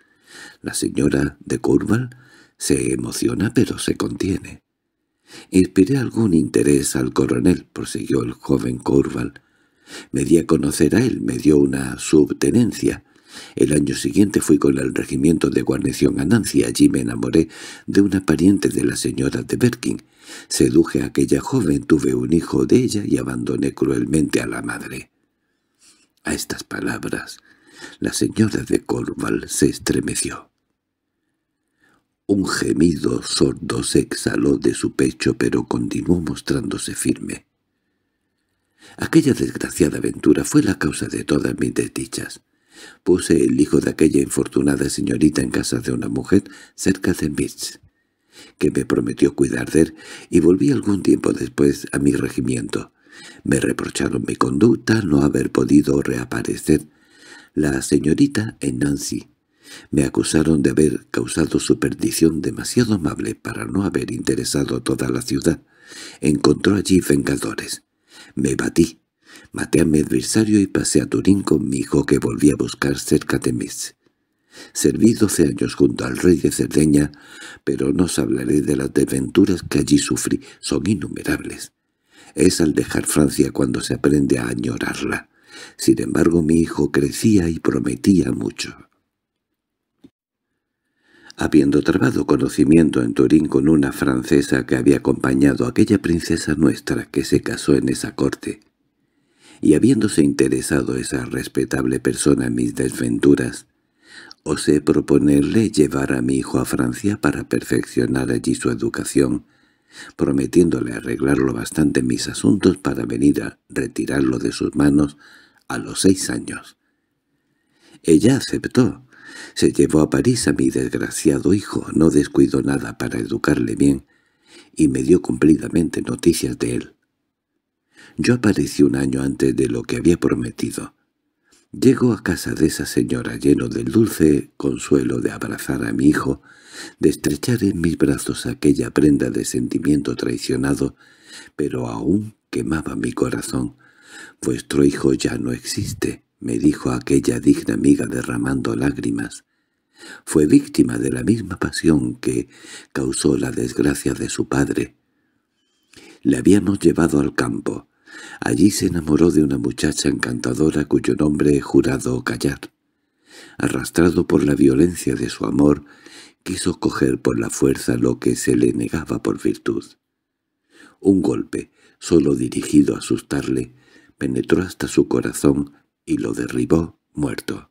La señora de Courval se emociona pero se contiene. —Inspiré algún interés al coronel —prosiguió el joven Corval. —Me di a conocer a él, me dio una subtenencia. El año siguiente fui con el regimiento de guarnición a Nancy. Allí me enamoré de una pariente de la señora de Berkin. Seduje a aquella joven, tuve un hijo de ella y abandoné cruelmente a la madre. A estas palabras, la señora de Corval se estremeció. Un gemido sordo se exhaló de su pecho, pero continuó mostrándose firme. Aquella desgraciada aventura fue la causa de todas mis desdichas. Puse el hijo de aquella infortunada señorita en casa de una mujer cerca de Mitz, que me prometió cuidar de él, y volví algún tiempo después a mi regimiento. Me reprocharon mi conducta no haber podido reaparecer. La señorita en Nancy me acusaron de haber causado su perdición demasiado amable para no haber interesado a toda la ciudad. Encontró allí vengadores. Me batí. Maté a mi adversario y pasé a Turín con mi hijo que volví a buscar cerca de Metz. Serví doce años junto al rey de Cerdeña, pero no os hablaré de las desventuras que allí sufrí, son innumerables. Es al dejar Francia cuando se aprende a añorarla. Sin embargo, mi hijo crecía y prometía mucho habiendo trabado conocimiento en Turín con una francesa que había acompañado a aquella princesa nuestra que se casó en esa corte, y habiéndose interesado esa respetable persona en mis desventuras, osé proponerle llevar a mi hijo a Francia para perfeccionar allí su educación, prometiéndole arreglarlo bastante mis asuntos para venir a retirarlo de sus manos a los seis años. Ella aceptó, se llevó a París a mi desgraciado hijo, no descuidó nada para educarle bien, y me dio cumplidamente noticias de él. Yo aparecí un año antes de lo que había prometido. Llego a casa de esa señora lleno del dulce consuelo de abrazar a mi hijo, de estrechar en mis brazos aquella prenda de sentimiento traicionado, pero aún quemaba mi corazón. «Vuestro hijo ya no existe», —me dijo aquella digna amiga derramando lágrimas. Fue víctima de la misma pasión que causó la desgracia de su padre. Le habíamos llevado al campo. Allí se enamoró de una muchacha encantadora cuyo nombre he jurado callar. Arrastrado por la violencia de su amor, quiso coger por la fuerza lo que se le negaba por virtud. Un golpe, solo dirigido a asustarle, penetró hasta su corazón y lo derribó muerto.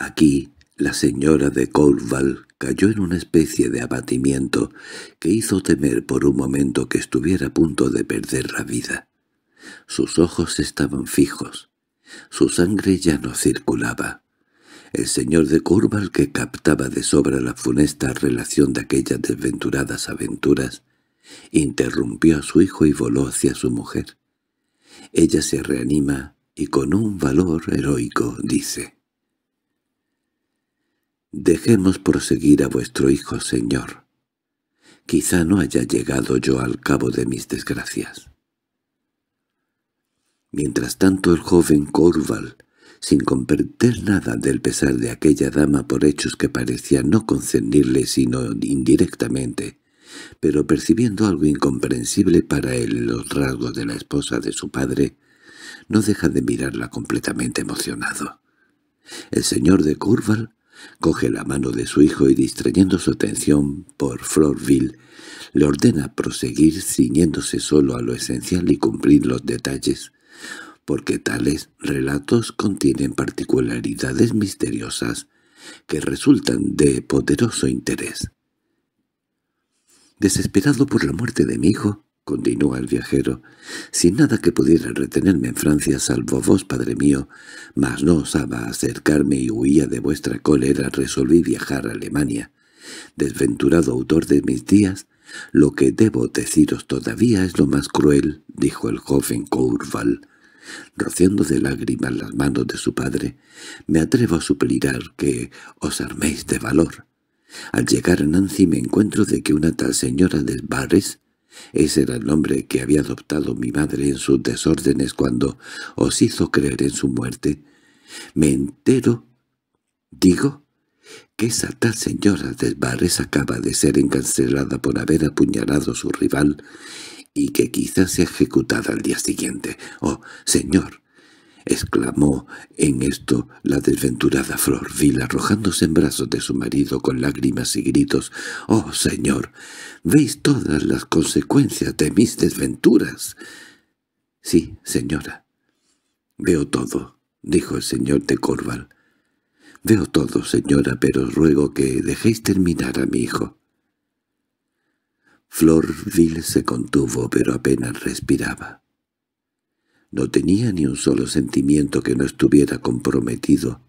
Aquí la señora de Courval cayó en una especie de abatimiento que hizo temer por un momento que estuviera a punto de perder la vida. Sus ojos estaban fijos. Su sangre ya no circulaba. El señor de Corval, que captaba de sobra la funesta relación de aquellas desventuradas aventuras, interrumpió a su hijo y voló hacia su mujer. Ella se reanima y con un valor heroico dice «Dejemos proseguir a vuestro hijo, señor. Quizá no haya llegado yo al cabo de mis desgracias». Mientras tanto el joven Corval, sin comprender nada del pesar de aquella dama por hechos que parecía no concernirle sino indirectamente, pero percibiendo algo incomprensible para él los rasgos de la esposa de su padre, no deja de mirarla completamente emocionado. El señor de Curval coge la mano de su hijo y distrayendo su atención por Florville, le ordena proseguir ciñéndose solo a lo esencial y cumplir los detalles, porque tales relatos contienen particularidades misteriosas que resultan de poderoso interés. Desesperado por la muerte de mi hijo, —continúa el viajero—, sin nada que pudiera retenerme en Francia salvo vos, padre mío, mas no osaba acercarme y huía de vuestra cólera, resolví viajar a Alemania. Desventurado autor de mis días, lo que debo deciros todavía es lo más cruel —dijo el joven Courval, rociando de lágrimas las manos de su padre—, me atrevo a suplicar que os arméis de valor. Al llegar a Nancy me encuentro de que una tal señora de Bares ese era el nombre que había adoptado mi madre en sus desórdenes cuando os hizo creer en su muerte. Me entero, digo, que esa tal señora Desbarres acaba de ser encarcelada por haber apuñalado a su rival y que quizás sea ejecutada al día siguiente. ¡Oh, señor! —exclamó en esto la desventurada Florville arrojándose en brazos de su marido con lágrimas y gritos. —¡Oh, señor! ¿Veis todas las consecuencias de mis desventuras? —Sí, señora. —Veo todo —dijo el señor de Corval. —Veo todo, señora, pero os ruego que dejéis terminar a mi hijo. Florville se contuvo, pero apenas respiraba. No tenía ni un solo sentimiento que no estuviera comprometido,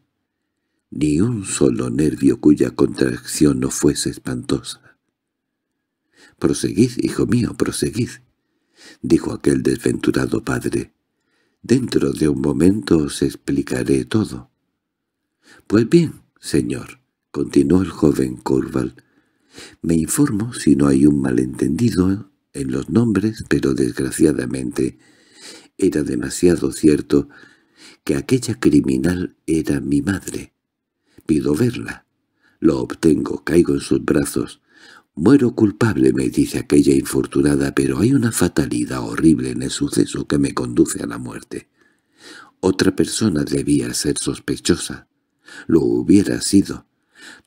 ni un solo nervio cuya contracción no fuese espantosa. «Proseguid, hijo mío, proseguid», dijo aquel desventurado padre. «Dentro de un momento os explicaré todo». «Pues bien, señor», continuó el joven Corval, «me informo si no hay un malentendido en los nombres, pero desgraciadamente era demasiado cierto que aquella criminal era mi madre. Pido verla. Lo obtengo, caigo en sus brazos. Muero culpable, me dice aquella infortunada, pero hay una fatalidad horrible en el suceso que me conduce a la muerte. Otra persona debía ser sospechosa. Lo hubiera sido.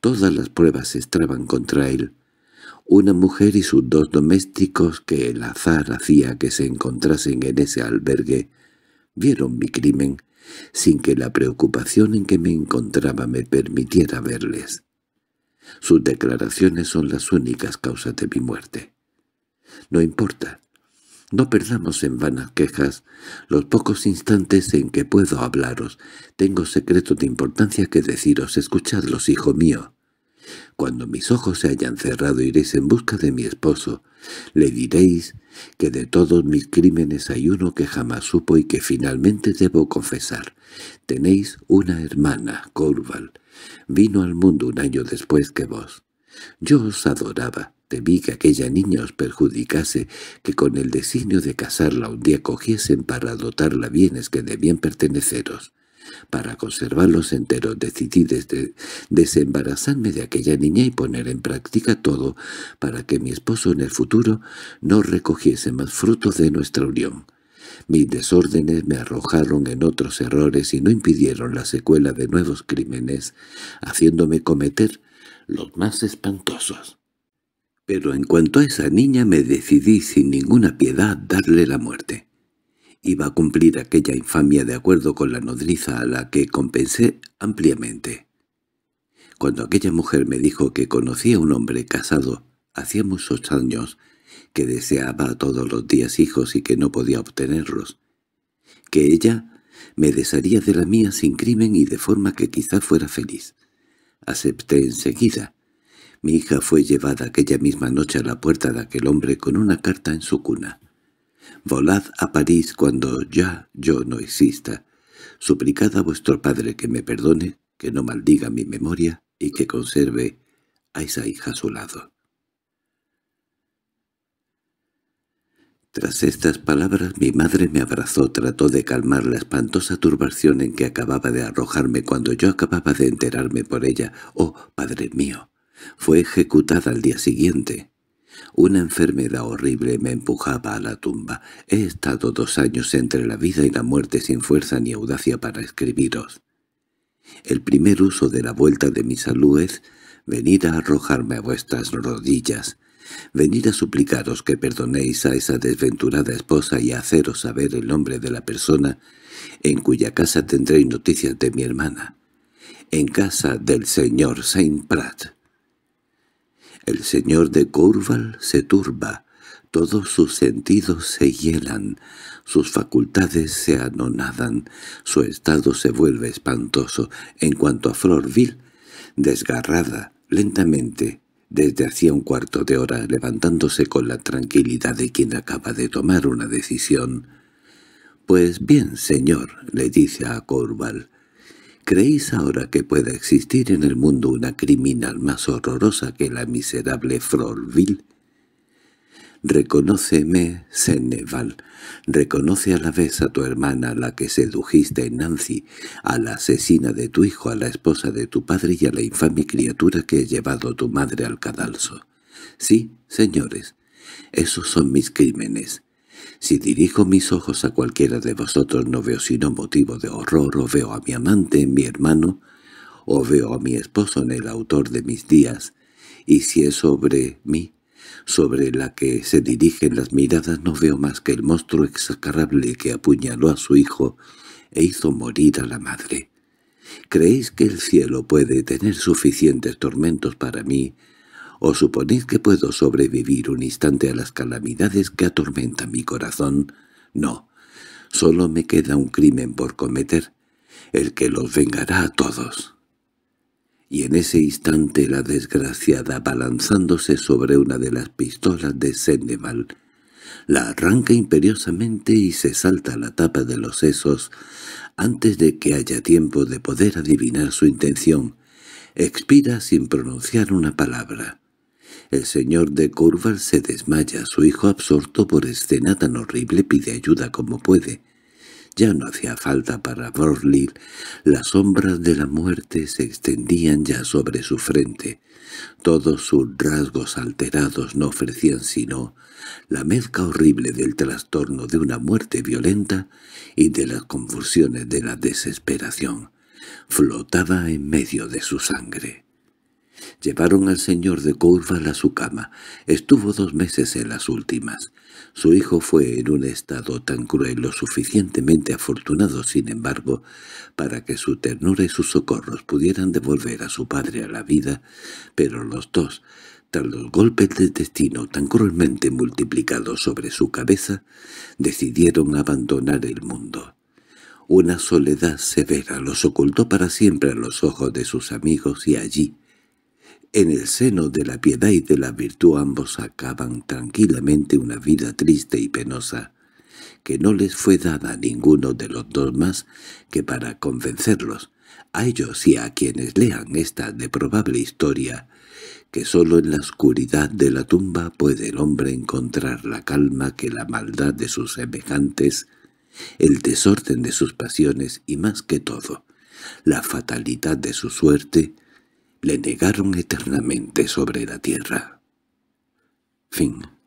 Todas las pruebas estaban contra él una mujer y sus dos domésticos que el azar hacía que se encontrasen en ese albergue, vieron mi crimen, sin que la preocupación en que me encontraba me permitiera verles. Sus declaraciones son las únicas causas de mi muerte. No importa, no perdamos en vanas quejas los pocos instantes en que puedo hablaros. Tengo secretos de importancia que deciros. Escuchadlos, hijo mío. Cuando mis ojos se hayan cerrado iréis en busca de mi esposo. Le diréis que de todos mis crímenes hay uno que jamás supo y que finalmente debo confesar. Tenéis una hermana, Corval. Vino al mundo un año después que vos. Yo os adoraba, temí que aquella niña os perjudicase, que con el designio de casarla un día cogiesen para dotarla bienes que debían perteneceros. Para conservarlos enteros decidí desembarazarme de aquella niña y poner en práctica todo para que mi esposo en el futuro no recogiese más frutos de nuestra unión. Mis desórdenes me arrojaron en otros errores y no impidieron la secuela de nuevos crímenes, haciéndome cometer los más espantosos. Pero en cuanto a esa niña me decidí sin ninguna piedad darle la muerte iba a cumplir aquella infamia de acuerdo con la nodriza a la que compensé ampliamente. Cuando aquella mujer me dijo que conocía a un hombre casado hacía muchos años, que deseaba todos los días hijos y que no podía obtenerlos, que ella me desharía de la mía sin crimen y de forma que quizá fuera feliz. Acepté enseguida. Mi hija fue llevada aquella misma noche a la puerta de aquel hombre con una carta en su cuna. Volad a París cuando ya yo no exista. Suplicad a vuestro padre que me perdone, que no maldiga mi memoria y que conserve a esa hija a su lado. Tras estas palabras mi madre me abrazó, trató de calmar la espantosa turbación en que acababa de arrojarme cuando yo acababa de enterarme por ella. ¡Oh, padre mío! Fue ejecutada al día siguiente. Una enfermedad horrible me empujaba a la tumba. He estado dos años entre la vida y la muerte sin fuerza ni audacia para escribiros. El primer uso de la vuelta de mi salud es venir a arrojarme a vuestras rodillas, venir a suplicaros que perdonéis a esa desventurada esposa y a haceros saber el nombre de la persona en cuya casa tendréis noticias de mi hermana, en casa del señor Saint Prat. El señor de Courval se turba, todos sus sentidos se hielan, sus facultades se anonadan, su estado se vuelve espantoso. En cuanto a Florville, desgarrada, lentamente, desde hacía un cuarto de hora levantándose con la tranquilidad de quien acaba de tomar una decisión. «Pues bien, señor», le dice a Courval—, ¿Creéis ahora que pueda existir en el mundo una criminal más horrorosa que la miserable Florville? Reconóceme, Seneval, reconoce a la vez a tu hermana a la que sedujiste en Nancy, a la asesina de tu hijo, a la esposa de tu padre y a la infame criatura que ha llevado tu madre al cadalso. Sí, señores, esos son mis crímenes. Si dirijo mis ojos a cualquiera de vosotros no veo sino motivo de horror, o veo a mi amante en mi hermano, o veo a mi esposo en el autor de mis días, y si es sobre mí, sobre la que se dirigen las miradas no veo más que el monstruo execrable que apuñaló a su hijo e hizo morir a la madre. ¿Creéis que el cielo puede tener suficientes tormentos para mí o suponéis que puedo sobrevivir un instante a las calamidades que atormentan mi corazón. No, solo me queda un crimen por cometer, el que los vengará a todos. Y en ese instante la desgraciada, abalanzándose sobre una de las pistolas de Sendeval, la arranca imperiosamente y se salta la tapa de los sesos antes de que haya tiempo de poder adivinar su intención. Expira sin pronunciar una palabra. El señor de Courval se desmaya, su hijo absorto por escena tan horrible pide ayuda como puede. Ya no hacía falta para Borlil, las sombras de la muerte se extendían ya sobre su frente. Todos sus rasgos alterados no ofrecían sino la mezcla horrible del trastorno de una muerte violenta y de las convulsiones de la desesperación. Flotaba en medio de su sangre. Llevaron al señor de Courval a su cama. Estuvo dos meses en las últimas. Su hijo fue en un estado tan cruel lo suficientemente afortunado, sin embargo, para que su ternura y sus socorros pudieran devolver a su padre a la vida, pero los dos, tras los golpes de destino tan cruelmente multiplicados sobre su cabeza, decidieron abandonar el mundo. Una soledad severa los ocultó para siempre a los ojos de sus amigos y allí, en el seno de la piedad y de la virtud ambos acaban tranquilamente una vida triste y penosa, que no les fue dada a ninguno de los dos más que para convencerlos, a ellos y a quienes lean esta deprobable historia, que sólo en la oscuridad de la tumba puede el hombre encontrar la calma que la maldad de sus semejantes, el desorden de sus pasiones y más que todo, la fatalidad de su suerte le negaron eternamente sobre la tierra. Fin